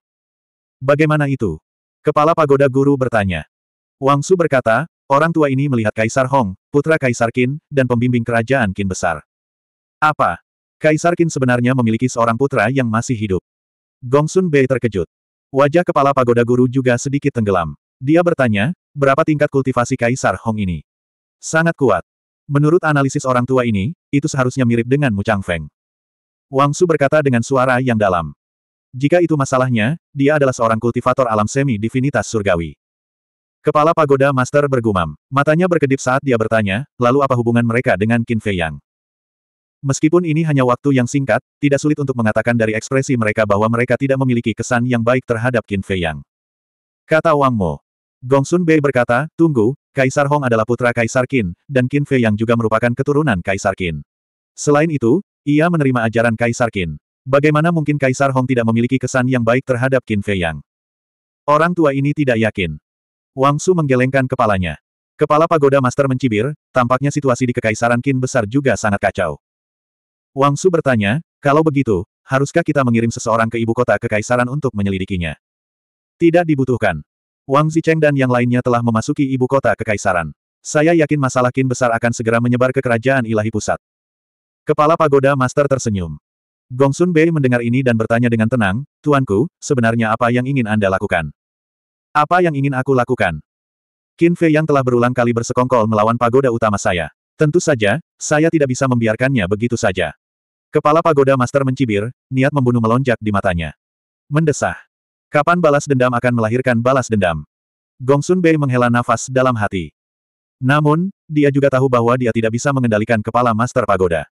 [SPEAKER 1] Bagaimana itu? Kepala pagoda guru bertanya. Wang Su berkata, orang tua ini melihat Kaisar Hong, putra Kaisar Qin, dan pembimbing kerajaan Qin besar. Apa? Kaisar Qin sebenarnya memiliki seorang putra yang masih hidup. Gongsun Bei terkejut. Wajah kepala pagoda guru juga sedikit tenggelam. Dia bertanya, berapa tingkat kultivasi Kaisar Hong ini? Sangat kuat. Menurut analisis orang tua ini, itu seharusnya mirip dengan Mu Chang Feng. Wang Su berkata dengan suara yang dalam. Jika itu masalahnya, dia adalah seorang kultivator alam semi divinitas surgawi. Kepala pagoda master bergumam. Matanya berkedip saat dia bertanya, lalu apa hubungan mereka dengan Qin Fei Yang? Meskipun ini hanya waktu yang singkat, tidak sulit untuk mengatakan dari ekspresi mereka bahwa mereka tidak memiliki kesan yang baik terhadap Qin Fei Yang. Kata Wang Mo. Gongsun Bei berkata, tunggu, Kaisar Hong adalah putra Kaisar Qin, dan Qin Fei Yang juga merupakan keturunan Kaisar Qin. Selain itu, ia menerima ajaran Kaisar Qin. Bagaimana mungkin Kaisar Hong tidak memiliki kesan yang baik terhadap Qin Fei Yang? Orang tua ini tidak yakin. Wang Su menggelengkan kepalanya. Kepala pagoda master mencibir, tampaknya situasi di kekaisaran Qin besar juga sangat kacau. Wang Su bertanya, kalau begitu, haruskah kita mengirim seseorang ke ibu kota kekaisaran untuk menyelidikinya? Tidak dibutuhkan. Wang Zicheng dan yang lainnya telah memasuki ibu kota kekaisaran. Saya yakin masalah Qin besar akan segera menyebar ke kerajaan ilahi pusat. Kepala pagoda master tersenyum. Gongsun Bei mendengar ini dan bertanya dengan tenang, Tuanku, sebenarnya apa yang ingin Anda lakukan? Apa yang ingin aku lakukan? Qin Fei yang telah berulang kali bersekongkol melawan pagoda utama saya. Tentu saja, saya tidak bisa membiarkannya begitu saja. Kepala pagoda master mencibir, niat membunuh melonjak di matanya. Mendesah. Kapan balas dendam akan melahirkan balas dendam? Gongsun Bei menghela nafas dalam hati. Namun, dia juga tahu bahwa dia tidak bisa mengendalikan kepala master pagoda.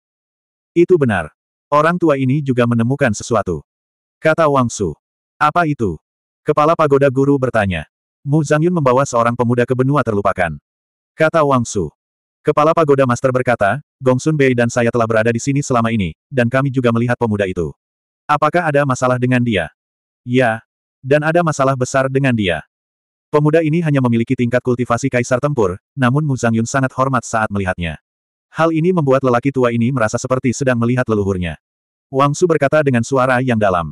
[SPEAKER 1] Itu benar. Orang tua ini juga menemukan sesuatu. Kata Wang Su. Apa itu? Kepala pagoda guru bertanya. Mu Zhangyun membawa seorang pemuda ke benua terlupakan. Kata Wang Su. Kepala pagoda master berkata, Gong Sun Bei dan saya telah berada di sini selama ini, dan kami juga melihat pemuda itu. Apakah ada masalah dengan dia? Ya. Dan ada masalah besar dengan dia. Pemuda ini hanya memiliki tingkat kultivasi kaisar tempur, namun Mu Zhangyun sangat hormat saat melihatnya. Hal ini membuat lelaki tua ini merasa seperti sedang melihat leluhurnya. Wang Su berkata dengan suara yang dalam.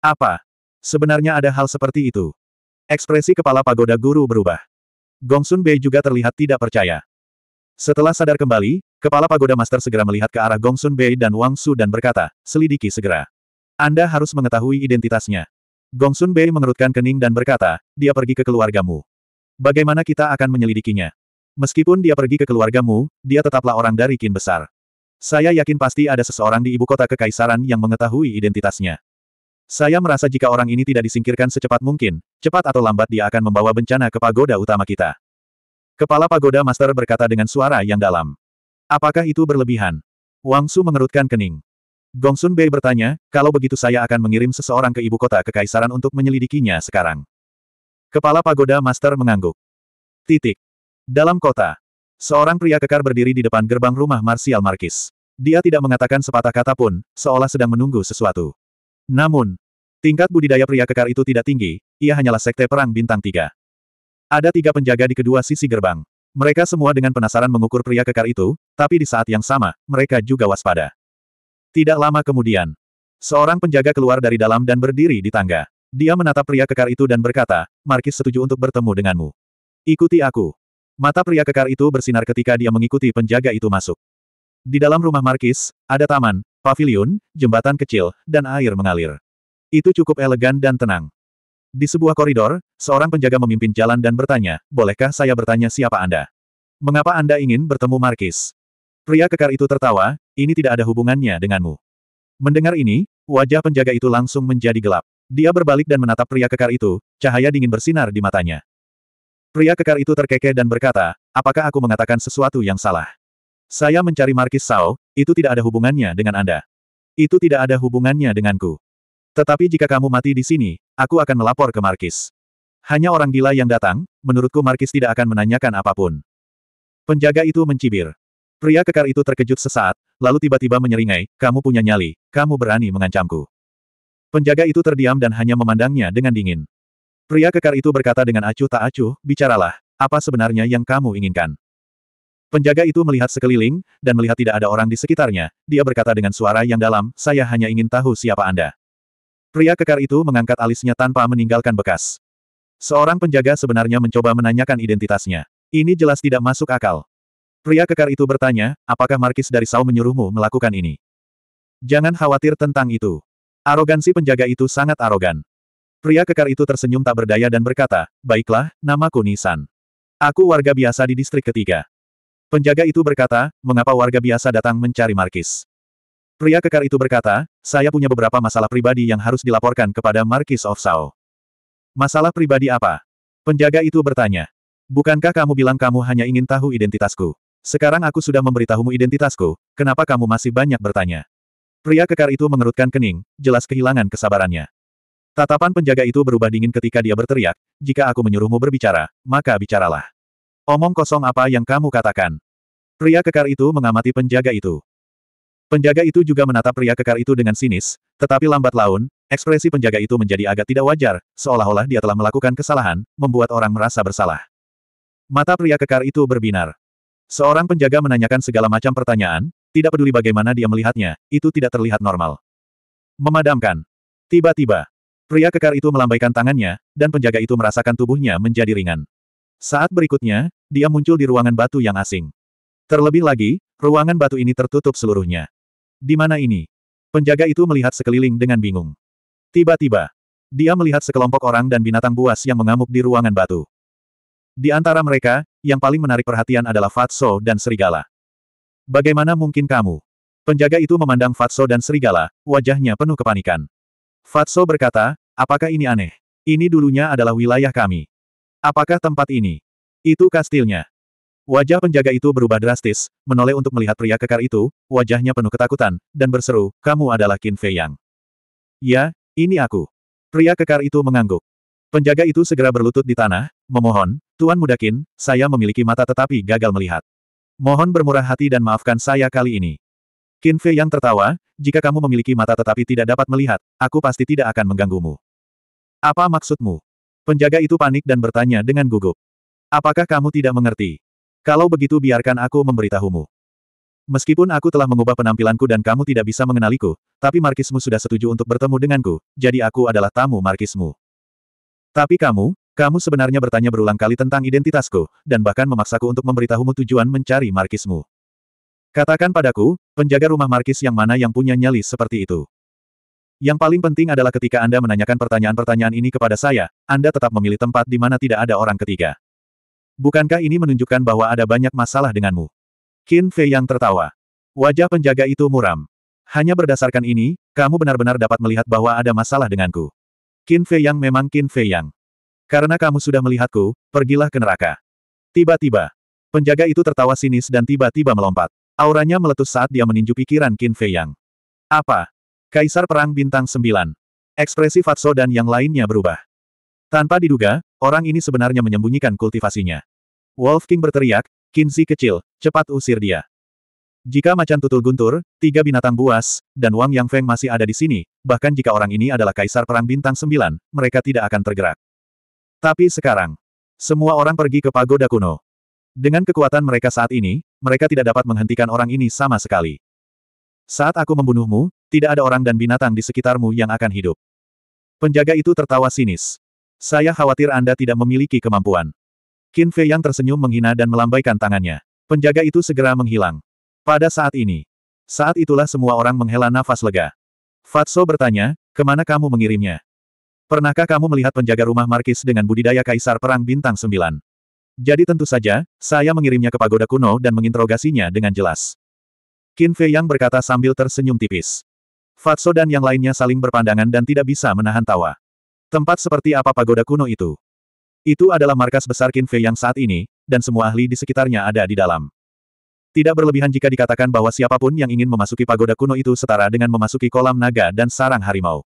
[SPEAKER 1] Apa? Sebenarnya ada hal seperti itu. Ekspresi kepala pagoda guru berubah. Gongsun Bei juga terlihat tidak percaya. Setelah sadar kembali, kepala pagoda master segera melihat ke arah Gongsun Bei dan Wang Su dan berkata, selidiki segera. Anda harus mengetahui identitasnya. Gongsun Bei mengerutkan kening dan berkata, dia pergi ke keluargamu. Bagaimana kita akan menyelidikinya? Meskipun dia pergi ke keluargamu, dia tetaplah orang dari kin besar. Saya yakin pasti ada seseorang di ibu kota kekaisaran yang mengetahui identitasnya. Saya merasa jika orang ini tidak disingkirkan secepat mungkin, cepat atau lambat dia akan membawa bencana ke pagoda utama kita. Kepala pagoda master berkata dengan suara yang dalam. Apakah itu berlebihan? Wang Su mengerutkan kening. Gong Sun Bei bertanya, kalau begitu saya akan mengirim seseorang ke ibu kota kekaisaran untuk menyelidikinya sekarang. Kepala pagoda master mengangguk. Titik. Dalam kota, seorang pria kekar berdiri di depan gerbang rumah Marsial Markis. Dia tidak mengatakan sepatah kata pun, seolah sedang menunggu sesuatu. Namun, tingkat budidaya pria kekar itu tidak tinggi, ia hanyalah sekte perang bintang tiga. Ada tiga penjaga di kedua sisi gerbang. Mereka semua dengan penasaran mengukur pria kekar itu, tapi di saat yang sama, mereka juga waspada. Tidak lama kemudian, seorang penjaga keluar dari dalam dan berdiri di tangga. Dia menatap pria kekar itu dan berkata, Markis setuju untuk bertemu denganmu. Ikuti aku. Mata pria kekar itu bersinar ketika dia mengikuti penjaga itu masuk. Di dalam rumah Markis, ada taman, pavilion, jembatan kecil, dan air mengalir. Itu cukup elegan dan tenang. Di sebuah koridor, seorang penjaga memimpin jalan dan bertanya, bolehkah saya bertanya siapa Anda? Mengapa Anda ingin bertemu Markis? Pria kekar itu tertawa, ini tidak ada hubungannya denganmu. Mendengar ini, wajah penjaga itu langsung menjadi gelap. Dia berbalik dan menatap pria kekar itu, cahaya dingin bersinar di matanya. Pria kekar itu terkekeh dan berkata, apakah aku mengatakan sesuatu yang salah? Saya mencari Markis Sao, itu tidak ada hubungannya dengan Anda. Itu tidak ada hubungannya denganku. Tetapi jika kamu mati di sini, aku akan melapor ke Markis. Hanya orang gila yang datang, menurutku Markis tidak akan menanyakan apapun. Penjaga itu mencibir. Pria kekar itu terkejut sesaat, lalu tiba-tiba menyeringai, kamu punya nyali, kamu berani mengancamku. Penjaga itu terdiam dan hanya memandangnya dengan dingin. Pria kekar itu berkata dengan acuh tak acuh, bicaralah, apa sebenarnya yang kamu inginkan? Penjaga itu melihat sekeliling, dan melihat tidak ada orang di sekitarnya, dia berkata dengan suara yang dalam, saya hanya ingin tahu siapa Anda. Pria kekar itu mengangkat alisnya tanpa meninggalkan bekas. Seorang penjaga sebenarnya mencoba menanyakan identitasnya. Ini jelas tidak masuk akal. Pria kekar itu bertanya, apakah Markis dari Sao menyuruhmu melakukan ini? Jangan khawatir tentang itu. Arogansi penjaga itu sangat arogan. Pria kekar itu tersenyum tak berdaya dan berkata, Baiklah, namaku Nisan. Aku warga biasa di distrik ketiga. Penjaga itu berkata, mengapa warga biasa datang mencari Markis? Pria kekar itu berkata, saya punya beberapa masalah pribadi yang harus dilaporkan kepada Markis of Sao. Masalah pribadi apa? Penjaga itu bertanya. Bukankah kamu bilang kamu hanya ingin tahu identitasku? Sekarang aku sudah memberitahumu identitasku, kenapa kamu masih banyak bertanya? Pria kekar itu mengerutkan kening, jelas kehilangan kesabarannya. Tatapan penjaga itu berubah dingin ketika dia berteriak, jika aku menyuruhmu berbicara, maka bicaralah. Omong kosong apa yang kamu katakan. Pria kekar itu mengamati penjaga itu. Penjaga itu juga menatap pria kekar itu dengan sinis, tetapi lambat laun, ekspresi penjaga itu menjadi agak tidak wajar, seolah-olah dia telah melakukan kesalahan, membuat orang merasa bersalah. Mata pria kekar itu berbinar. Seorang penjaga menanyakan segala macam pertanyaan, tidak peduli bagaimana dia melihatnya, itu tidak terlihat normal. Memadamkan. Tiba-tiba, Pria kekar itu melambaikan tangannya, dan penjaga itu merasakan tubuhnya menjadi ringan. Saat berikutnya, dia muncul di ruangan batu yang asing. Terlebih lagi, ruangan batu ini tertutup seluruhnya. Di mana ini? Penjaga itu melihat sekeliling dengan bingung. Tiba-tiba, dia melihat sekelompok orang dan binatang buas yang mengamuk di ruangan batu. Di antara mereka, yang paling menarik perhatian adalah Fatso dan Serigala. Bagaimana mungkin kamu? Penjaga itu memandang Fatso dan Serigala, wajahnya penuh kepanikan. Fatso berkata, apakah ini aneh? Ini dulunya adalah wilayah kami. Apakah tempat ini? Itu kastilnya. Wajah penjaga itu berubah drastis, menoleh untuk melihat pria kekar itu, wajahnya penuh ketakutan, dan berseru, kamu adalah Qin Fei Yang. Ya, ini aku. Pria kekar itu mengangguk. Penjaga itu segera berlutut di tanah, memohon, Tuan Muda Qin, saya memiliki mata tetapi gagal melihat. Mohon bermurah hati dan maafkan saya kali ini. Qin Fei yang tertawa, jika kamu memiliki mata tetapi tidak dapat melihat, aku pasti tidak akan mengganggumu. Apa maksudmu? Penjaga itu panik dan bertanya dengan gugup. Apakah kamu tidak mengerti? Kalau begitu biarkan aku memberitahumu. Meskipun aku telah mengubah penampilanku dan kamu tidak bisa mengenaliku, tapi markismu sudah setuju untuk bertemu denganku, jadi aku adalah tamu markismu. Tapi kamu, kamu sebenarnya bertanya berulang kali tentang identitasku, dan bahkan memaksaku untuk memberitahumu tujuan mencari markismu. Katakan padaku, penjaga rumah Markis yang mana yang punya nyali seperti itu. Yang paling penting adalah ketika Anda menanyakan pertanyaan-pertanyaan ini kepada saya, Anda tetap memilih tempat di mana tidak ada orang ketiga. Bukankah ini menunjukkan bahwa ada banyak masalah denganmu? Qin Fei yang tertawa. Wajah penjaga itu muram. Hanya berdasarkan ini, kamu benar-benar dapat melihat bahwa ada masalah denganku. Qin Fei yang memang Qin Fei yang. Karena kamu sudah melihatku, pergilah ke neraka. Tiba-tiba, penjaga itu tertawa sinis dan tiba-tiba melompat. Auranya meletus saat dia meninju pikiran Qin Fei Yang. Apa? Kaisar Perang Bintang 9. Ekspresi Fatso dan yang lainnya berubah. Tanpa diduga, orang ini sebenarnya menyembunyikan kultivasinya. Wolf King berteriak, Kinzi kecil, cepat usir dia. Jika macan tutul guntur, tiga binatang buas, dan Wang Yang Feng masih ada di sini, bahkan jika orang ini adalah kaisar perang bintang sembilan, mereka tidak akan tergerak. Tapi sekarang, semua orang pergi ke pagoda kuno. Dengan kekuatan mereka saat ini, mereka tidak dapat menghentikan orang ini sama sekali. Saat aku membunuhmu, tidak ada orang dan binatang di sekitarmu yang akan hidup. Penjaga itu tertawa sinis. Saya khawatir Anda tidak memiliki kemampuan. Qin Fei yang tersenyum menghina dan melambaikan tangannya. Penjaga itu segera menghilang. Pada saat ini, saat itulah semua orang menghela nafas lega. Fatso bertanya, kemana kamu mengirimnya? Pernahkah kamu melihat penjaga rumah Markis dengan budidaya Kaisar Perang Bintang 9? Jadi tentu saja, saya mengirimnya ke pagoda kuno dan menginterogasinya dengan jelas. Qin Fei Yang berkata sambil tersenyum tipis. Fatso dan yang lainnya saling berpandangan dan tidak bisa menahan tawa. Tempat seperti apa pagoda kuno itu? Itu adalah markas besar Qin Fei Yang saat ini, dan semua ahli di sekitarnya ada di dalam. Tidak berlebihan jika dikatakan bahwa siapapun yang ingin memasuki pagoda kuno itu setara dengan memasuki kolam naga dan sarang harimau.